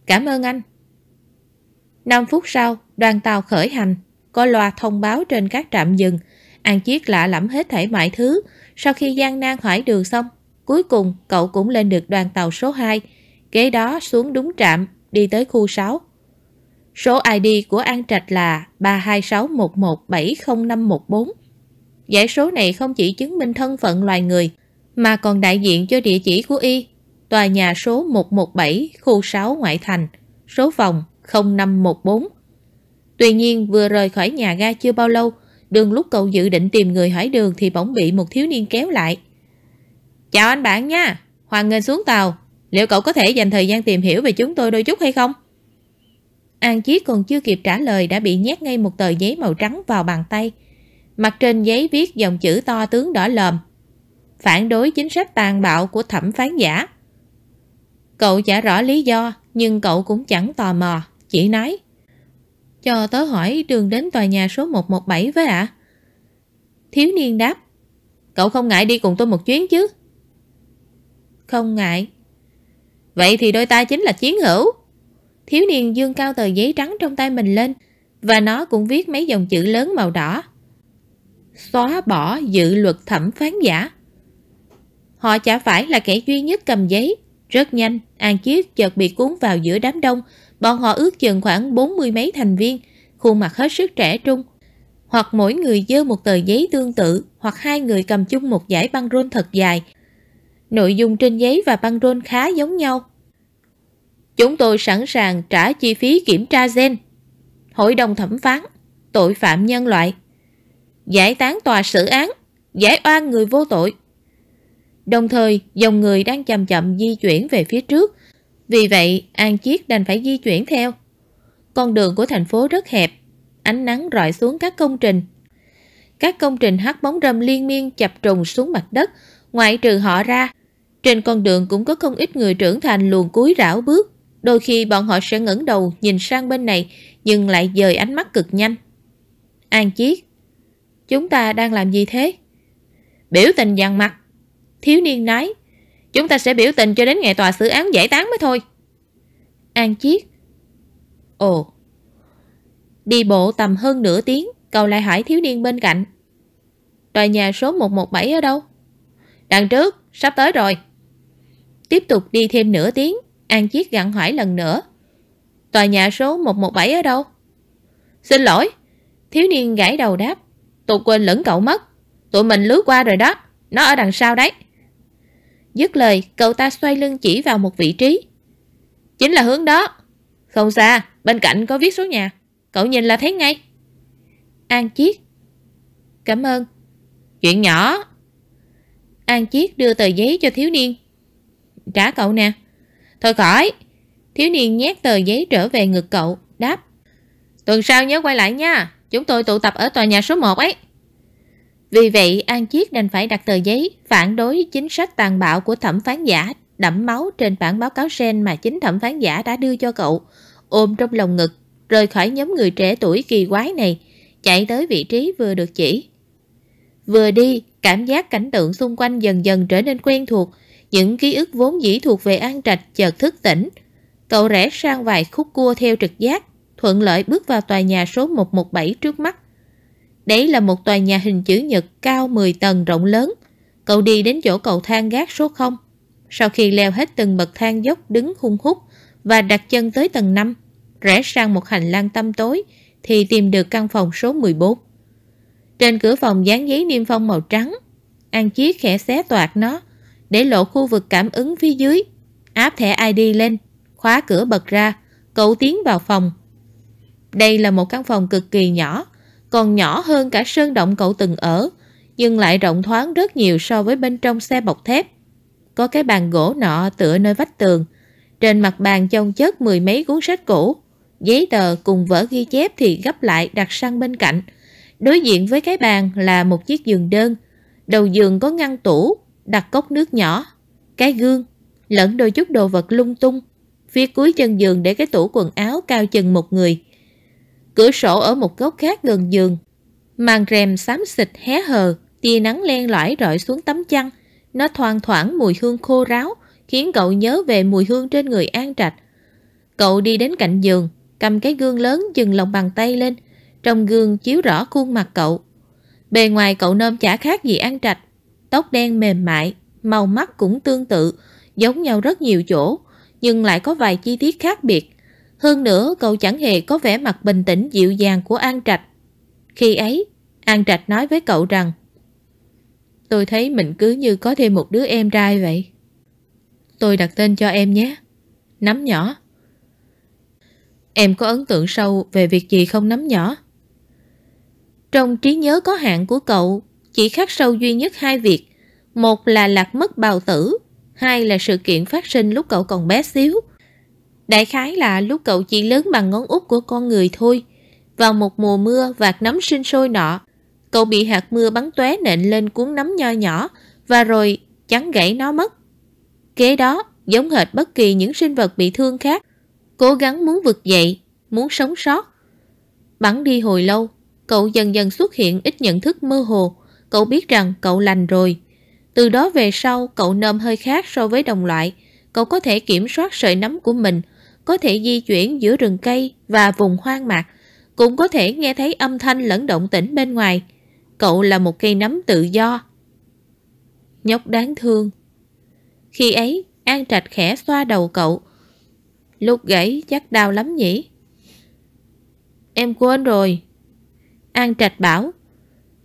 Cảm ơn anh. 5 phút sau, đoàn tàu khởi hành, có loa thông báo trên các trạm dừng. An Chiết lạ lẫm hết thảy mọi thứ. Sau khi gian nan hỏi đường xong, cuối cùng cậu cũng lên được đoàn tàu số 2, kế đó xuống đúng trạm, đi tới khu 6. Số ID của An Trạch là 32611705114. Giải số này không chỉ chứng minh thân phận loài người, mà còn đại diện cho địa chỉ của y, tòa nhà số 117, khu 6 ngoại thành, số phòng 0514. Tuy nhiên vừa rời khỏi nhà ga chưa bao lâu, đường lúc cậu dự định tìm người hỏi đường thì bỗng bị một thiếu niên kéo lại. Chào anh bạn nha, Hoàng Ngân xuống tàu, liệu cậu có thể dành thời gian tìm hiểu về chúng tôi đôi chút hay không? An Chí còn chưa kịp trả lời đã bị nhét ngay một tờ giấy màu trắng vào bàn tay. Mặt trên giấy viết dòng chữ to tướng đỏ lòm phản đối chính sách tàn bạo của thẩm phán giả. Cậu trả rõ lý do, nhưng cậu cũng chẳng tò mò, chỉ nói. Cho tớ hỏi đường đến tòa nhà số 117 với ạ. Thiếu niên đáp. Cậu không ngại đi cùng tôi một chuyến chứ? Không ngại. Vậy thì đôi ta chính là chiến hữu. Thiếu niên dương cao tờ giấy trắng trong tay mình lên và nó cũng viết mấy dòng chữ lớn màu đỏ. Xóa bỏ dự luật thẩm phán giả. Họ chả phải là kẻ duy nhất cầm giấy. Rất nhanh, An Chiết chợt bị cuốn vào giữa đám đông. Bọn họ ước chừng khoảng bốn mươi mấy thành viên, khuôn mặt hết sức trẻ trung. Hoặc mỗi người dơ một tờ giấy tương tự, hoặc hai người cầm chung một giải băng rôn thật dài. Nội dung trên giấy và băng rôn khá giống nhau. Chúng tôi sẵn sàng trả chi phí kiểm tra gen. Hội đồng thẩm phán, tội phạm nhân loại, giải tán tòa xử án, giải oan người vô tội. Đồng thời, dòng người đang chậm chậm di chuyển về phía trước. Vì vậy, An Chiết đành phải di chuyển theo. Con đường của thành phố rất hẹp, ánh nắng rọi xuống các công trình. Các công trình hắt bóng râm liên miên chập trùng xuống mặt đất, ngoại trừ họ ra. Trên con đường cũng có không ít người trưởng thành luồn cúi rảo bước. Đôi khi bọn họ sẽ ngẩng đầu nhìn sang bên này, nhưng lại dời ánh mắt cực nhanh. An Chiết, chúng ta đang làm gì thế? Biểu tình dằn mặt. Thiếu niên nói, chúng ta sẽ biểu tình cho đến ngày tòa xử án giải tán mới thôi. An Chiết, ồ. Đi bộ tầm hơn nửa tiếng, cầu lại hỏi thiếu niên bên cạnh. Tòa nhà số 117 ở đâu? Đằng trước, sắp tới rồi. Tiếp tục đi thêm nửa tiếng, An Chiết gặn hỏi lần nữa. Tòa nhà số 117 ở đâu? Xin lỗi. Thiếu niên gãi đầu đáp. Tôi quên lẫn cậu mất. Tụi mình lướt qua rồi đó. Nó ở đằng sau đấy. Dứt lời, cậu ta xoay lưng chỉ vào một vị trí. Chính là hướng đó. Không xa, bên cạnh có viết số nhà. Cậu nhìn là thấy ngay. An Chiết. Cảm ơn. Chuyện nhỏ. An Chiết đưa tờ giấy cho thiếu niên. Trả cậu nè. Thôi khỏi. Thiếu niên nhét tờ giấy trở về ngực cậu, đáp. Tuần sau nhớ quay lại nha. Chúng tôi tụ tập ở tòa nhà số 1 ấy. Vì vậy, An Chiết đành phải đặt tờ giấy phản đối chính sách tàn bạo của thẩm phán giả đẫm máu trên bản báo cáo sen mà chính thẩm phán giả đã đưa cho cậu, ôm trong lòng ngực, rời khỏi nhóm người trẻ tuổi kỳ quái này, chạy tới vị trí vừa được chỉ. Vừa đi, cảm giác cảnh tượng xung quanh dần dần trở nên quen thuộc, những ký ức vốn dĩ thuộc về An Trạch chợt thức tỉnh. Cậu rẽ sang vài khúc cua theo trực giác, thuận lợi bước vào tòa nhà số 117 trước mắt. Đấy là một tòa nhà hình chữ nhật cao 10 tầng rộng lớn. Cậu đi đến chỗ cầu thang gác số 0. Sau khi leo hết từng bậc thang dốc đứng hung hút và đặt chân tới tầng 5, rẽ sang một hành lang tăm tối thì tìm được căn phòng số 14. Trên cửa phòng dán giấy niêm phong màu trắng, An Chiết khẽ xé toạc nó để lộ khu vực cảm ứng phía dưới. Áp thẻ ID lên, khóa cửa bật ra, cậu tiến vào phòng. Đây là một căn phòng cực kỳ nhỏ, còn nhỏ hơn cả sơn động cậu từng ở, nhưng lại rộng thoáng rất nhiều so với bên trong xe bọc thép. Có cái bàn gỗ nọ tựa nơi vách tường, trên mặt bàn chồng chất mười mấy cuốn sách cũ, giấy tờ cùng vở ghi chép thì gấp lại đặt sang bên cạnh. Đối diện với cái bàn là một chiếc giường đơn, đầu giường có ngăn tủ, đặt cốc nước nhỏ, cái gương, lẫn đôi chút đồ vật lung tung. Phía cuối chân giường để cái tủ quần áo cao chừng một người, cửa sổ ở một góc khác gần giường. Màn rèm xám xịt hé hờ, tia nắng len lỏi rọi xuống tấm chăn. Nó thoang thoảng mùi hương khô ráo, khiến cậu nhớ về mùi hương trên người An Trạch. Cậu đi đến cạnh giường, cầm cái gương lớn dừng lòng bàn tay lên. Trong gương chiếu rõ khuôn mặt cậu. Bề ngoài cậu nôm chả khác gì An Trạch. Tóc đen mềm mại, màu mắt cũng tương tự, giống nhau rất nhiều chỗ, nhưng lại có vài chi tiết khác biệt. Hơn nữa cậu chẳng hề có vẻ mặt bình tĩnh dịu dàng của An Trạch. Khi ấy, An Trạch nói với cậu rằng Tôi thấy mình cứ như có thêm một đứa em trai vậy. Tôi đặt tên cho em nhé. Nắm nhỏ. Em có ấn tượng sâu về việc gì không nắm nhỏ? Trong trí nhớ có hạn của cậu, chỉ khắc sâu duy nhất hai việc. Một là lạc mất bào tử, hai là sự kiện phát sinh lúc cậu còn bé xíu. Đại khái là lúc cậu chỉ lớn bằng ngón út của con người thôi. Vào một mùa mưa vạt nấm sinh sôi nọ, cậu bị hạt mưa bắn tóe nện lên cuốn nấm nho nhỏ và rồi chắn gãy nó mất. Kế đó, giống hệt bất kỳ những sinh vật bị thương khác, cố gắng muốn vực dậy, muốn sống sót. Bắn đi hồi lâu, cậu dần dần xuất hiện ít nhận thức mơ hồ, cậu biết rằng cậu lành rồi. Từ đó về sau, cậu nơm hơi khác so với đồng loại, cậu có thể kiểm soát sợi nấm của mình, có thể di chuyển giữa rừng cây và vùng hoang mạc, cũng có thể nghe thấy âm thanh lẫn động tĩnh bên ngoài. Cậu là một cây nấm tự do. Nhóc đáng thương. Khi ấy, An Trạch khẽ xoa đầu cậu. Lúc gãy chắc đau lắm nhỉ? Em quên rồi. An Trạch bảo.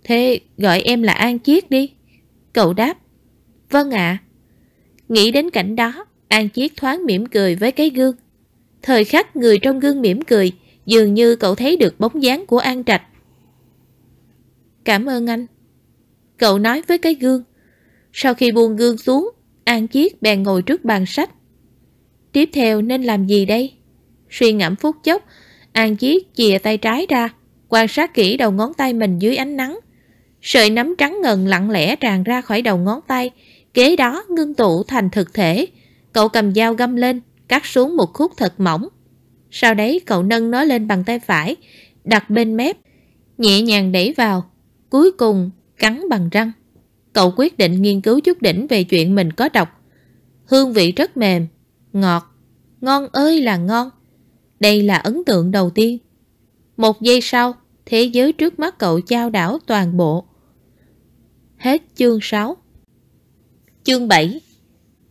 Thế gọi em là An Chiết đi. Cậu đáp. Vâng ạ. Nghĩ đến cảnh đó, An Chiết thoáng mỉm cười với cái gương. Thời khắc người trong gương mỉm cười, dường như cậu thấy được bóng dáng của An Trạch. Cảm ơn anh. Cậu nói với cái gương. Sau khi buông gương xuống, An Chiết bèn ngồi trước bàn sách. Tiếp theo nên làm gì đây? Suy ngẫm phút chốc, An Chiết chìa tay trái ra, quan sát kỹ đầu ngón tay mình dưới ánh nắng. Sợi nắm trắng ngần lặng lẽ tràn ra khỏi đầu ngón tay, kế đó ngưng tụ thành thực thể. Cậu cầm dao găm lên, cắt xuống một khúc thật mỏng. Sau đấy cậu nâng nó lên bằng tay phải, đặt bên mép, nhẹ nhàng đẩy vào, cuối cùng cắn bằng răng. Cậu quyết định nghiên cứu chút đỉnh về chuyện mình có đọc. Hương vị rất mềm, ngọt, ngon ơi là ngon. Đây là ấn tượng đầu tiên. Một giây sau, thế giới trước mắt cậu trao đảo toàn bộ. Hết chương 6 Chương 7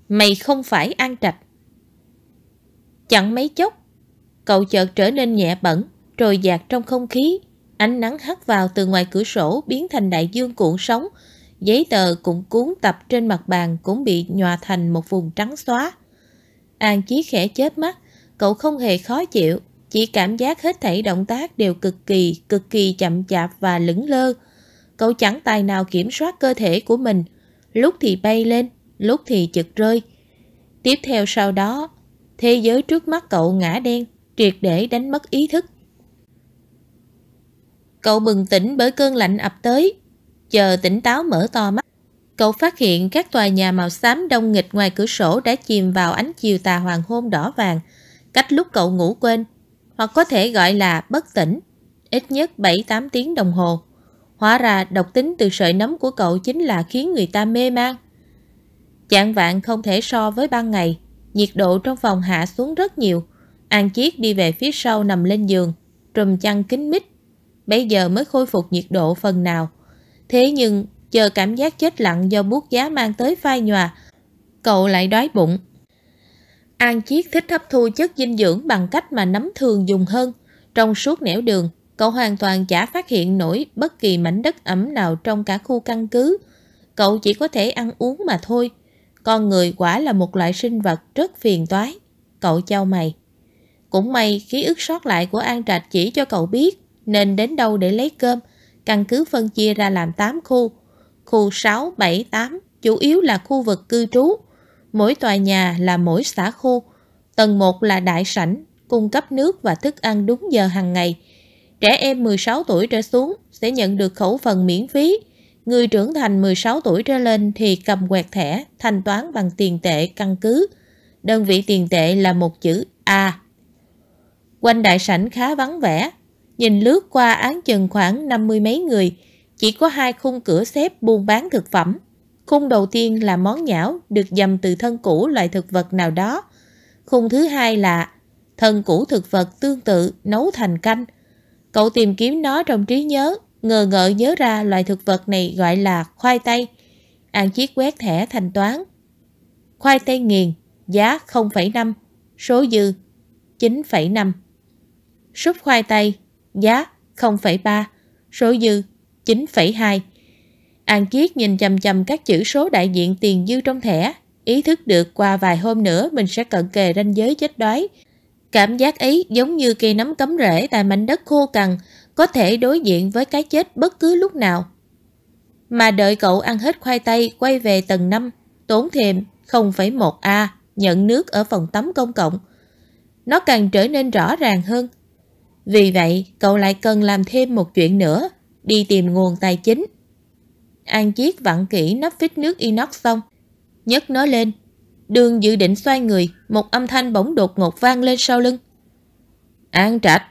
Mày không phải an trạch Chẳng mấy chốc, cậu chợt trở nên nhẹ bẩn, trồi dạt trong không khí. Ánh nắng hắt vào từ ngoài cửa sổ biến thành đại dương cuộn sóng. Giấy tờ cũng cuốn tập trên mặt bàn cũng bị nhòa thành một vùng trắng xóa. An Chí khẽ chết mắt, cậu không hề khó chịu, chỉ cảm giác hết thảy động tác đều cực kỳ, cực kỳ chậm chạp và lững lơ. Cậu chẳng tài nào kiểm soát cơ thể của mình, lúc thì bay lên, lúc thì chực rơi. Tiếp theo sau đó, thế giới trước mắt cậu ngã đen, triệt để đánh mất ý thức. Cậu bừng tỉnh bởi cơn lạnh ập tới, chờ tỉnh táo mở to mắt. Cậu phát hiện các tòa nhà màu xám đông nghịch ngoài cửa sổ đã chìm vào ánh chiều tà hoàng hôn đỏ vàng, cách lúc cậu ngủ quên, hoặc có thể gọi là bất tỉnh, ít nhất 7-8 tiếng đồng hồ. Hóa ra độc tính từ sợi nấm của cậu chính là khiến người ta mê man. Chạng vạn không thể so với ban ngày, Nhiệt độ trong phòng hạ xuống rất nhiều. An Chiết đi về phía sau nằm lên giường, trùm chăn kín mít. Bây giờ mới khôi phục nhiệt độ phần nào. Thế nhưng, chờ cảm giác chết lặng do buốt giá mang tới phai nhòa, cậu lại đói bụng. An Chiết thích hấp thu chất dinh dưỡng bằng cách mà nấm thường dùng hơn. Trong suốt nẻo đường, cậu hoàn toàn chả phát hiện nổi bất kỳ mảnh đất ẩm nào trong cả khu căn cứ. Cậu chỉ có thể ăn uống mà thôi. Con người quả là một loại sinh vật rất phiền toái. Cậu châu mày. Cũng may ký ức sót lại của An Trạch chỉ cho cậu biết nên đến đâu để lấy cơm. Căn cứ phân chia ra làm 8 khu. Khu 6, 7, 8 chủ yếu là khu vực cư trú. Mỗi tòa nhà là mỗi xã khu. Tầng 1 là đại sảnh, cung cấp nước và thức ăn đúng giờ hàng ngày. Trẻ em 16 tuổi trở xuống sẽ nhận được khẩu phần miễn phí người trưởng thành 16 tuổi trở lên thì cầm quẹt thẻ, thanh toán bằng tiền tệ căn cứ. Đơn vị tiền tệ là một chữ A. Quanh đại sảnh khá vắng vẻ, nhìn lướt qua án chừng khoảng 50 mấy người, chỉ có hai khung cửa xếp buôn bán thực phẩm. Khung đầu tiên là món nhão được dầm từ thân củ loại thực vật nào đó. Khung thứ hai là thân củ thực vật tương tự nấu thành canh. Cậu tìm kiếm nó trong trí nhớ ngờ ngợ nhớ ra loại thực vật này gọi là khoai tây. An Chiết quét thẻ thanh toán. Khoai tây nghiền, giá 0,5, số dư 9,5. Súp khoai tây, giá 0,3, số dư 9,2. An chiết nhìn chầm chầm các chữ số đại diện tiền dư trong thẻ, ý thức được qua vài hôm nữa mình sẽ cận kề ranh giới chết đói. Cảm giác ấy giống như cây nấm cấm rễ tại mảnh đất khô cằn, có thể đối diện với cái chết bất cứ lúc nào. Mà đợi cậu ăn hết khoai tây quay về tầng 5, tốn thêm 0,1A nhận nước ở phòng tắm công cộng. Nó càng trở nên rõ ràng hơn. Vì vậy, cậu lại cần làm thêm một chuyện nữa, đi tìm nguồn tài chính. An Chiết vặn kỹ nắp phít nước inox xong, nhấc nó lên. Đường dự định xoay người, một âm thanh bỗng đột ngột vang lên sau lưng. An Trạch!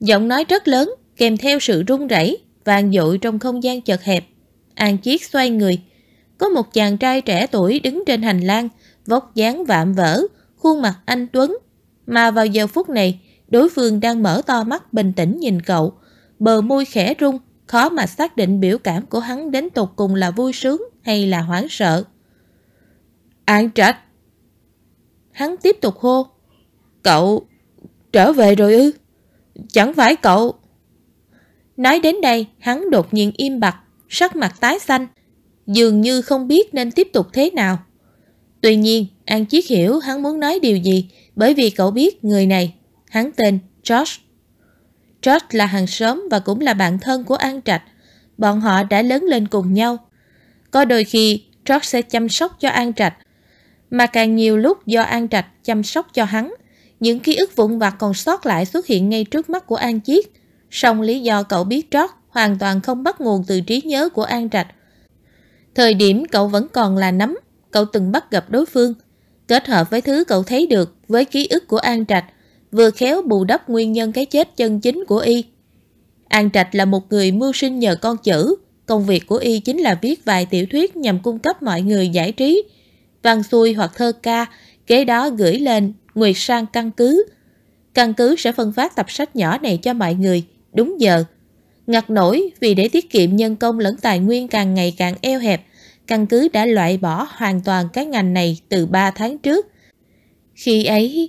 Giọng nói rất lớn, kèm theo sự run rẩy vang dội trong không gian chật hẹp. An Chiết xoay người. Có một chàng trai trẻ tuổi đứng trên hành lang, vóc dáng vạm vỡ, khuôn mặt anh Tuấn. Mà vào giờ phút này, đối phương đang mở to mắt bình tĩnh nhìn cậu. Bờ môi khẽ rung, khó mà xác định biểu cảm của hắn đến tột cùng là vui sướng hay là hoảng sợ. An Trạch! Hắn tiếp tục hô. Cậu trở về rồi ư? Chẳng phải cậu. Nói đến đây, hắn đột nhiên im bặt, sắc mặt tái xanh, dường như không biết nên tiếp tục thế nào. Tuy nhiên, An Chiết hiểu hắn muốn nói điều gì bởi vì cậu biết người này, hắn tên Josh. Josh là hàng xóm và cũng là bạn thân của An Trạch. Bọn họ đã lớn lên cùng nhau. Có đôi khi Josh sẽ chăm sóc cho An Trạch, mà càng nhiều lúc do An Trạch chăm sóc cho hắn – những ký ức vụn vặt còn sót lại xuất hiện ngay trước mắt của An Chiết. Song lý do cậu biết trót hoàn toàn không bắt nguồn từ trí nhớ của An Trạch. Thời điểm cậu vẫn còn là nắm, cậu từng bắt gặp đối phương. Kết hợp với thứ cậu thấy được với ký ức của An Trạch, vừa khéo bù đắp nguyên nhân cái chết chân chính của Y. An Trạch là một người mưu sinh nhờ con chữ. Công việc của Y chính là viết vài tiểu thuyết nhằm cung cấp mọi người giải trí. Văn xuôi hoặc thơ ca, kế đó gửi lên người sang căn cứ. Căn cứ sẽ phân phát tập sách nhỏ này cho mọi người, đúng giờ. Ngặt nổi vì để tiết kiệm nhân công lẫn tài nguyên càng ngày càng eo hẹp, căn cứ đã loại bỏ hoàn toàn cái ngành này từ 3 tháng trước. Khi ấy...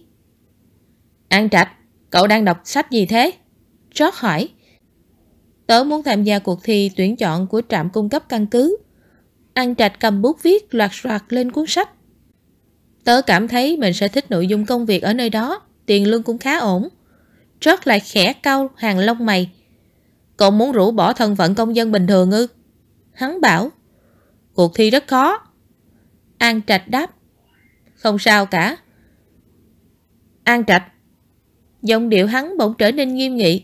An Trạch, cậu đang đọc sách gì thế? Trót hỏi. Tớ muốn tham gia cuộc thi tuyển chọn của trạm cung cấp căn cứ. An Trạch cầm bút viết loạt soạt lên cuốn sách. Tớ cảm thấy mình sẽ thích nội dung công việc ở nơi đó, tiền lương cũng khá ổn. rất lại khẽ cao hàng lông mày. Cậu muốn rủ bỏ thân phận công dân bình thường ư? Hắn bảo, cuộc thi rất khó. An Trạch đáp, không sao cả. An Trạch, giọng điệu hắn bỗng trở nên nghiêm nghị.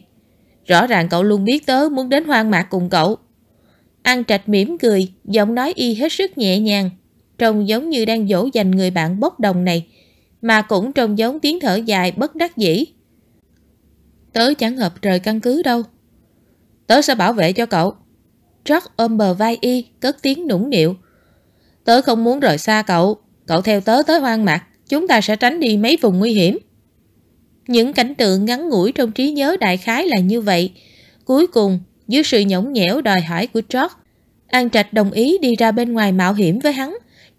Rõ ràng cậu luôn biết tớ muốn đến hoang mạc cùng cậu. An Trạch mỉm cười, giọng nói y hết sức nhẹ nhàng trông giống như đang dỗ dành người bạn bốc đồng này, mà cũng trông giống tiếng thở dài bất đắc dĩ. Tớ chẳng hợp rời căn cứ đâu. Tớ sẽ bảo vệ cho cậu. Jack ôm bờ vai y, cất tiếng nũng nịu. Tớ không muốn rời xa cậu, cậu theo tớ tới hoang mạc, chúng ta sẽ tránh đi mấy vùng nguy hiểm. Những cảnh tượng ngắn ngủi trong trí nhớ đại khái là như vậy. Cuối cùng, dưới sự nhõng nhẽo đòi hỏi của George, An Trạch đồng ý đi ra bên ngoài mạo hiểm với hắn.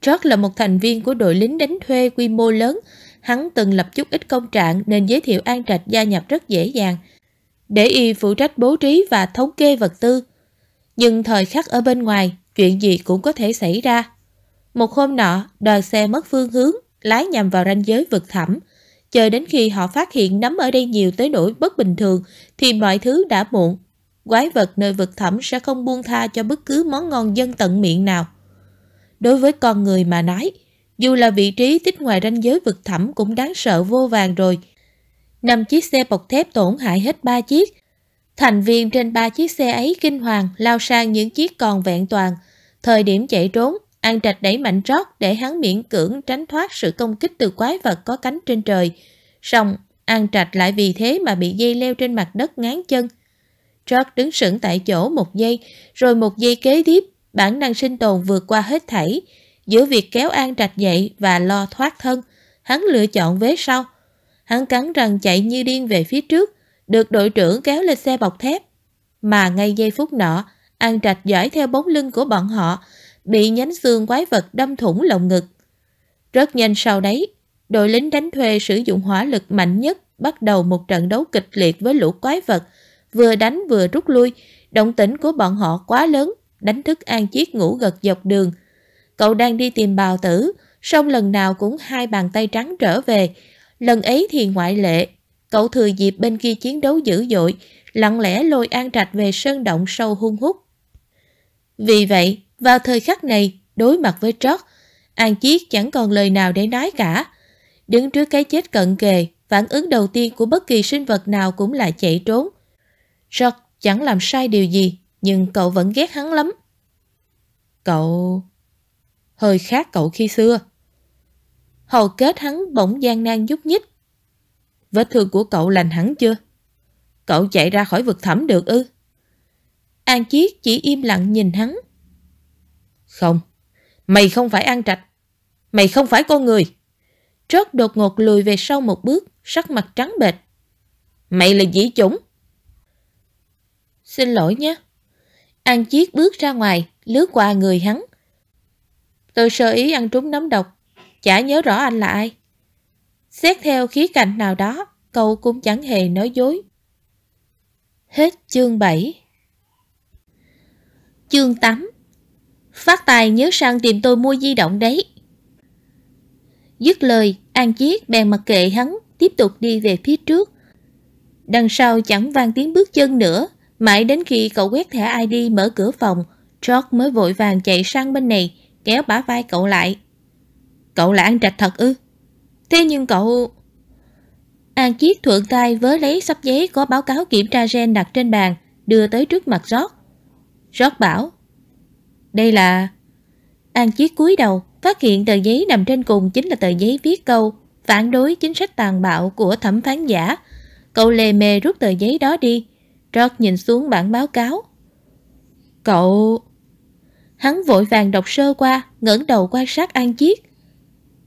George là một thành viên của đội lính đánh thuê quy mô lớn. Hắn từng lập chút ít công trạng nên giới thiệu An Trạch gia nhập rất dễ dàng. Để y phụ trách bố trí và thống kê vật tư. Nhưng thời khắc ở bên ngoài, chuyện gì cũng có thể xảy ra. Một hôm nọ, đoàn xe mất phương hướng, lái nhằm vào ranh giới vực thẳm. Chờ đến khi họ phát hiện nấm ở đây nhiều tới nỗi bất bình thường thì mọi thứ đã muộn. Quái vật nơi vực thẳm sẽ không buông tha cho bất cứ món ngon dân tận miệng nào. Đối với con người mà nói, dù là vị trí tích ngoài ranh giới vực thẳm cũng đáng sợ vô vàng rồi. Năm chiếc xe bọc thép tổn hại hết ba chiếc. Thành viên trên ba chiếc xe ấy kinh hoàng lao sang những chiếc còn vẹn toàn. Thời điểm chạy trốn, An Trạch đẩy mạnh Trót để hắn miễn cưỡng tránh thoát sự công kích từ quái vật có cánh trên trời. Xong, An Trạch lại vì thế mà bị dây leo trên mặt đất ngán chân. Trót đứng sững tại chỗ một giây, rồi một giây kế tiếp bản năng sinh tồn vượt qua hết thảy. Giữa việc kéo An Trạch dậy và lo thoát thân, hắn lựa chọn vế sau. Hắn cắn răng chạy như điên về phía trước, được đội trưởng kéo lên xe bọc thép. Mà ngay giây phút nọ, An Trạch dõi theo bóng lưng của bọn họ, bị nhánh xương quái vật đâm thủng lồng ngực. Rất nhanh sau đấy, đội lính đánh thuê sử dụng hỏa lực mạnh nhất bắt đầu một trận đấu kịch liệt với lũ quái vật, vừa đánh vừa rút lui, động tĩnh của bọn họ quá lớn, đánh thức An Chiết ngủ gật dọc đường. Cậu đang đi tìm bào tử, xong lần nào cũng hai bàn tay trắng trở về. Lần ấy thì ngoại lệ, cậu thừa dịp bên kia chiến đấu dữ dội, lặng lẽ lôi An Trạch về sơn động sâu hung hút. Vì vậy, vào thời khắc này, đối mặt với trót, An Chiết chẳng còn lời nào để nói cả. Đứng trước cái chết cận kề, phản ứng đầu tiên của bất kỳ sinh vật nào cũng là chạy trốn. Trót chẳng làm sai điều gì, nhưng cậu vẫn ghét hắn lắm. Cậu... hơi khác cậu khi xưa. Hầu kết hắn bỗng gian nan nhúc nhích. Vết thương của cậu lành hẳn chưa? Cậu chạy ra khỏi vực thẳm được ư? An Chiết chỉ im lặng nhìn hắn. Không, mày không phải An Trạch. Mày không phải con người. Trót đột ngột lùi về sau một bước, sắc mặt trắng bệch. Mày là dĩ chủng. Xin lỗi nhé. An Chiết bước ra ngoài, lướt qua người hắn. Tôi sơ ý ăn trúng nấm độc, chả nhớ rõ anh là ai. Xét theo khía cạnh nào đó, cậu cũng chẳng hề nói dối. Hết chương 7 Chương 8 Phát tài nhớ sang tìm tôi mua di động đấy. Dứt lời, An Chiết bèn mặc kệ hắn, tiếp tục đi về phía trước. Đằng sau chẳng vang tiếng bước chân nữa, Mãi đến khi cậu quét thẻ ID mở cửa phòng, George mới vội vàng chạy sang bên này, kéo bả vai cậu lại. Cậu là An Trạch thật ư? Thế nhưng cậu... An Chiết thuận tay vớ lấy sắp giấy có báo cáo kiểm tra gen đặt trên bàn, đưa tới trước mặt George. George bảo, đây là... An Chiết cúi đầu, phát hiện tờ giấy nằm trên cùng chính là tờ giấy viết câu phản đối chính sách tàn bạo của thẩm phán giả. Cậu lề mề rút tờ giấy đó đi, Trót nhìn xuống bản báo cáo. Cậu... Hắn vội vàng đọc sơ qua, ngẩng đầu quan sát An Chiết.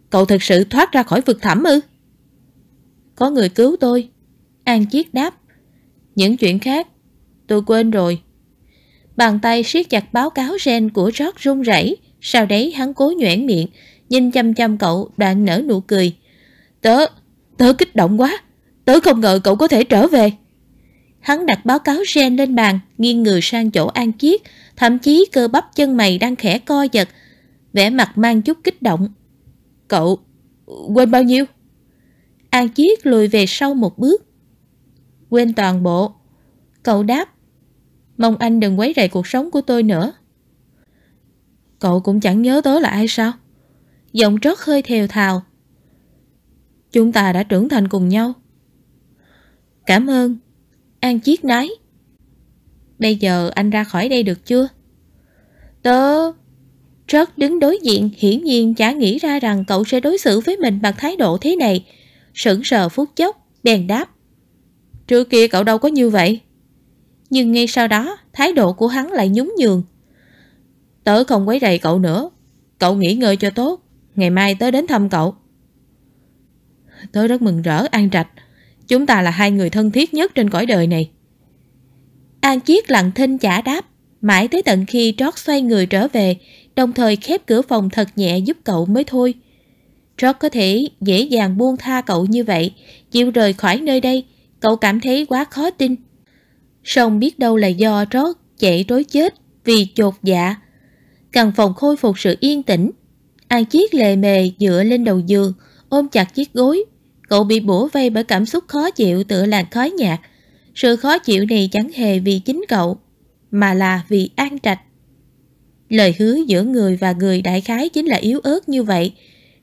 Cậu thực sự thoát ra khỏi vực thẳm ư? Có người cứu tôi. An Chiết đáp. Những chuyện khác, tôi quên rồi. Bàn tay siết chặt báo cáo gen của George run rẩy, sau đấy hắn cố nhoẻn miệng, nhìn chăm chăm cậu đoạn nở nụ cười. Tớ, tớ kích động quá, tớ không ngờ cậu có thể trở về. Hắn đặt báo cáo gen lên bàn, nghiêng người sang chỗ An Chiết, thậm chí cơ bắp chân mày đang khẽ co giật, vẻ mặt mang chút kích động. Cậu, quên bao nhiêu? An Chiết lùi về sau một bước. Quên toàn bộ. Cậu đáp, mong anh đừng quấy rầy cuộc sống của tôi nữa. Cậu cũng chẳng nhớ tớ là ai sao? Giọng trót hơi thều thào. Chúng ta đã trưởng thành cùng nhau. Cảm ơn, An Chiết nói. Bây giờ anh ra khỏi đây được chưa? Tớ... Trớt đứng đối diện hiển nhiên chả nghĩ ra rằng cậu sẽ đối xử với mình bằng thái độ thế này. Sững sờ phút chốc, đèn đáp. Trước kia cậu đâu có như vậy. Nhưng ngay sau đó, thái độ của hắn lại nhún nhường. Tớ không quấy rầy cậu nữa. Cậu nghỉ ngơi cho tốt. Ngày mai tớ đến thăm cậu. Tớ rất mừng rỡ, An Trạch. Chúng ta là hai người thân thiết nhất trên cõi đời này. An Chiết lặng thinh chả đáp, mãi tới tận khi Trót xoay người trở về, đồng thời khép cửa phòng thật nhẹ giúp cậu mới thôi. Trót có thể dễ dàng buông tha cậu như vậy, chịu rời khỏi nơi đây, cậu cảm thấy quá khó tin. Song biết đâu là do Trót chạy trối chết vì chột dạ. cần phòng khôi phục sự yên tĩnh. An Chiết lề mề dựa lên đầu giường, ôm chặt chiếc gối Cậu bị bủa vây bởi cảm xúc khó chịu tựa là khói nhạt. Sự khó chịu này chẳng hề vì chính cậu, mà là vì an trạch. Lời hứa giữa người và người đại khái chính là yếu ớt như vậy.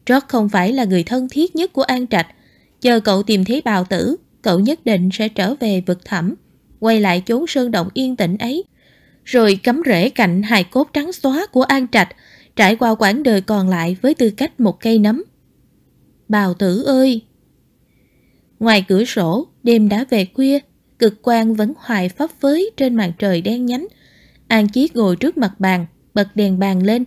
Trót không phải là người thân thiết nhất của an trạch. Chờ cậu tìm thấy bào tử, cậu nhất định sẽ trở về vực thẳm, quay lại chốn sơn động yên tĩnh ấy. Rồi cắm rễ cạnh hài cốt trắng xóa của an trạch, trải qua quãng đời còn lại với tư cách một cây nấm. Bào tử ơi, Ngoài cửa sổ, đêm đã về khuya, cực quang vẫn hoài pháp với trên màn trời đen nhánh. An chí ngồi trước mặt bàn, bật đèn bàn lên.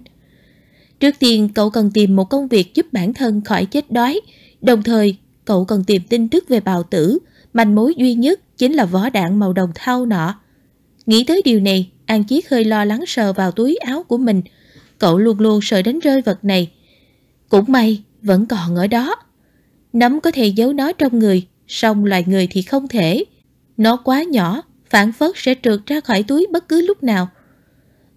Trước tiên, cậu cần tìm một công việc giúp bản thân khỏi chết đói. Đồng thời, cậu cần tìm tin tức về bào tử. Manh mối duy nhất chính là vỏ đạn màu đồng thau nọ. Nghĩ tới điều này, An chí hơi lo lắng sờ vào túi áo của mình. Cậu luôn luôn sợ đánh rơi vật này. Cũng may, vẫn còn ở đó. Nấm có thể giấu nó trong người, song loài người thì không thể. Nó quá nhỏ, phản phất sẽ trượt ra khỏi túi bất cứ lúc nào.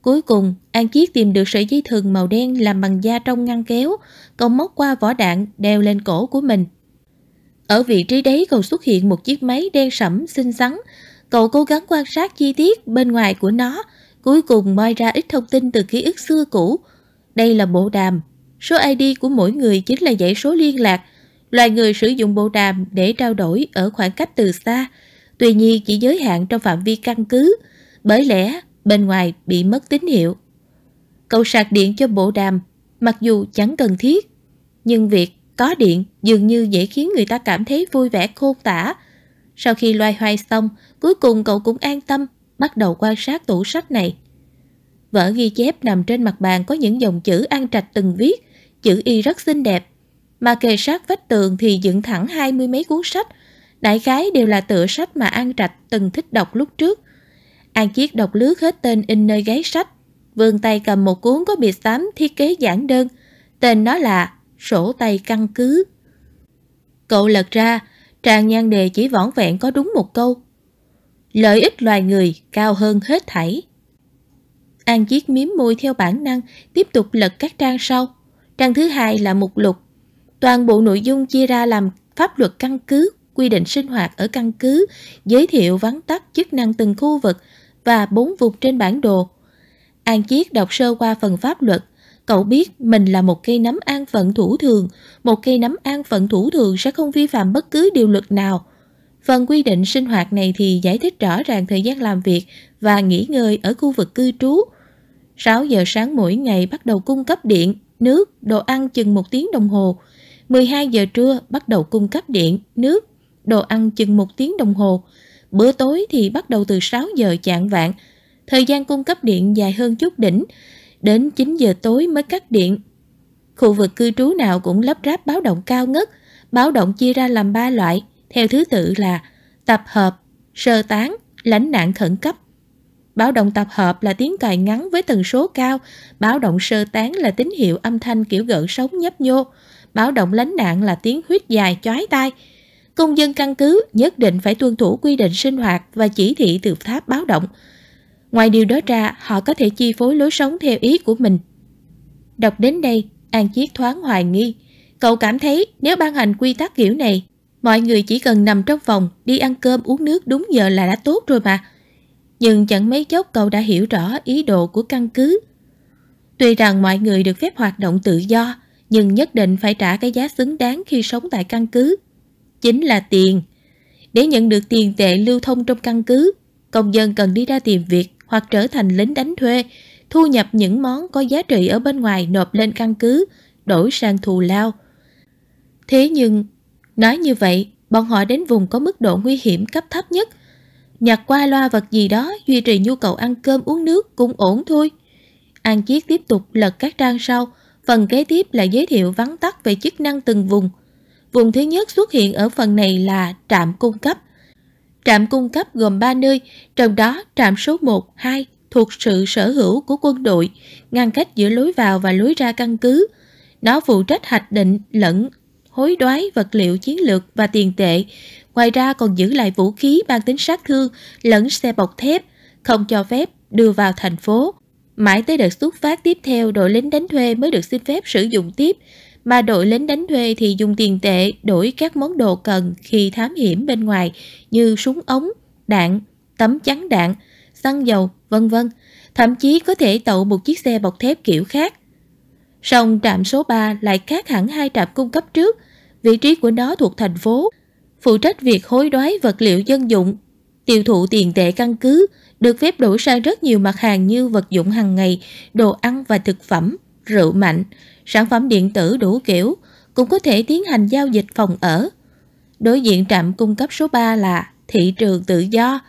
Cuối cùng, An Chiết tìm được sợi dây thừng màu đen làm bằng da trong ngăn kéo, cậu móc qua vỏ đạn đeo lên cổ của mình. Ở vị trí đấy còn xuất hiện một chiếc máy đen sẫm xinh xắn. Cậu cố gắng quan sát chi tiết bên ngoài của nó, cuối cùng moi ra ít thông tin từ ký ức xưa cũ. Đây là bộ đàm. Số ID của mỗi người chính là dãy số liên lạc, Loài người sử dụng bộ đàm để trao đổi ở khoảng cách từ xa, tuy nhiên chỉ giới hạn trong phạm vi căn cứ, bởi lẽ bên ngoài bị mất tín hiệu. Cậu sạc điện cho bộ đàm, mặc dù chẳng cần thiết, nhưng việc có điện dường như dễ khiến người ta cảm thấy vui vẻ khôn tả. Sau khi loay hoay xong, cuối cùng cậu cũng an tâm, bắt đầu quan sát tủ sách này. Vở ghi chép nằm trên mặt bàn có những dòng chữ an trạch từng viết, chữ y rất xinh đẹp, mà kề sát vách tường thì dựng thẳng hai mươi mấy cuốn sách, đại khái đều là tựa sách mà An Trạch từng thích đọc lúc trước. An Chiết đọc lướt hết tên in nơi gáy sách, vươn tay cầm một cuốn có bìa tám thiết kế giản đơn, tên nó là Sổ tay căn cứ. Cậu lật ra, tràng nhan đề chỉ võn vẹn có đúng một câu. Lợi ích loài người cao hơn hết thảy. An Chiết miếm môi theo bản năng, tiếp tục lật các trang sau. Trang thứ hai là mục lục Toàn bộ nội dung chia ra làm pháp luật căn cứ, quy định sinh hoạt ở căn cứ, giới thiệu vắn tắt chức năng từng khu vực và bốn vùng trên bản đồ. An Chiết đọc sơ qua phần pháp luật, cậu biết mình là một cây nấm an phận thủ thường, một cây nấm an phận thủ thường sẽ không vi phạm bất cứ điều luật nào. Phần quy định sinh hoạt này thì giải thích rõ ràng thời gian làm việc và nghỉ ngơi ở khu vực cư trú. 6 giờ sáng mỗi ngày bắt đầu cung cấp điện, nước, đồ ăn chừng một tiếng đồng hồ, 12 giờ trưa bắt đầu cung cấp điện, nước, đồ ăn chừng một tiếng đồng hồ. Bữa tối thì bắt đầu từ 6 giờ chạng vạn. Thời gian cung cấp điện dài hơn chút đỉnh, đến 9 giờ tối mới cắt điện. Khu vực cư trú nào cũng lắp ráp báo động cao ngất, báo động chia ra làm ba loại, theo thứ tự là tập hợp, sơ tán, lãnh nạn khẩn cấp. Báo động tập hợp là tiếng còi ngắn với tần số cao, báo động sơ tán là tín hiệu âm thanh kiểu gợn sóng nhấp nhô báo động lánh nạn là tiếng huyết dài chói tai. Công dân căn cứ nhất định phải tuân thủ quy định sinh hoạt và chỉ thị từ tháp báo động. Ngoài điều đó ra, họ có thể chi phối lối sống theo ý của mình. Đọc đến đây, An Chiết thoáng hoài nghi. Cậu cảm thấy nếu ban hành quy tắc kiểu này, mọi người chỉ cần nằm trong phòng, đi ăn cơm uống nước đúng giờ là đã tốt rồi mà. Nhưng chẳng mấy chốc cậu đã hiểu rõ ý đồ của căn cứ. Tuy rằng mọi người được phép hoạt động tự do, nhưng nhất định phải trả cái giá xứng đáng khi sống tại căn cứ. Chính là tiền. Để nhận được tiền tệ lưu thông trong căn cứ, công dân cần đi ra tìm việc hoặc trở thành lính đánh thuê, thu nhập những món có giá trị ở bên ngoài nộp lên căn cứ, đổi sang thù lao. Thế nhưng, nói như vậy, bọn họ đến vùng có mức độ nguy hiểm cấp thấp nhất. Nhặt qua loa vật gì đó duy trì nhu cầu ăn cơm uống nước cũng ổn thôi. An Chiết tiếp tục lật các trang sau, Phần kế tiếp là giới thiệu vắn tắt về chức năng từng vùng. Vùng thứ nhất xuất hiện ở phần này là trạm cung cấp. Trạm cung cấp gồm 3 nơi, trong đó trạm số 1, 2 thuộc sự sở hữu của quân đội, ngăn cách giữa lối vào và lối ra căn cứ. Nó phụ trách hoạch định lẫn hối đoái vật liệu chiến lược và tiền tệ. Ngoài ra còn giữ lại vũ khí mang tính sát thương lẫn xe bọc thép, không cho phép đưa vào thành phố. Mãi tới đợt xuất phát tiếp theo đội lính đánh thuê mới được xin phép sử dụng tiếp, mà đội lính đánh thuê thì dùng tiền tệ đổi các món đồ cần khi thám hiểm bên ngoài như súng ống, đạn, tấm chắn đạn, xăng dầu, vân vân. Thậm chí có thể tậu một chiếc xe bọc thép kiểu khác. Song trạm số 3 lại khác hẳn hai trạm cung cấp trước, vị trí của nó thuộc thành phố, phụ trách việc hối đoái vật liệu dân dụng, tiêu thụ tiền tệ căn cứ, được phép đổ sang rất nhiều mặt hàng như vật dụng hàng ngày, đồ ăn và thực phẩm, rượu mạnh, sản phẩm điện tử đủ kiểu, cũng có thể tiến hành giao dịch phòng ở. Đối diện trạm cung cấp số 3 là thị trường tự do.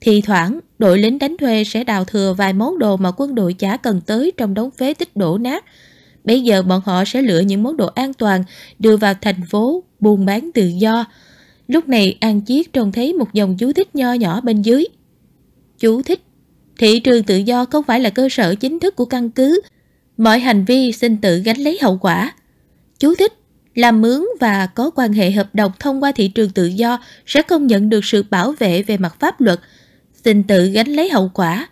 Thì thoảng, đội lính đánh thuê sẽ đào thừa vài món đồ mà quân đội chả cần tới trong đống phế tích đổ nát. Bây giờ bọn họ sẽ lựa những món đồ an toàn đưa vào thành phố buôn bán tự do. Lúc này An Chiết trông thấy một dòng chú thích nho nhỏ bên dưới – Chú thích Thị trường tự do không phải là cơ sở chính thức của căn cứ. Mọi hành vi xin tự gánh lấy hậu quả. Chú thích Làm mướn và có quan hệ hợp đồng thông qua thị trường tự do sẽ không nhận được sự bảo vệ về mặt pháp luật. Xin tự gánh lấy hậu quả.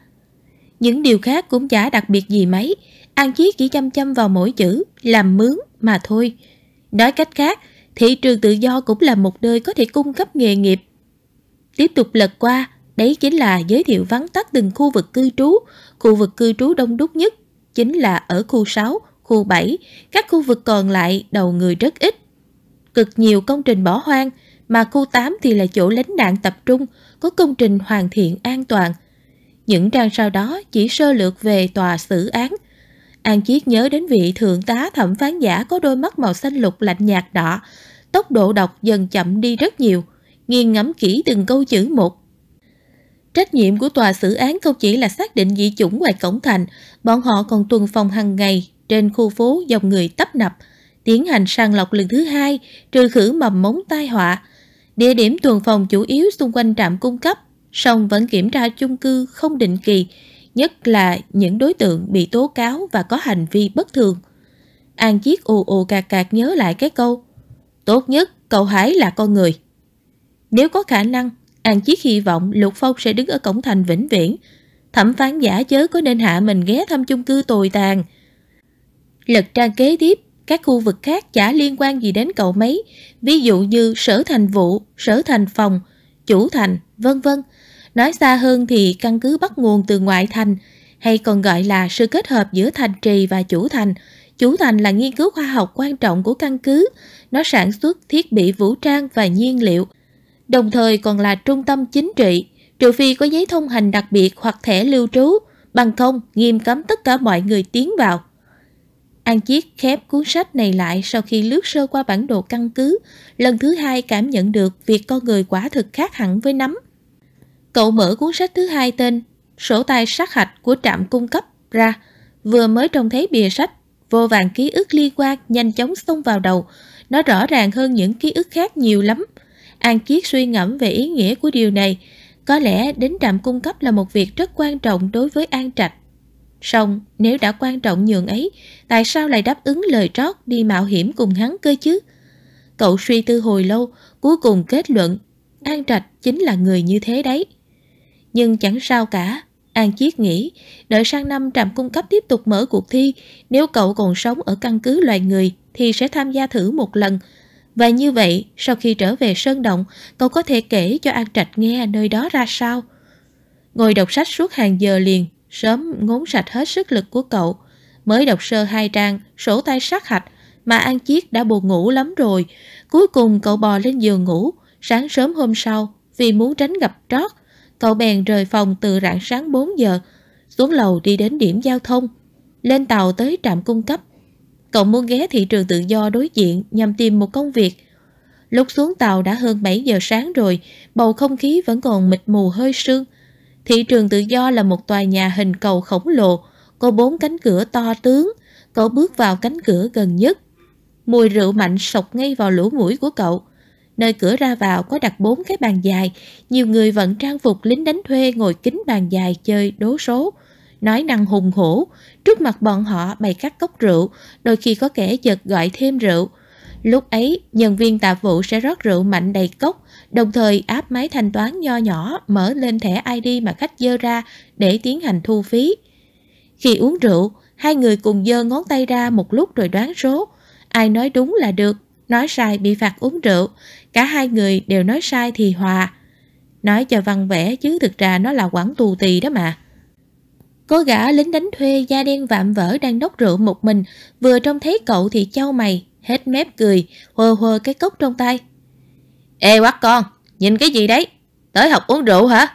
Những điều khác cũng chả đặc biệt gì mấy. An Chiết chỉ chăm chăm vào mỗi chữ làm mướn mà thôi. Nói cách khác, thị trường tự do cũng là một nơi có thể cung cấp nghề nghiệp. Tiếp tục lật qua, Đấy chính là giới thiệu vắn tắt từng khu vực cư trú. Khu vực cư trú đông đúc nhất chính là ở khu 6, khu 7. Các khu vực còn lại đầu người rất ít. Cực nhiều công trình bỏ hoang, mà khu 8 thì là chỗ lánh nạn tập trung, có công trình hoàn thiện an toàn. Những trang sau đó chỉ sơ lược về tòa xử án. An Chiết nhớ đến vị thượng tá thẩm phán giả có đôi mắt màu xanh lục lạnh nhạt đỏ, tốc độ đọc dần chậm đi rất nhiều, nghiêng ngẫm kỹ từng câu chữ một. Trách nhiệm của tòa xử án không chỉ là xác định dị chủng ngoài cổng thành, bọn họ còn tuần phòng hàng ngày trên khu phố dòng người tấp nập, tiến hành sàng lọc lần thứ hai, trừ khử mầm móng tai họa. Địa điểm tuần phòng chủ yếu xung quanh trạm cung cấp, song vẫn kiểm tra chung cư không định kỳ, nhất là những đối tượng bị tố cáo và có hành vi bất thường. An Chiết ồ ồ cạc cạc nhớ lại cái câu, tốt nhất cậu hãy là con người. Nếu có khả năng, An Chiết hy vọng Lục Phong sẽ đứng ở cổng thành vĩnh viễn. Thẩm phán giả chớ có nên hạ mình ghé thăm chung cư tồi tàn. Lật trang kế tiếp, các khu vực khác chả liên quan gì đến cậu mấy, ví dụ như sở thành vụ, sở thành phòng, chủ thành, vân vân. Nói xa hơn thì căn cứ bắt nguồn từ ngoại thành, hay còn gọi là sự kết hợp giữa thành trì và chủ thành. Chủ thành là nghiên cứu khoa học quan trọng của căn cứ, nó sản xuất thiết bị vũ trang và nhiên liệu, đồng thời còn là trung tâm chính trị, trừ phi có giấy thông hành đặc biệt hoặc thẻ lưu trú, bằng không nghiêm cấm tất cả mọi người tiến vào. An Chiết khép cuốn sách này lại sau khi lướt sơ qua bản đồ căn cứ, lần thứ hai cảm nhận được việc con người quả thực khác hẳn với nấm. Cậu mở cuốn sách thứ hai tên Sổ tay sát hạch của trạm cung cấp ra, vừa mới trông thấy bìa sách, vô vàng ký ức liên quan nhanh chóng xông vào đầu, nó rõ ràng hơn những ký ức khác nhiều lắm. An Kiết suy ngẫm về ý nghĩa của điều này. Có lẽ đến trạm cung cấp là một việc rất quan trọng đối với An Trạch. Song, nếu đã quan trọng nhường ấy, tại sao lại đáp ứng lời trót đi mạo hiểm cùng hắn cơ chứ? Cậu suy tư hồi lâu, cuối cùng kết luận, An Trạch chính là người như thế đấy. Nhưng chẳng sao cả, An Chiết nghĩ, đợi sang năm trạm cung cấp tiếp tục mở cuộc thi, nếu cậu còn sống ở căn cứ loài người thì sẽ tham gia thử một lần, và như vậy, sau khi trở về Sơn Động, cậu có thể kể cho An Trạch nghe nơi đó ra sao. Ngồi đọc sách suốt hàng giờ liền, sớm ngốn sạch hết sức lực của cậu. Mới đọc sơ hai trang, sổ tay sát hạch, mà An Chiết đã buồn ngủ lắm rồi. Cuối cùng cậu bò lên giường ngủ, sáng sớm hôm sau, vì muốn tránh gặp trót, cậu bèn rời phòng từ rạng sáng 4 giờ, xuống lầu đi đến điểm giao thông, lên tàu tới trạm cung cấp Cậu muốn ghé thị trường tự do đối diện nhằm tìm một công việc. Lúc xuống tàu đã hơn 7 giờ sáng rồi, bầu không khí vẫn còn mịt mù hơi sương. Thị trường tự do là một tòa nhà hình cầu khổng lồ, có bốn cánh cửa to tướng. Cậu bước vào cánh cửa gần nhất. Mùi rượu mạnh sộc ngay vào lỗ mũi của cậu. Nơi cửa ra vào có đặt bốn cái bàn dài, nhiều người vẫn trang phục lính đánh thuê ngồi kín bàn dài chơi đố số nói năng hùng hổ. Trước mặt bọn họ bày các cốc rượu, đôi khi có kẻ giật gọi thêm rượu. Lúc ấy, nhân viên tạp vụ sẽ rót rượu mạnh đầy cốc, đồng thời áp máy thanh toán nho nhỏ mở lên thẻ ID mà khách dơ ra để tiến hành thu phí. Khi uống rượu, hai người cùng dơ ngón tay ra một lúc rồi đoán số. Ai nói đúng là được, nói sai bị phạt uống rượu. Cả hai người đều nói sai thì hòa. Nói cho văn vẽ chứ thực ra nó là quản tù tì đó mà. Có gã lính đánh thuê da đen vạm vỡ đang đốc rượu một mình, vừa trông thấy cậu thì châu mày, hết mép cười, hờ hờ cái cốc trong tay. Ê quắc con, nhìn cái gì đấy? Tới học uống rượu hả?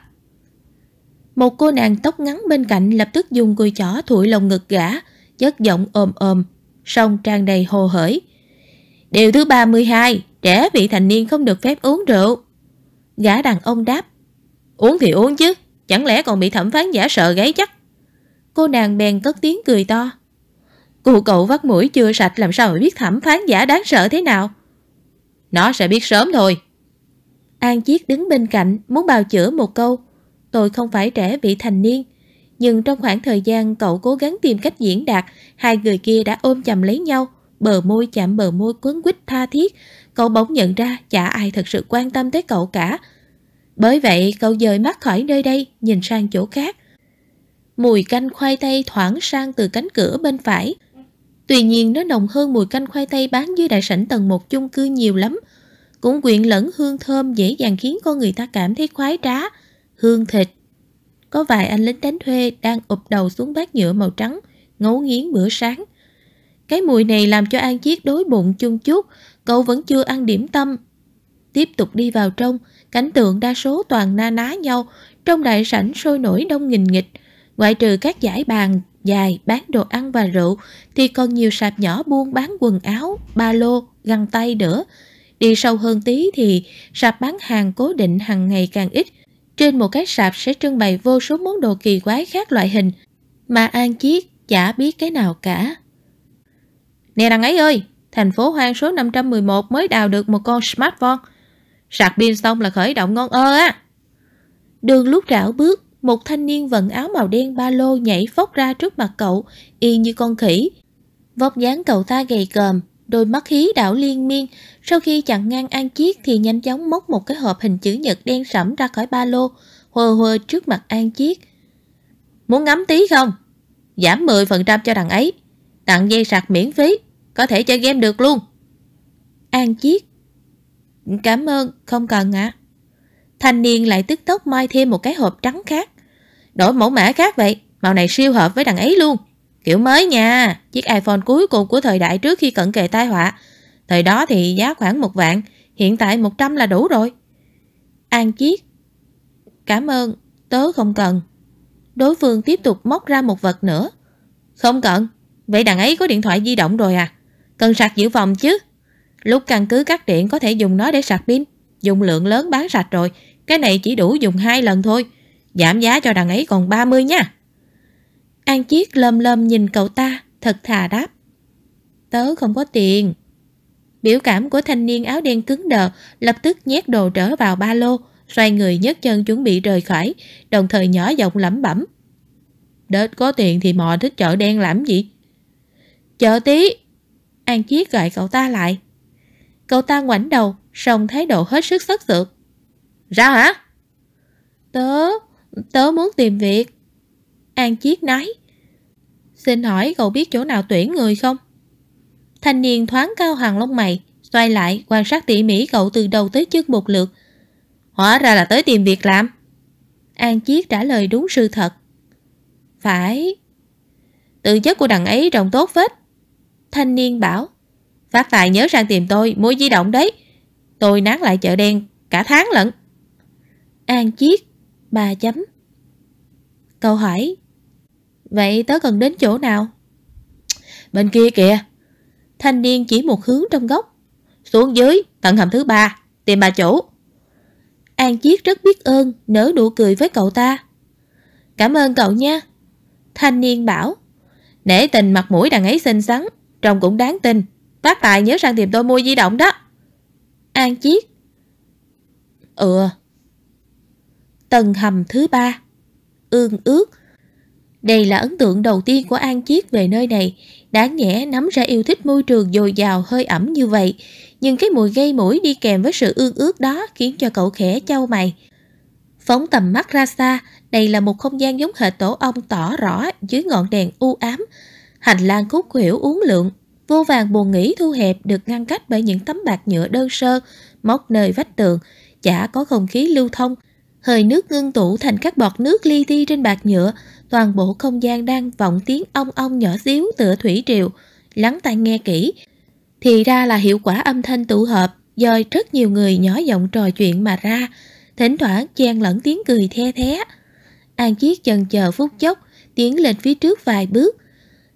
Một cô nàng tóc ngắn bên cạnh lập tức dùng cùi chỏ thụi lồng ngực gã, chất giọng ôm ôm, song tràn đầy hồ hởi. Điều thứ 32, trẻ vị thành niên không được phép uống rượu. Gã đàn ông đáp, uống thì uống chứ, chẳng lẽ còn bị thẩm phán giả sợ gáy chắc. Cô nàng bèn cất tiếng cười to Cụ cậu vắt mũi chưa sạch làm sao mà biết thẩm phán giả đáng sợ thế nào Nó sẽ biết sớm thôi An Chiết đứng bên cạnh muốn bào chữa một câu Tôi không phải trẻ vị thành niên Nhưng trong khoảng thời gian cậu cố gắng tìm cách diễn đạt Hai người kia đã ôm chầm lấy nhau Bờ môi chạm bờ môi quấn quýt tha thiết Cậu bỗng nhận ra chả ai thật sự quan tâm tới cậu cả Bởi vậy cậu dời mắt khỏi nơi đây Nhìn sang chỗ khác Mùi canh khoai tây thoảng sang từ cánh cửa bên phải. Tuy nhiên nó nồng hơn mùi canh khoai tây bán dưới đại sảnh tầng một chung cư nhiều lắm. Cũng quyện lẫn hương thơm dễ dàng khiến con người ta cảm thấy khoái trá, hương thịt. Có vài anh lính đánh thuê đang ụp đầu xuống bát nhựa màu trắng, ngấu nghiến bữa sáng. Cái mùi này làm cho An Chiết đối bụng chung chút, cậu vẫn chưa ăn điểm tâm. Tiếp tục đi vào trong, cảnh tượng đa số toàn na ná nhau, trong đại sảnh sôi nổi đông nghìn nghịch, Ngoại trừ các giải bàn dài bán đồ ăn và rượu thì còn nhiều sạp nhỏ buôn bán quần áo, ba lô, găng tay nữa. Đi sâu hơn tí thì sạp bán hàng cố định hàng ngày càng ít. Trên một cái sạp sẽ trưng bày vô số món đồ kỳ quái khác loại hình mà An Chiết chả biết cái nào cả. Nè đằng ấy ơi, thành phố hoang số 511 mới đào được một con smartphone. Sạc pin xong là khởi động ngon ơ á. Đường lúc rảo bước một thanh niên vận áo màu đen ba lô nhảy phốc ra trước mặt cậu, y như con khỉ. Vóc dáng cậu ta gầy còm, đôi mắt hí đảo liên miên, sau khi chặn ngang An Chiết thì nhanh chóng móc một cái hộp hình chữ nhật đen sẫm ra khỏi ba lô, hờ hờ trước mặt An Chiết. Muốn ngắm tí không? Giảm 10% cho đằng ấy, tặng dây sạc miễn phí, có thể chơi game được luôn. An Chiết Cảm ơn, không cần ạ. Thanh niên lại tức tốc moi thêm một cái hộp trắng khác. Đổi mẫu mã khác vậy, màu này siêu hợp với đằng ấy luôn. Kiểu mới nha, chiếc iPhone cuối cùng của thời đại trước khi cận kề tai họa. Thời đó thì giá khoảng một vạn, hiện tại 100 là đủ rồi. An chiếc. Cảm ơn, tớ không cần. Đối phương tiếp tục móc ra một vật nữa. Không cần, vậy đằng ấy có điện thoại di động rồi à? Cần sạc dự phòng chứ. Lúc căn cứ cắt điện có thể dùng nó để sạc pin. Dùng lượng lớn bán sạch rồi, cái này chỉ đủ dùng hai lần thôi giảm giá cho đằng ấy còn 30 nha. An Chiết lơm lơm nhìn cậu ta, thật thà đáp. Tớ không có tiền. Biểu cảm của thanh niên áo đen cứng đờ, lập tức nhét đồ trở vào ba lô, xoay người nhấc chân chuẩn bị rời khỏi, đồng thời nhỏ giọng lẩm bẩm. Đết có tiền thì mò thích chợ đen làm gì? Chợ tí! An Chiết gọi cậu ta lại. Cậu ta ngoảnh đầu, song thái độ hết sức sắc sược. Ra hả? Tớ Tớ muốn tìm việc. An Chiết nói. Xin hỏi cậu biết chỗ nào tuyển người không? Thanh niên thoáng cao hàng lông mày, xoay lại quan sát tỉ mỉ cậu từ đầu tới chân một lượt. Hóa ra là tới tìm việc làm. An Chiết trả lời đúng sự thật. Phải. Tự chất của đằng ấy rộng tốt phết Thanh niên bảo. Phát tài nhớ sang tìm tôi, mua di động đấy. Tôi nán lại chợ đen cả tháng lẫn An Chiết ba chấm. Câu hỏi Vậy tớ cần đến chỗ nào? Bên kia kìa. Thanh niên chỉ một hướng trong góc. Xuống dưới, tầng hầm thứ ba, tìm bà chủ. An Chiết rất biết ơn, nở nụ cười với cậu ta. Cảm ơn cậu nha. Thanh niên bảo. Nể tình mặt mũi đàn ấy xinh xắn, trông cũng đáng tin. Bác Tài nhớ sang tìm tôi mua di động đó. An Chiết. Ừ, Tầng hầm thứ ba Ương ước Đây là ấn tượng đầu tiên của An Chiết về nơi này Đáng nhẽ nắm ra yêu thích môi trường dồi dào hơi ẩm như vậy Nhưng cái mùi gây mũi đi kèm với sự ương ước đó Khiến cho cậu khẽ châu mày Phóng tầm mắt ra xa Đây là một không gian giống hệt tổ ong tỏ rõ Dưới ngọn đèn u ám Hành lang khúc khuỷu uốn lượn Vô vàng buồn nghỉ thu hẹp được ngăn cách bởi những tấm bạc nhựa đơn sơ, móc nơi vách tường, chả có không khí lưu thông, hơi nước ngưng tụ thành các bọt nước li ti trên bạc nhựa, toàn bộ không gian đang vọng tiếng ong ong nhỏ xíu tựa thủy triều. Lắng tai nghe kỹ, thì ra là hiệu quả âm thanh tụ hợp do rất nhiều người nhỏ giọng trò chuyện mà ra, thỉnh thoảng chen lẫn tiếng cười the thé. An Chiết chần chờ phút chốc, tiến lên phía trước vài bước.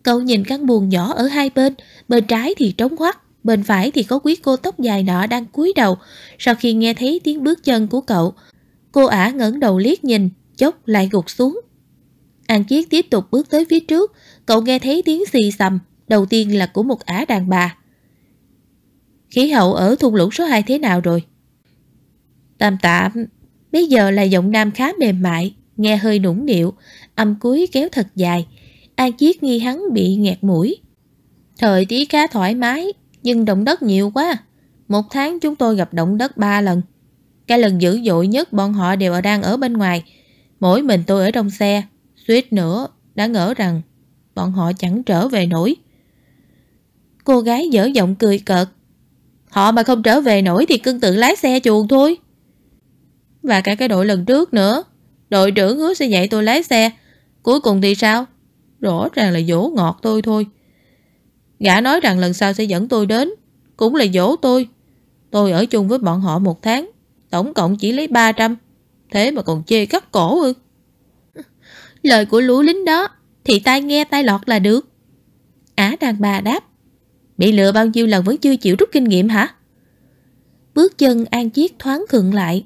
Cậu nhìn căn buồng nhỏ ở hai bên, bên trái thì trống hoắt, bên phải thì có quý cô tóc dài nọ đang cúi đầu. Sau khi nghe thấy tiếng bước chân của cậu, Cô ả ngẩng đầu liếc nhìn, chốc lại gục xuống. An chiết tiếp tục bước tới phía trước, cậu nghe thấy tiếng xì xầm, đầu tiên là của một ả đàn bà. Khí hậu ở thung lũng số 2 thế nào rồi? Tạm tạm, bây giờ là giọng nam khá mềm mại, nghe hơi nũng nịu, âm cuối kéo thật dài. An Chiết nghi hắn bị nghẹt mũi. Thời tiết khá thoải mái, nhưng động đất nhiều quá. Một tháng chúng tôi gặp động đất ba lần. Cái lần dữ dội nhất bọn họ đều đang ở bên ngoài. Mỗi mình tôi ở trong xe, suýt nữa đã ngỡ rằng bọn họ chẳng trở về nổi. Cô gái dở giọng cười cợt. Họ mà không trở về nổi thì cưng tự lái xe chuồn thôi. Và cả cái đội lần trước nữa, đội trưởng hứa sẽ dạy tôi lái xe. Cuối cùng thì sao? Rõ ràng là dỗ ngọt tôi thôi. Gã nói rằng lần sau sẽ dẫn tôi đến, cũng là dỗ tôi. Tôi ở chung với bọn họ một tháng, Tổng cộng chỉ lấy 300 Thế mà còn chê cắt cổ ư Lời của lũ lính đó Thì tai nghe tai lọt là được Á đàn bà đáp Bị lừa bao nhiêu lần vẫn chưa chịu rút kinh nghiệm hả Bước chân An Chiết thoáng khựng lại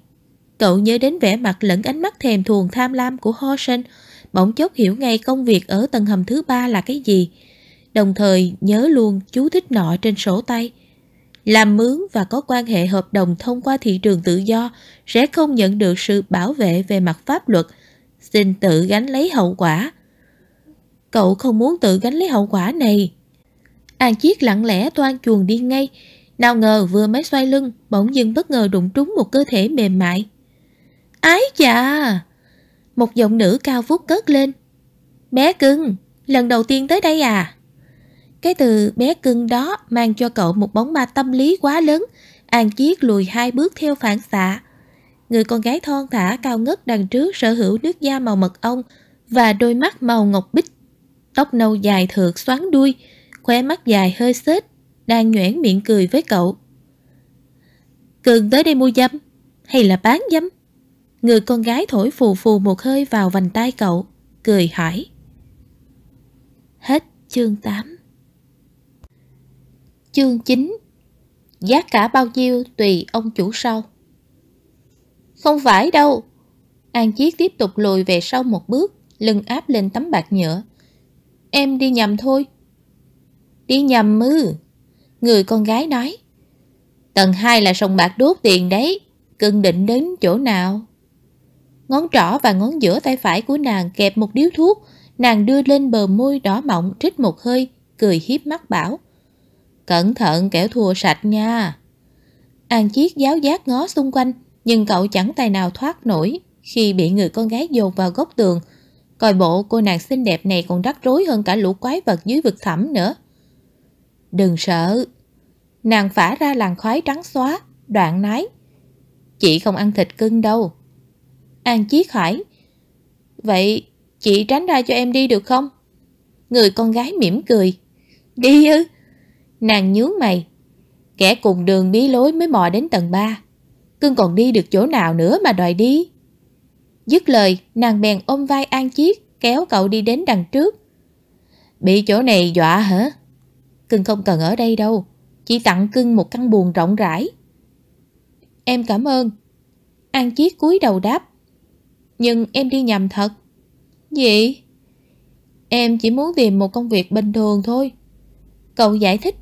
Cậu nhớ đến vẻ mặt lẫn ánh mắt thèm thuồng tham lam của Horsen Bỗng chốc hiểu ngay công việc ở tầng hầm thứ ba là cái gì Đồng thời nhớ luôn chú thích nọ trên sổ tay làm mướn và có quan hệ hợp đồng thông qua thị trường tự do sẽ không nhận được sự bảo vệ về mặt pháp luật, xin tự gánh lấy hậu quả. Cậu không muốn tự gánh lấy hậu quả này. An Chiết lặng lẽ toan chuồng đi ngay, nào ngờ vừa mới xoay lưng, bỗng dưng bất ngờ đụng trúng một cơ thể mềm mại. Ái chà! Một giọng nữ cao vút cất lên. Bé cưng, lần đầu tiên tới đây à? Cái từ bé cưng đó mang cho cậu một bóng ma tâm lý quá lớn, An Chiết lùi hai bước theo phản xạ. Người con gái thon thả cao ngất đằng trước sở hữu nước da màu mật ong và đôi mắt màu ngọc bích. Tóc nâu dài thượt xoắn đuôi, khóe mắt dài hơi xếch, đang nhoẻn miệng cười với cậu. Cường tới đây mua dâm, hay là bán dâm? Người con gái thổi phù phù một hơi vào vành tay cậu, cười hỏi. Hết chương 8 Chương 9 Giá cả bao nhiêu tùy ông chủ sau Không phải đâu An Chiết tiếp tục lùi về sau một bước Lưng áp lên tấm bạc nhựa Em đi nhầm thôi Đi nhầm ư Người con gái nói Tầng 2 là sòng bạc đốt tiền đấy Cưng định đến chỗ nào Ngón trỏ và ngón giữa tay phải của nàng kẹp một điếu thuốc Nàng đưa lên bờ môi đỏ mọng trích một hơi Cười hiếp mắt bảo Cẩn thận kẻo thua sạch nha. An Chiết giáo giác ngó xung quanh, nhưng cậu chẳng tài nào thoát nổi khi bị người con gái dồn vào góc tường. Coi bộ cô nàng xinh đẹp này còn rắc rối hơn cả lũ quái vật dưới vực thẳm nữa. Đừng sợ. Nàng phả ra làn khói trắng xóa, đoạn nái. Chị không ăn thịt cưng đâu. An Chiết hỏi. Vậy chị tránh ra cho em đi được không? Người con gái mỉm cười. Đi ư? Nàng nhướng mày. Kẻ cùng đường bí lối mới mò đến tầng 3. Cưng còn đi được chỗ nào nữa mà đòi đi. Dứt lời, nàng bèn ôm vai An Chiết, kéo cậu đi đến đằng trước. Bị chỗ này dọa hả? Cưng không cần ở đây đâu, chỉ tặng cưng một căn buồn rộng rãi. Em cảm ơn. An Chiết cúi đầu đáp. Nhưng em đi nhầm thật. Gì? Em chỉ muốn tìm một công việc bình thường thôi. Cậu giải thích.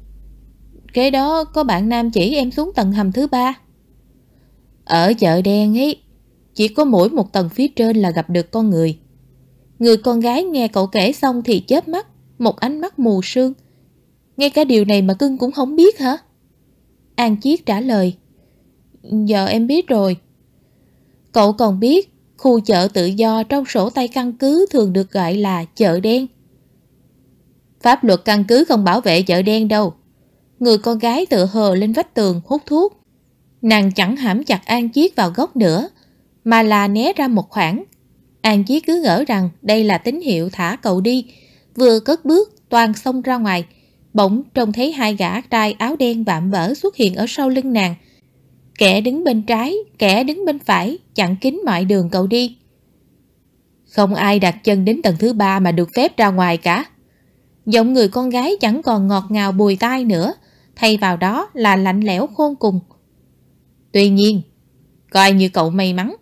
Kế đó có bạn nam chỉ em xuống tầng hầm thứ ba. Ở chợ đen ấy, chỉ có mỗi một tầng phía trên là gặp được con người. Người con gái nghe cậu kể xong thì chớp mắt, một ánh mắt mù sương. Ngay cả điều này mà cưng cũng không biết hả? An Chiết trả lời. Giờ em biết rồi. Cậu còn biết khu chợ tự do trong sổ tay căn cứ thường được gọi là chợ đen. Pháp luật căn cứ không bảo vệ chợ đen đâu người con gái tựa hờ lên vách tường hút thuốc. Nàng chẳng hãm chặt An Chiết vào gốc nữa, mà là né ra một khoảng. An Chiết cứ ngỡ rằng đây là tín hiệu thả cậu đi, vừa cất bước toàn xông ra ngoài. Bỗng trông thấy hai gã trai áo đen vạm vỡ xuất hiện ở sau lưng nàng. Kẻ đứng bên trái, kẻ đứng bên phải, chặn kín mọi đường cậu đi. Không ai đặt chân đến tầng thứ ba mà được phép ra ngoài cả. Giọng người con gái chẳng còn ngọt ngào bùi tai nữa, thay vào đó là lạnh lẽo khôn cùng. Tuy nhiên, coi như cậu may mắn.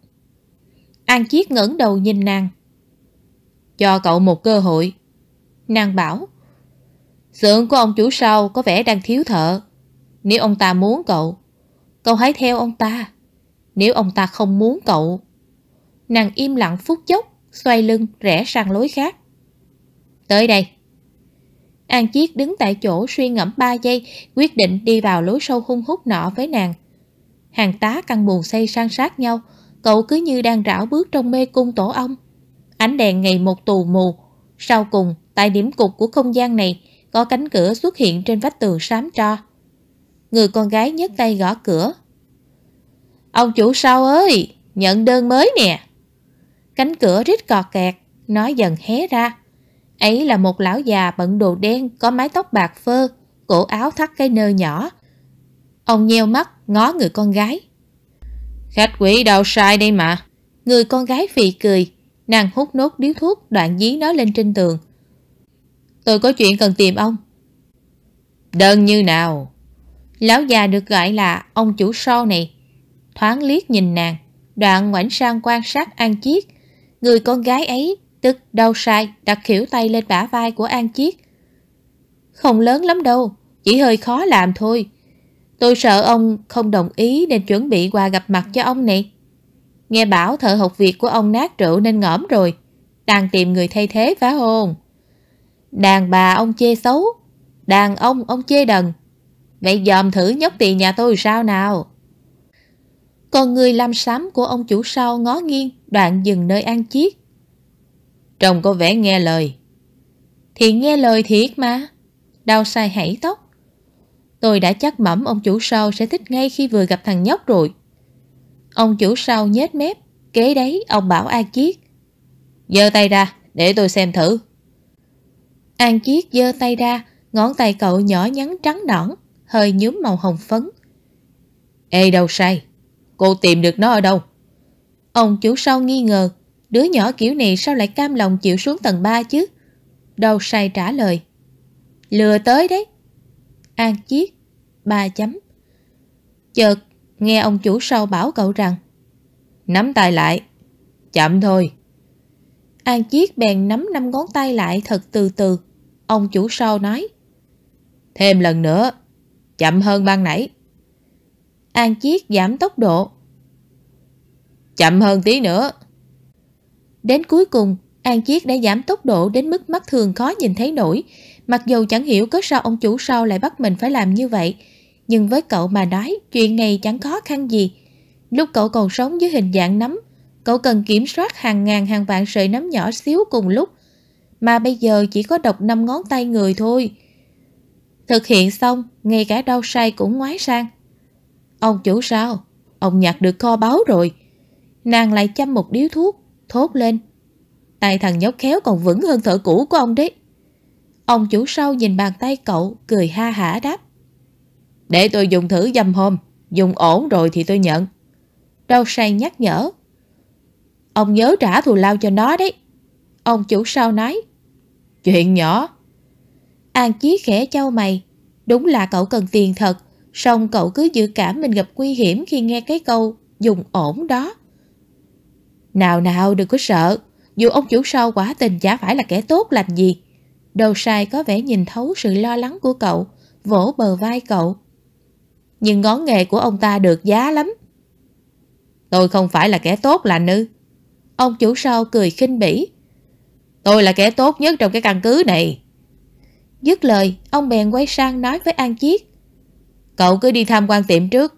An Chiết ngẩng đầu nhìn nàng. Cho cậu một cơ hội. Nàng bảo, xưởng của ông chủ sau có vẻ đang thiếu thợ. Nếu ông ta muốn cậu, cậu hãy theo ông ta. Nếu ông ta không muốn cậu, nàng im lặng phút chốc, xoay lưng rẽ sang lối khác. Tới đây. An Chiết đứng tại chỗ suy ngẫm 3 giây, quyết định đi vào lối sâu hung hút nọ với nàng. Hàng tá căng buồn xây sang sát nhau, cậu cứ như đang rảo bước trong mê cung tổ ong. Ánh đèn ngày một tù mù. Sau cùng, tại điểm cục của không gian này, có cánh cửa xuất hiện trên vách tường xám tro. Người con gái nhấc tay gõ cửa. Ông chủ sao ơi, nhận đơn mới nè. Cánh cửa rít cò kẹt, nó dần hé ra. Ấy là một lão già bận đồ đen có mái tóc bạc phơ, cổ áo thắt cái nơ nhỏ. Ông nheo mắt, ngó người con gái. Khách quỷ đâu sai đây mà. Người con gái phì cười, nàng hút nốt điếu thuốc đoạn dí nó lên trên tường. Tôi có chuyện cần tìm ông. Đơn như nào? Lão già được gọi là ông chủ sau này. Thoáng liếc nhìn nàng, đoạn ngoảnh sang quan sát An Chiết. Người con gái ấy Tức đau sai đặt khỉu tay lên bả vai của An Chiết. Không lớn lắm đâu, chỉ hơi khó làm thôi. Tôi sợ ông không đồng ý nên chuẩn bị quà gặp mặt cho ông này. Nghe bảo thợ học việc của ông nát rượu nên ngõm rồi. Đang tìm người thay thế phá không? Đàn bà ông chê xấu, đàn ông ông chê đần. Vậy dòm thử nhóc tiền nhà tôi sao nào? Còn người làm sám của ông chủ sau ngó nghiêng, đoạn dừng nơi an chiết, Trông có vẻ nghe lời Thì nghe lời thiệt mà Đau sai hãy tóc Tôi đã chắc mẩm ông chủ sau sẽ thích ngay khi vừa gặp thằng nhóc rồi Ông chủ sau nhếch mép Kế đấy ông bảo a Chiết Giơ tay ra để tôi xem thử An Chiết giơ tay ra Ngón tay cậu nhỏ nhắn trắng nõn Hơi nhúm màu hồng phấn Ê đâu sai Cô tìm được nó ở đâu Ông chủ sau nghi ngờ Đứa nhỏ kiểu này sao lại cam lòng chịu xuống tầng 3 chứ? Đầu say trả lời. Lừa tới đấy. An chiết, ba chấm. Chợt, nghe ông chủ sau bảo cậu rằng Nắm tay lại, chậm thôi. An chiết bèn nắm năm ngón tay lại thật từ từ. Ông chủ sau nói Thêm lần nữa, chậm hơn ban nãy. An chiết giảm tốc độ. Chậm hơn tí nữa. Đến cuối cùng, An Chiết đã giảm tốc độ đến mức mắt thường khó nhìn thấy nổi. Mặc dù chẳng hiểu có sao ông chủ sau lại bắt mình phải làm như vậy. Nhưng với cậu mà nói, chuyện này chẳng khó khăn gì. Lúc cậu còn sống dưới hình dạng nấm, cậu cần kiểm soát hàng ngàn hàng vạn sợi nấm nhỏ xíu cùng lúc. Mà bây giờ chỉ có độc năm ngón tay người thôi. Thực hiện xong, ngay cả đau say cũng ngoái sang. Ông chủ sao? Ông nhặt được kho báu rồi. Nàng lại chăm một điếu thuốc, thốt lên. Tay thằng nhóc khéo còn vững hơn thợ cũ của ông đấy. Ông chủ sau nhìn bàn tay cậu, cười ha hả đáp. Để tôi dùng thử dầm hôm, dùng ổn rồi thì tôi nhận. Rau say nhắc nhở. Ông nhớ trả thù lao cho nó đấy. Ông chủ sau nói. Chuyện nhỏ. An Chí khẽ trao mày. Đúng là cậu cần tiền thật, song cậu cứ dự cảm mình gặp nguy hiểm khi nghe cái câu dùng ổn đó. Nào nào đừng có sợ, dù ông chủ sau quả tình chả phải là kẻ tốt lành gì. Đầu sai có vẻ nhìn thấu sự lo lắng của cậu, vỗ bờ vai cậu. Nhưng ngón nghề của ông ta được giá lắm. Tôi không phải là kẻ tốt lành ư. Ông chủ sau cười khinh bỉ. Tôi là kẻ tốt nhất trong cái căn cứ này. Dứt lời, ông bèn quay sang nói với An Chiết. Cậu cứ đi tham quan tiệm trước.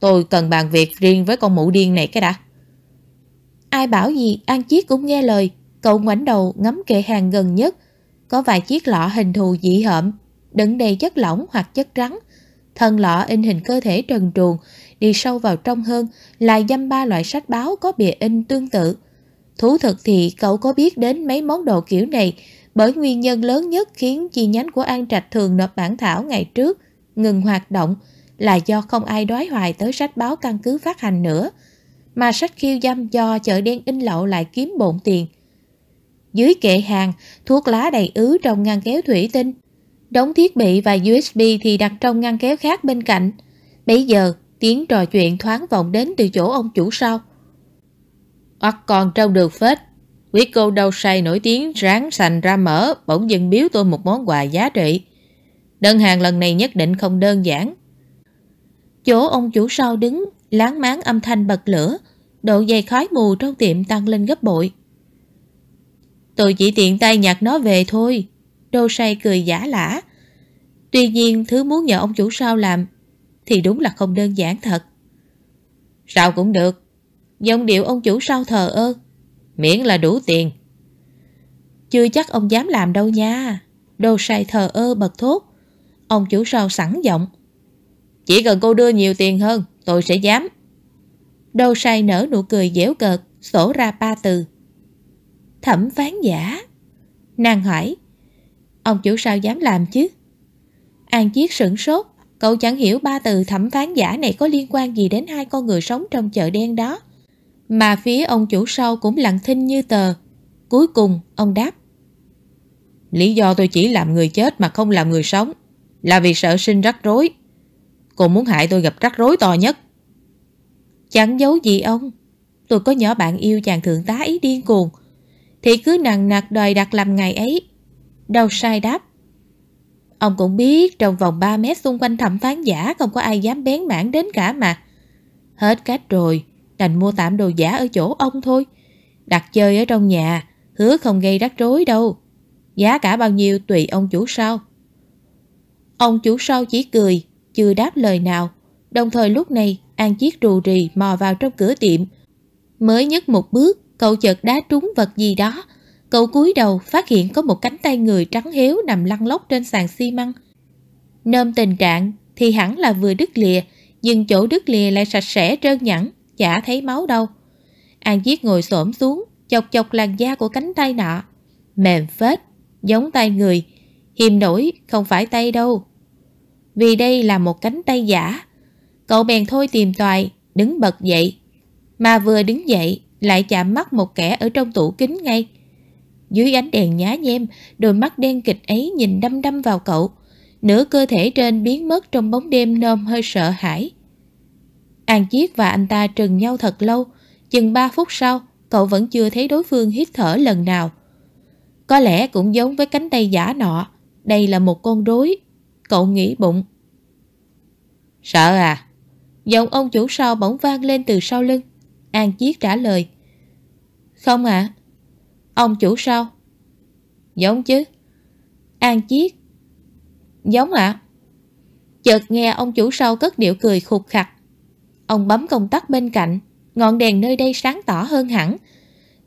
Tôi cần bàn việc riêng với con mụ điên này cái đã. Ai bảo gì An Chiết cũng nghe lời Cậu ngoảnh đầu ngắm kệ hàng gần nhất Có vài chiếc lọ hình thù dị hợm Đựng đầy chất lỏng hoặc chất rắn Thân lọ in hình cơ thể trần truồng Đi sâu vào trong hơn Là dăm ba loại sách báo có bìa in tương tự Thú thực thì cậu có biết đến mấy món đồ kiểu này Bởi nguyên nhân lớn nhất khiến chi nhánh của An Trạch thường nộp bản thảo ngày trước Ngừng hoạt động Là do không ai đoái hoài tới sách báo căn cứ phát hành nữa mà sách khiêu dâm do chợ đen in lậu lại kiếm bộn tiền. Dưới kệ hàng, thuốc lá đầy ứ trong ngăn kéo thủy tinh. Đống thiết bị và USB thì đặt trong ngăn kéo khác bên cạnh. Bây giờ, tiếng trò chuyện thoáng vọng đến từ chỗ ông chủ sau. Hoặc còn trong được phết, quý cô đâu say nổi tiếng ráng sành ra mở bỗng dưng biếu tôi một món quà giá trị. Đơn hàng lần này nhất định không đơn giản. Chỗ ông chủ sau đứng láng máng âm thanh bật lửa, độ dày khói mù trong tiệm tăng lên gấp bội. Tôi chỉ tiện tay nhặt nó về thôi, đô say cười giả lả. Tuy nhiên thứ muốn nhờ ông chủ sao làm thì đúng là không đơn giản thật. Sao cũng được, dòng điệu ông chủ sao thờ ơ, miễn là đủ tiền. Chưa chắc ông dám làm đâu nha, đô say thờ ơ bật thốt. Ông chủ sao sẵn giọng. Chỉ cần cô đưa nhiều tiền hơn tôi sẽ dám. Đô say nở nụ cười dẻo cợt, sổ ra ba từ. Thẩm phán giả. Nàng hỏi, ông chủ sao dám làm chứ? An Chiết sửng sốt, cậu chẳng hiểu ba từ thẩm phán giả này có liên quan gì đến hai con người sống trong chợ đen đó. Mà phía ông chủ sau cũng lặng thinh như tờ. Cuối cùng, ông đáp. Lý do tôi chỉ làm người chết mà không làm người sống là vì sợ sinh rắc rối Cô muốn hại tôi gặp rắc rối to nhất. Chẳng giấu gì ông. Tôi có nhỏ bạn yêu chàng thượng tá ý điên cuồng. Thì cứ nặng nặc đòi đặt làm ngày ấy. Đâu sai đáp. Ông cũng biết trong vòng 3 mét xung quanh thẩm phán giả không có ai dám bén mảng đến cả mà. Hết cách rồi, đành mua tạm đồ giả ở chỗ ông thôi. Đặt chơi ở trong nhà, hứa không gây rắc rối đâu. Giá cả bao nhiêu tùy ông chủ sau. Ông chủ sau chỉ cười, chưa đáp lời nào. Đồng thời lúc này, An Chiết rù rì mò vào trong cửa tiệm. Mới nhất một bước, cậu chợt đá trúng vật gì đó. Cậu cúi đầu phát hiện có một cánh tay người trắng héo nằm lăn lóc trên sàn xi măng. Nôm tình trạng thì hẳn là vừa đứt lìa, nhưng chỗ đứt lìa lại sạch sẽ trơn nhẵn, chả thấy máu đâu. An Chiết ngồi xổm xuống, chọc chọc làn da của cánh tay nọ. Mềm phết, giống tay người, hiềm nổi không phải tay đâu vì đây là một cánh tay giả. Cậu bèn thôi tìm toài, đứng bật dậy. Mà vừa đứng dậy, lại chạm mắt một kẻ ở trong tủ kính ngay. Dưới ánh đèn nhá nhem, đôi mắt đen kịch ấy nhìn đăm đăm vào cậu. Nửa cơ thể trên biến mất trong bóng đêm nôm hơi sợ hãi. An Chiết và anh ta trừng nhau thật lâu, chừng 3 phút sau, cậu vẫn chưa thấy đối phương hít thở lần nào. Có lẽ cũng giống với cánh tay giả nọ, đây là một con rối Cậu nghĩ bụng Sợ à Giọng ông chủ sau bỗng vang lên từ sau lưng An Chiết trả lời Không ạ à. Ông chủ sau Giống chứ An Chiết Giống ạ à. Chợt nghe ông chủ sau cất điệu cười khục khặt Ông bấm công tắc bên cạnh Ngọn đèn nơi đây sáng tỏ hơn hẳn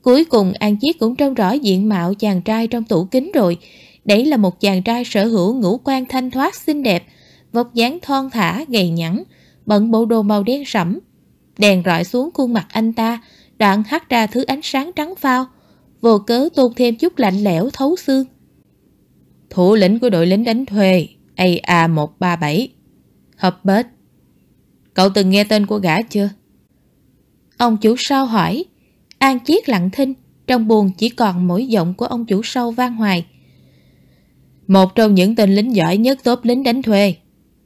Cuối cùng An Chiết cũng trông rõ diện mạo chàng trai trong tủ kính rồi Đấy là một chàng trai sở hữu ngũ quan thanh thoát xinh đẹp, vóc dáng thon thả, gầy nhẵn, bận bộ đồ màu đen sẫm. Đèn rọi xuống khuôn mặt anh ta, đoạn hắt ra thứ ánh sáng trắng phao, vô cớ tôn thêm chút lạnh lẽo thấu xương. Thủ lĩnh của đội lính đánh thuê AA137 Hợp bết Cậu từng nghe tên của gã chưa? Ông chủ sau hỏi An chiếc lặng thinh Trong buồn chỉ còn mỗi giọng của ông chủ sau vang hoài một trong những tên lính giỏi nhất tốt lính đánh thuê.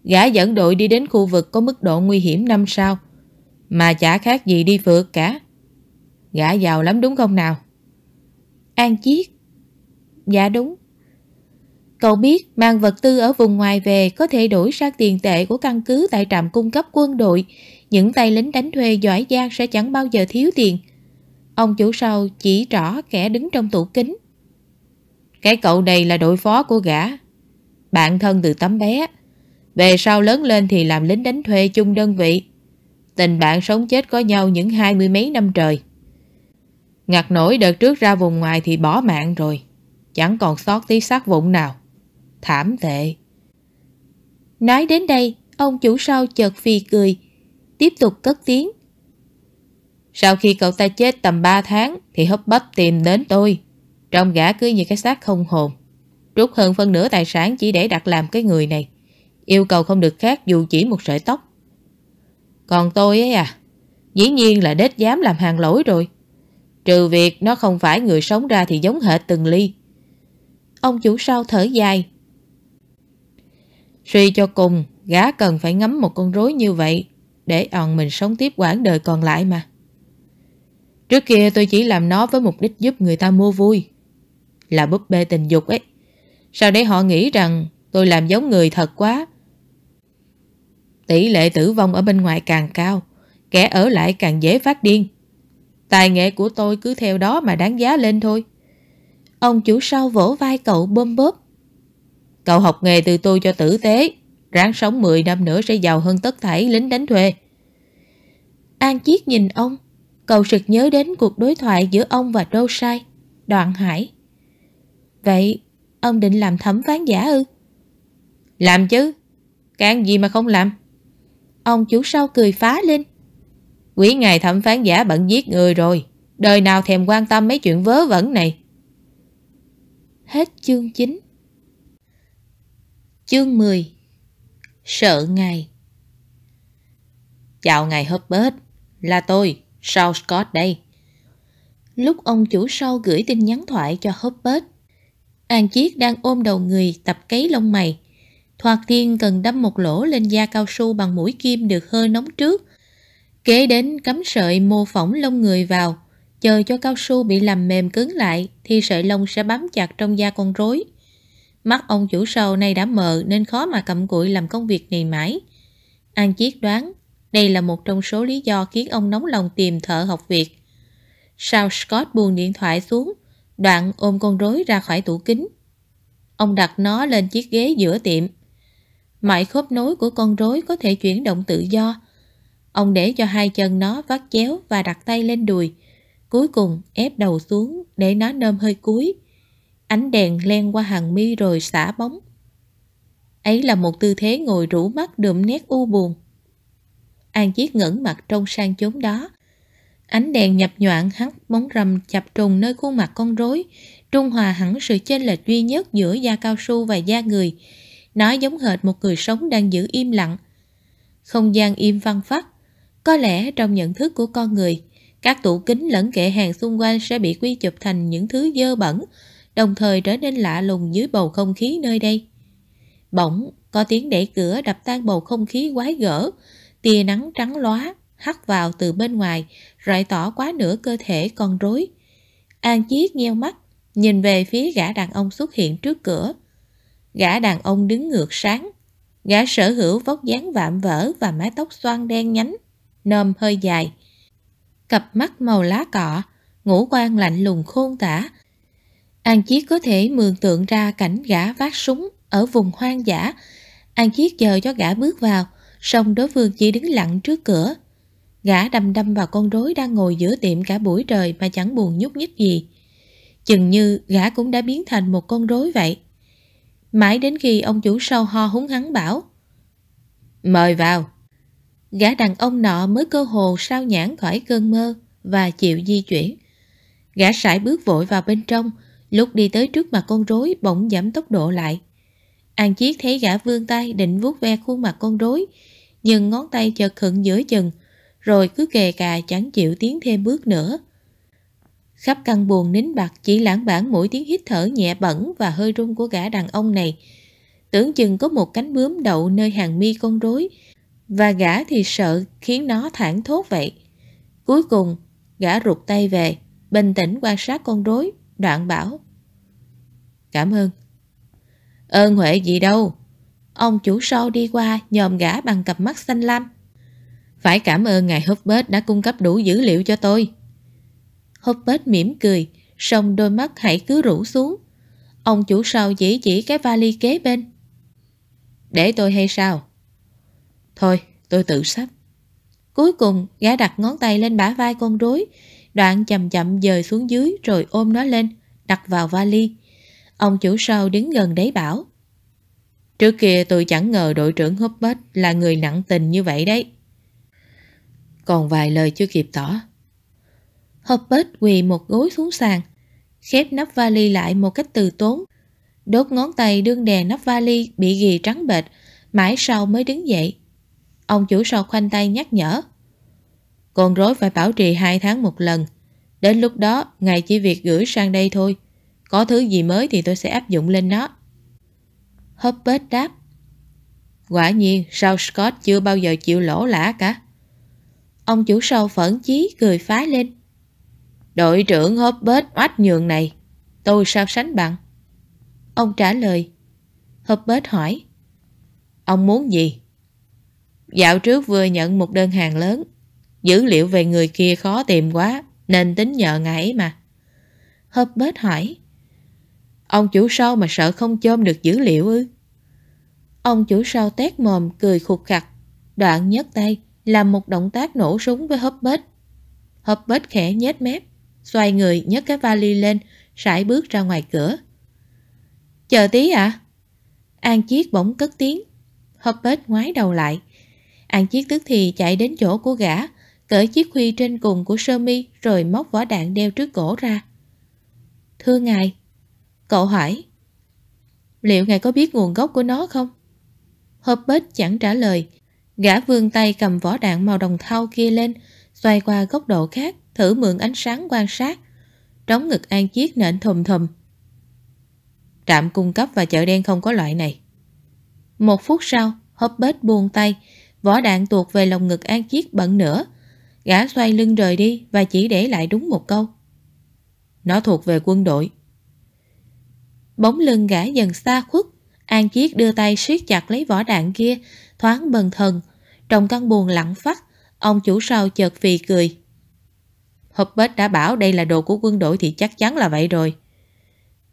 Gã dẫn đội đi đến khu vực có mức độ nguy hiểm năm sao. Mà chả khác gì đi phượt cả. Gã giàu lắm đúng không nào? An chiết. Dạ đúng. Cậu biết mang vật tư ở vùng ngoài về có thể đổi sang tiền tệ của căn cứ tại trạm cung cấp quân đội. Những tay lính đánh thuê giỏi giang sẽ chẳng bao giờ thiếu tiền. Ông chủ sau chỉ rõ kẻ đứng trong tủ kính. Cái cậu này là đội phó của gã Bạn thân từ tấm bé Về sau lớn lên thì làm lính đánh thuê chung đơn vị Tình bạn sống chết có nhau những hai mươi mấy năm trời Ngặt nổi đợt trước ra vùng ngoài thì bỏ mạng rồi Chẳng còn sót tí xác vụn nào Thảm tệ Nói đến đây Ông chủ sau chợt phì cười Tiếp tục cất tiếng Sau khi cậu ta chết tầm 3 tháng Thì hấp bấp tìm đến tôi Trông gã cứ như cái xác không hồn. Rút hơn phân nửa tài sản chỉ để đặt làm cái người này. Yêu cầu không được khác dù chỉ một sợi tóc. Còn tôi ấy à, dĩ nhiên là đết dám làm hàng lỗi rồi. Trừ việc nó không phải người sống ra thì giống hệt từng ly. Ông chủ sau thở dài. Suy cho cùng, gã cần phải ngắm một con rối như vậy để ọn mình sống tiếp quãng đời còn lại mà. Trước kia tôi chỉ làm nó với mục đích giúp người ta mua vui là búp bê tình dục ấy. Sao để họ nghĩ rằng tôi làm giống người thật quá? Tỷ lệ tử vong ở bên ngoài càng cao, kẻ ở lại càng dễ phát điên. Tài nghệ của tôi cứ theo đó mà đáng giá lên thôi. Ông chủ sau vỗ vai cậu bơm bóp. Cậu học nghề từ tôi cho tử tế, ráng sống 10 năm nữa sẽ giàu hơn tất thảy lính đánh thuê. An Chiết nhìn ông, cậu sực nhớ đến cuộc đối thoại giữa ông và Đô Sai, Đoạn Hải. Vậy ông định làm thẩm phán giả ư? Làm chứ, càng gì mà không làm. Ông chủ sau cười phá lên. Quý ngài thẩm phán giả bận giết người rồi, đời nào thèm quan tâm mấy chuyện vớ vẩn này. Hết chương 9 Chương 10 Sợ ngài Chào ngài Herbert, là tôi, Saul Scott đây. Lúc ông chủ sau gửi tin nhắn thoại cho Herbert, An Chiết đang ôm đầu người tập cấy lông mày. Thoạt tiên cần đâm một lỗ lên da cao su bằng mũi kim được hơi nóng trước. Kế đến cắm sợi mô phỏng lông người vào. Chờ cho cao su bị làm mềm cứng lại thì sợi lông sẽ bám chặt trong da con rối. Mắt ông chủ sâu này đã mờ nên khó mà cầm cụi làm công việc này mãi. An Chiết đoán đây là một trong số lý do khiến ông nóng lòng tìm thợ học việc. Sao Scott buông điện thoại xuống Đoạn ôm con rối ra khỏi tủ kính. Ông đặt nó lên chiếc ghế giữa tiệm. Mại khớp nối của con rối có thể chuyển động tự do. Ông để cho hai chân nó vắt chéo và đặt tay lên đùi. Cuối cùng ép đầu xuống để nó nơm hơi cúi. Ánh đèn len qua hàng mi rồi xả bóng. Ấy là một tư thế ngồi rũ mắt đượm nét u buồn. An Chiết ngẩn mặt trông sang chốn đó. Ánh đèn nhập nhoạn hắn bóng rầm chập trùng nơi khuôn mặt con rối, trung hòa hẳn sự chênh lệch duy nhất giữa da cao su và da người. Nó giống hệt một người sống đang giữ im lặng. Không gian im văn phát. Có lẽ trong nhận thức của con người, các tủ kính lẫn kệ hàng xung quanh sẽ bị quy chụp thành những thứ dơ bẩn, đồng thời trở nên lạ lùng dưới bầu không khí nơi đây. Bỗng, có tiếng đẩy cửa đập tan bầu không khí quái gở, tia nắng trắng lóa hắt vào từ bên ngoài, rọi tỏ quá nửa cơ thể còn rối. An Chiết nheo mắt, nhìn về phía gã đàn ông xuất hiện trước cửa. Gã đàn ông đứng ngược sáng. Gã sở hữu vóc dáng vạm vỡ và mái tóc xoăn đen nhánh, nơm hơi dài. Cặp mắt màu lá cọ, ngũ quan lạnh lùng khôn tả. An Chiết có thể mường tượng ra cảnh gã vác súng ở vùng hoang dã. An Chiết chờ cho gã bước vào, song đối phương chỉ đứng lặng trước cửa, Gã đầm đâm vào con rối đang ngồi giữa tiệm cả buổi trời mà chẳng buồn nhúc nhích gì. Chừng như gã cũng đã biến thành một con rối vậy. Mãi đến khi ông chủ sâu ho húng hắn bảo Mời vào Gã đàn ông nọ mới cơ hồ sao nhãn khỏi cơn mơ và chịu di chuyển Gã sải bước vội vào bên trong Lúc đi tới trước mặt con rối bỗng giảm tốc độ lại An Chiết thấy gã vươn tay định vuốt ve khuôn mặt con rối Nhưng ngón tay chợt khựng giữa chừng rồi cứ kề cà chẳng chịu tiến thêm bước nữa. Khắp căn buồn nín bặt chỉ lãng bản mỗi tiếng hít thở nhẹ bẩn và hơi rung của gã đàn ông này. Tưởng chừng có một cánh bướm đậu nơi hàng mi con rối, và gã thì sợ khiến nó thản thốt vậy. Cuối cùng, gã rụt tay về, bình tĩnh quan sát con rối, đoạn bảo. Cảm ơn. Ơn huệ gì đâu. Ông chủ sâu đi qua nhòm gã bằng cặp mắt xanh lam. Phải cảm ơn ngài Hubbard đã cung cấp đủ dữ liệu cho tôi. Hubbard mỉm cười, song đôi mắt hãy cứ rủ xuống. Ông chủ sau chỉ chỉ cái vali kế bên. Để tôi hay sao? Thôi, tôi tự sắp. Cuối cùng, gái đặt ngón tay lên bả vai con rối, đoạn chậm chậm dời xuống dưới rồi ôm nó lên, đặt vào vali. Ông chủ sau đứng gần đấy bảo. Trước kia tôi chẳng ngờ đội trưởng Hubbard là người nặng tình như vậy đấy còn vài lời chưa kịp tỏ. Hợp bết quỳ một gối xuống sàn, khép nắp vali lại một cách từ tốn. Đốt ngón tay đương đè nắp vali bị ghì trắng bệt, mãi sau mới đứng dậy. Ông chủ sau khoanh tay nhắc nhở. Con rối phải bảo trì hai tháng một lần. Đến lúc đó, ngài chỉ việc gửi sang đây thôi. Có thứ gì mới thì tôi sẽ áp dụng lên nó. Hoppet đáp. Quả nhiên, sao Scott chưa bao giờ chịu lỗ lã cả? Ông chủ sâu phẫn chí cười phá lên. Đội trưởng hốp bết oách nhường này, tôi sao sánh bằng? Ông trả lời. Hộp bết hỏi. Ông muốn gì? Dạo trước vừa nhận một đơn hàng lớn. Dữ liệu về người kia khó tìm quá, nên tính nhờ ngài ấy mà. Hộp bết hỏi. Ông chủ sâu mà sợ không chôm được dữ liệu ư? Ông chủ sâu tét mồm cười khục khặt, đoạn nhấc tay, làm một động tác nổ súng với hớp bếch. Hớp bếch khẽ nhét mép, xoay người nhấc cái vali lên, sải bước ra ngoài cửa. Chờ tí ạ. À? An Chiết bỗng cất tiếng. Hớp bếch ngoái đầu lại. An Chiết tức thì chạy đến chỗ của gã, cởi chiếc khuy trên cùng của sơ mi rồi móc vỏ đạn đeo trước cổ ra. Thưa ngài, cậu hỏi, liệu ngài có biết nguồn gốc của nó không? Hợp bếch chẳng trả lời, Gã vươn tay cầm vỏ đạn màu đồng thau kia lên, xoay qua góc độ khác, thử mượn ánh sáng quan sát. Trống ngực An Chiết nện thùm thùm. Trạm cung cấp và chợ đen không có loại này. Một phút sau, hốp bết buông tay, vỏ đạn tuột về lồng ngực An Chiết bận nữa. Gã xoay lưng rời đi và chỉ để lại đúng một câu. Nó thuộc về quân đội. Bóng lưng gã dần xa khuất, An Chiết đưa tay siết chặt lấy vỏ đạn kia, thoáng bần thần trong căn buồn lặng phát, ông chủ sau chợt phì cười. Hộp bết đã bảo đây là đồ của quân đội thì chắc chắn là vậy rồi.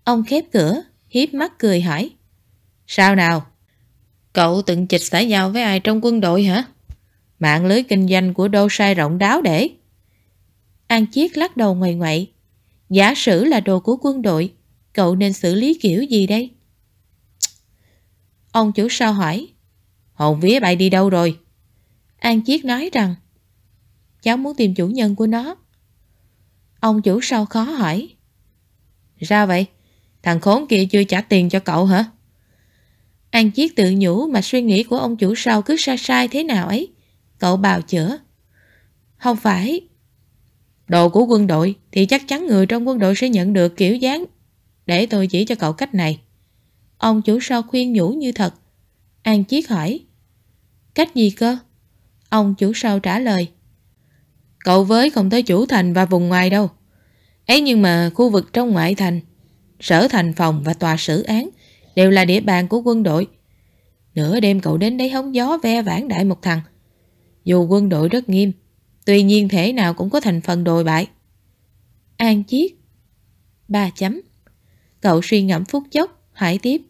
Ông khép cửa, hiếp mắt cười hỏi. Sao nào? Cậu từng chịch xã giao với ai trong quân đội hả? Mạng lưới kinh doanh của đô sai rộng đáo để. An Chiết lắc đầu ngoài ngoại. Giả sử là đồ của quân đội, cậu nên xử lý kiểu gì đây? Ông chủ sao hỏi. Hồn vía bay đi đâu rồi? An Chiết nói rằng Cháu muốn tìm chủ nhân của nó Ông chủ sau khó hỏi Ra vậy? Thằng khốn kia chưa trả tiền cho cậu hả? An Chiết tự nhủ mà suy nghĩ của ông chủ sau cứ sai sai thế nào ấy Cậu bào chữa Không phải Đồ của quân đội thì chắc chắn người trong quân đội sẽ nhận được kiểu dáng Để tôi chỉ cho cậu cách này Ông chủ sau khuyên nhủ như thật An Chiết hỏi Cách gì cơ? Ông chủ sau trả lời Cậu với không tới chủ thành và vùng ngoài đâu ấy nhưng mà khu vực trong ngoại thành Sở thành phòng và tòa xử án Đều là địa bàn của quân đội Nửa đêm cậu đến đấy hóng gió ve vãn đại một thằng Dù quân đội rất nghiêm Tuy nhiên thể nào cũng có thành phần đồi bại An chiết Ba chấm Cậu suy ngẫm phút chốc Hỏi tiếp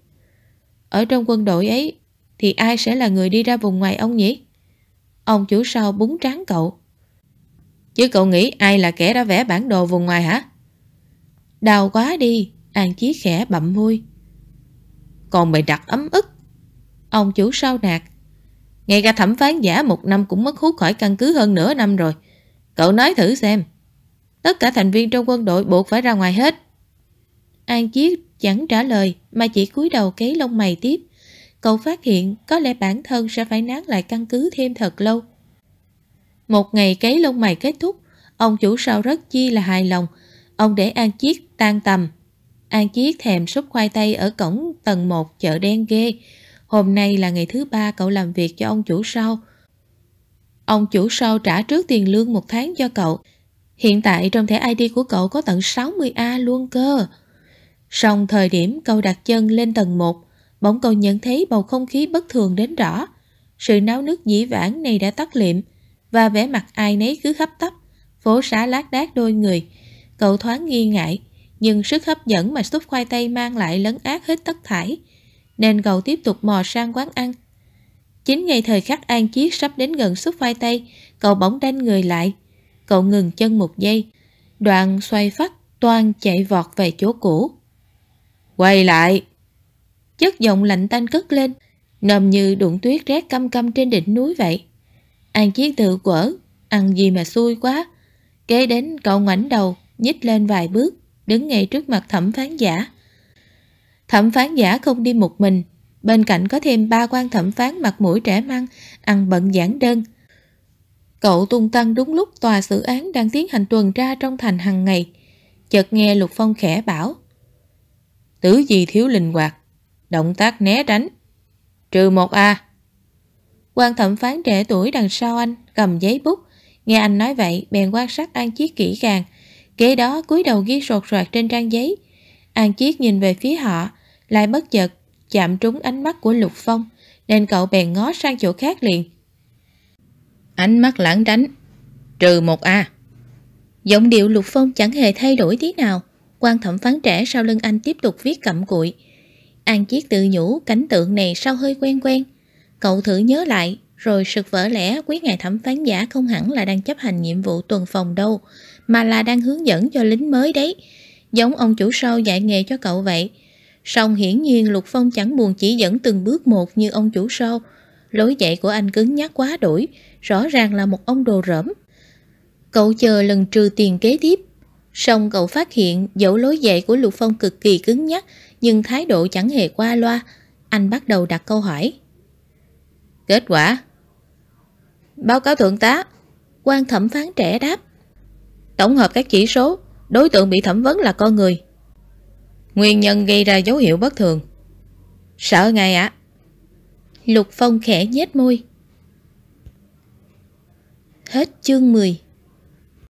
Ở trong quân đội ấy Thì ai sẽ là người đi ra vùng ngoài ông nhỉ? Ông chủ sau búng trán cậu. Chứ cậu nghĩ ai là kẻ đã vẽ bản đồ vùng ngoài hả? Đau quá đi, An Chí khẽ bậm môi. Còn mày đặt ấm ức. Ông chủ sau nạt. Ngay cả thẩm phán giả một năm cũng mất hút khỏi căn cứ hơn nửa năm rồi. Cậu nói thử xem. Tất cả thành viên trong quân đội buộc phải ra ngoài hết. An Chiết chẳng trả lời mà chỉ cúi đầu cấy lông mày tiếp cậu phát hiện có lẽ bản thân sẽ phải nán lại căn cứ thêm thật lâu. Một ngày cấy lông mày kết thúc, ông chủ sau rất chi là hài lòng. Ông để An Chiết tan tầm. An Chiết thèm súp khoai tây ở cổng tầng 1 chợ đen ghê. Hôm nay là ngày thứ ba cậu làm việc cho ông chủ sau. Ông chủ sau trả trước tiền lương một tháng cho cậu. Hiện tại trong thẻ ID của cậu có tận 60A luôn cơ. xong thời điểm cậu đặt chân lên tầng 1, bỗng cậu nhận thấy bầu không khí bất thường đến rõ. Sự náo nước dĩ vãng này đã tắt liệm, và vẻ mặt ai nấy cứ hấp tấp, phố xá lác đác đôi người. Cậu thoáng nghi ngại, nhưng sức hấp dẫn mà súp khoai tây mang lại lấn át hết tất thải, nên cậu tiếp tục mò sang quán ăn. Chính ngay thời khắc an chiết sắp đến gần súp khoai tây, cậu bỗng đánh người lại. Cậu ngừng chân một giây, đoạn xoay phắt, toan chạy vọt về chỗ cũ. Quay lại! chất giọng lạnh tanh cất lên, nằm như đụng tuyết rét căm căm trên đỉnh núi vậy. An chí tự quở, ăn gì mà xui quá. Kế đến cậu ngoảnh đầu, nhích lên vài bước, đứng ngay trước mặt thẩm phán giả. Thẩm phán giả không đi một mình, bên cạnh có thêm ba quan thẩm phán mặt mũi trẻ măng, ăn bận giảng đơn. Cậu tung tăng đúng lúc tòa xử án đang tiến hành tuần tra trong thành hàng ngày. Chợt nghe Lục Phong khẽ bảo. Tứ gì thiếu linh hoạt, Động tác né tránh. Trừ 1A. quan thẩm phán trẻ tuổi đằng sau anh cầm giấy bút. Nghe anh nói vậy bèn quan sát An Chiết kỹ càng. Kế đó cúi đầu ghi sột soạt trên trang giấy. An Chiết nhìn về phía họ, lại bất chợt chạm trúng ánh mắt của Lục Phong, nên cậu bèn ngó sang chỗ khác liền. Ánh mắt lãng tránh, trừ một A. Giọng điệu Lục Phong chẳng hề thay đổi tí nào, quan thẩm phán trẻ sau lưng anh tiếp tục viết cặm cụi. An Chiết tự nhủ cảnh tượng này sao hơi quen quen. Cậu thử nhớ lại, rồi sực vỡ lẽ quý ngài thẩm phán giả không hẳn là đang chấp hành nhiệm vụ tuần phòng đâu, mà là đang hướng dẫn cho lính mới đấy. Giống ông chủ sâu dạy nghề cho cậu vậy. Song hiển nhiên Lục Phong chẳng buồn chỉ dẫn từng bước một như ông chủ sâu. Lối dạy của anh cứng nhắc quá đuổi, rõ ràng là một ông đồ rỡm. Cậu chờ lần trừ tiền kế tiếp. Song cậu phát hiện dẫu lối dạy của Lục Phong cực kỳ cứng nhắc, nhưng thái độ chẳng hề qua loa. Anh bắt đầu đặt câu hỏi. Kết quả? Báo cáo thượng tá. quan thẩm phán trẻ đáp. Tổng hợp các chỉ số, đối tượng bị thẩm vấn là con người. Nguyên nhân gây ra dấu hiệu bất thường. Sợ ngay ạ. Lục Phong khẽ nhếch môi. Hết chương 10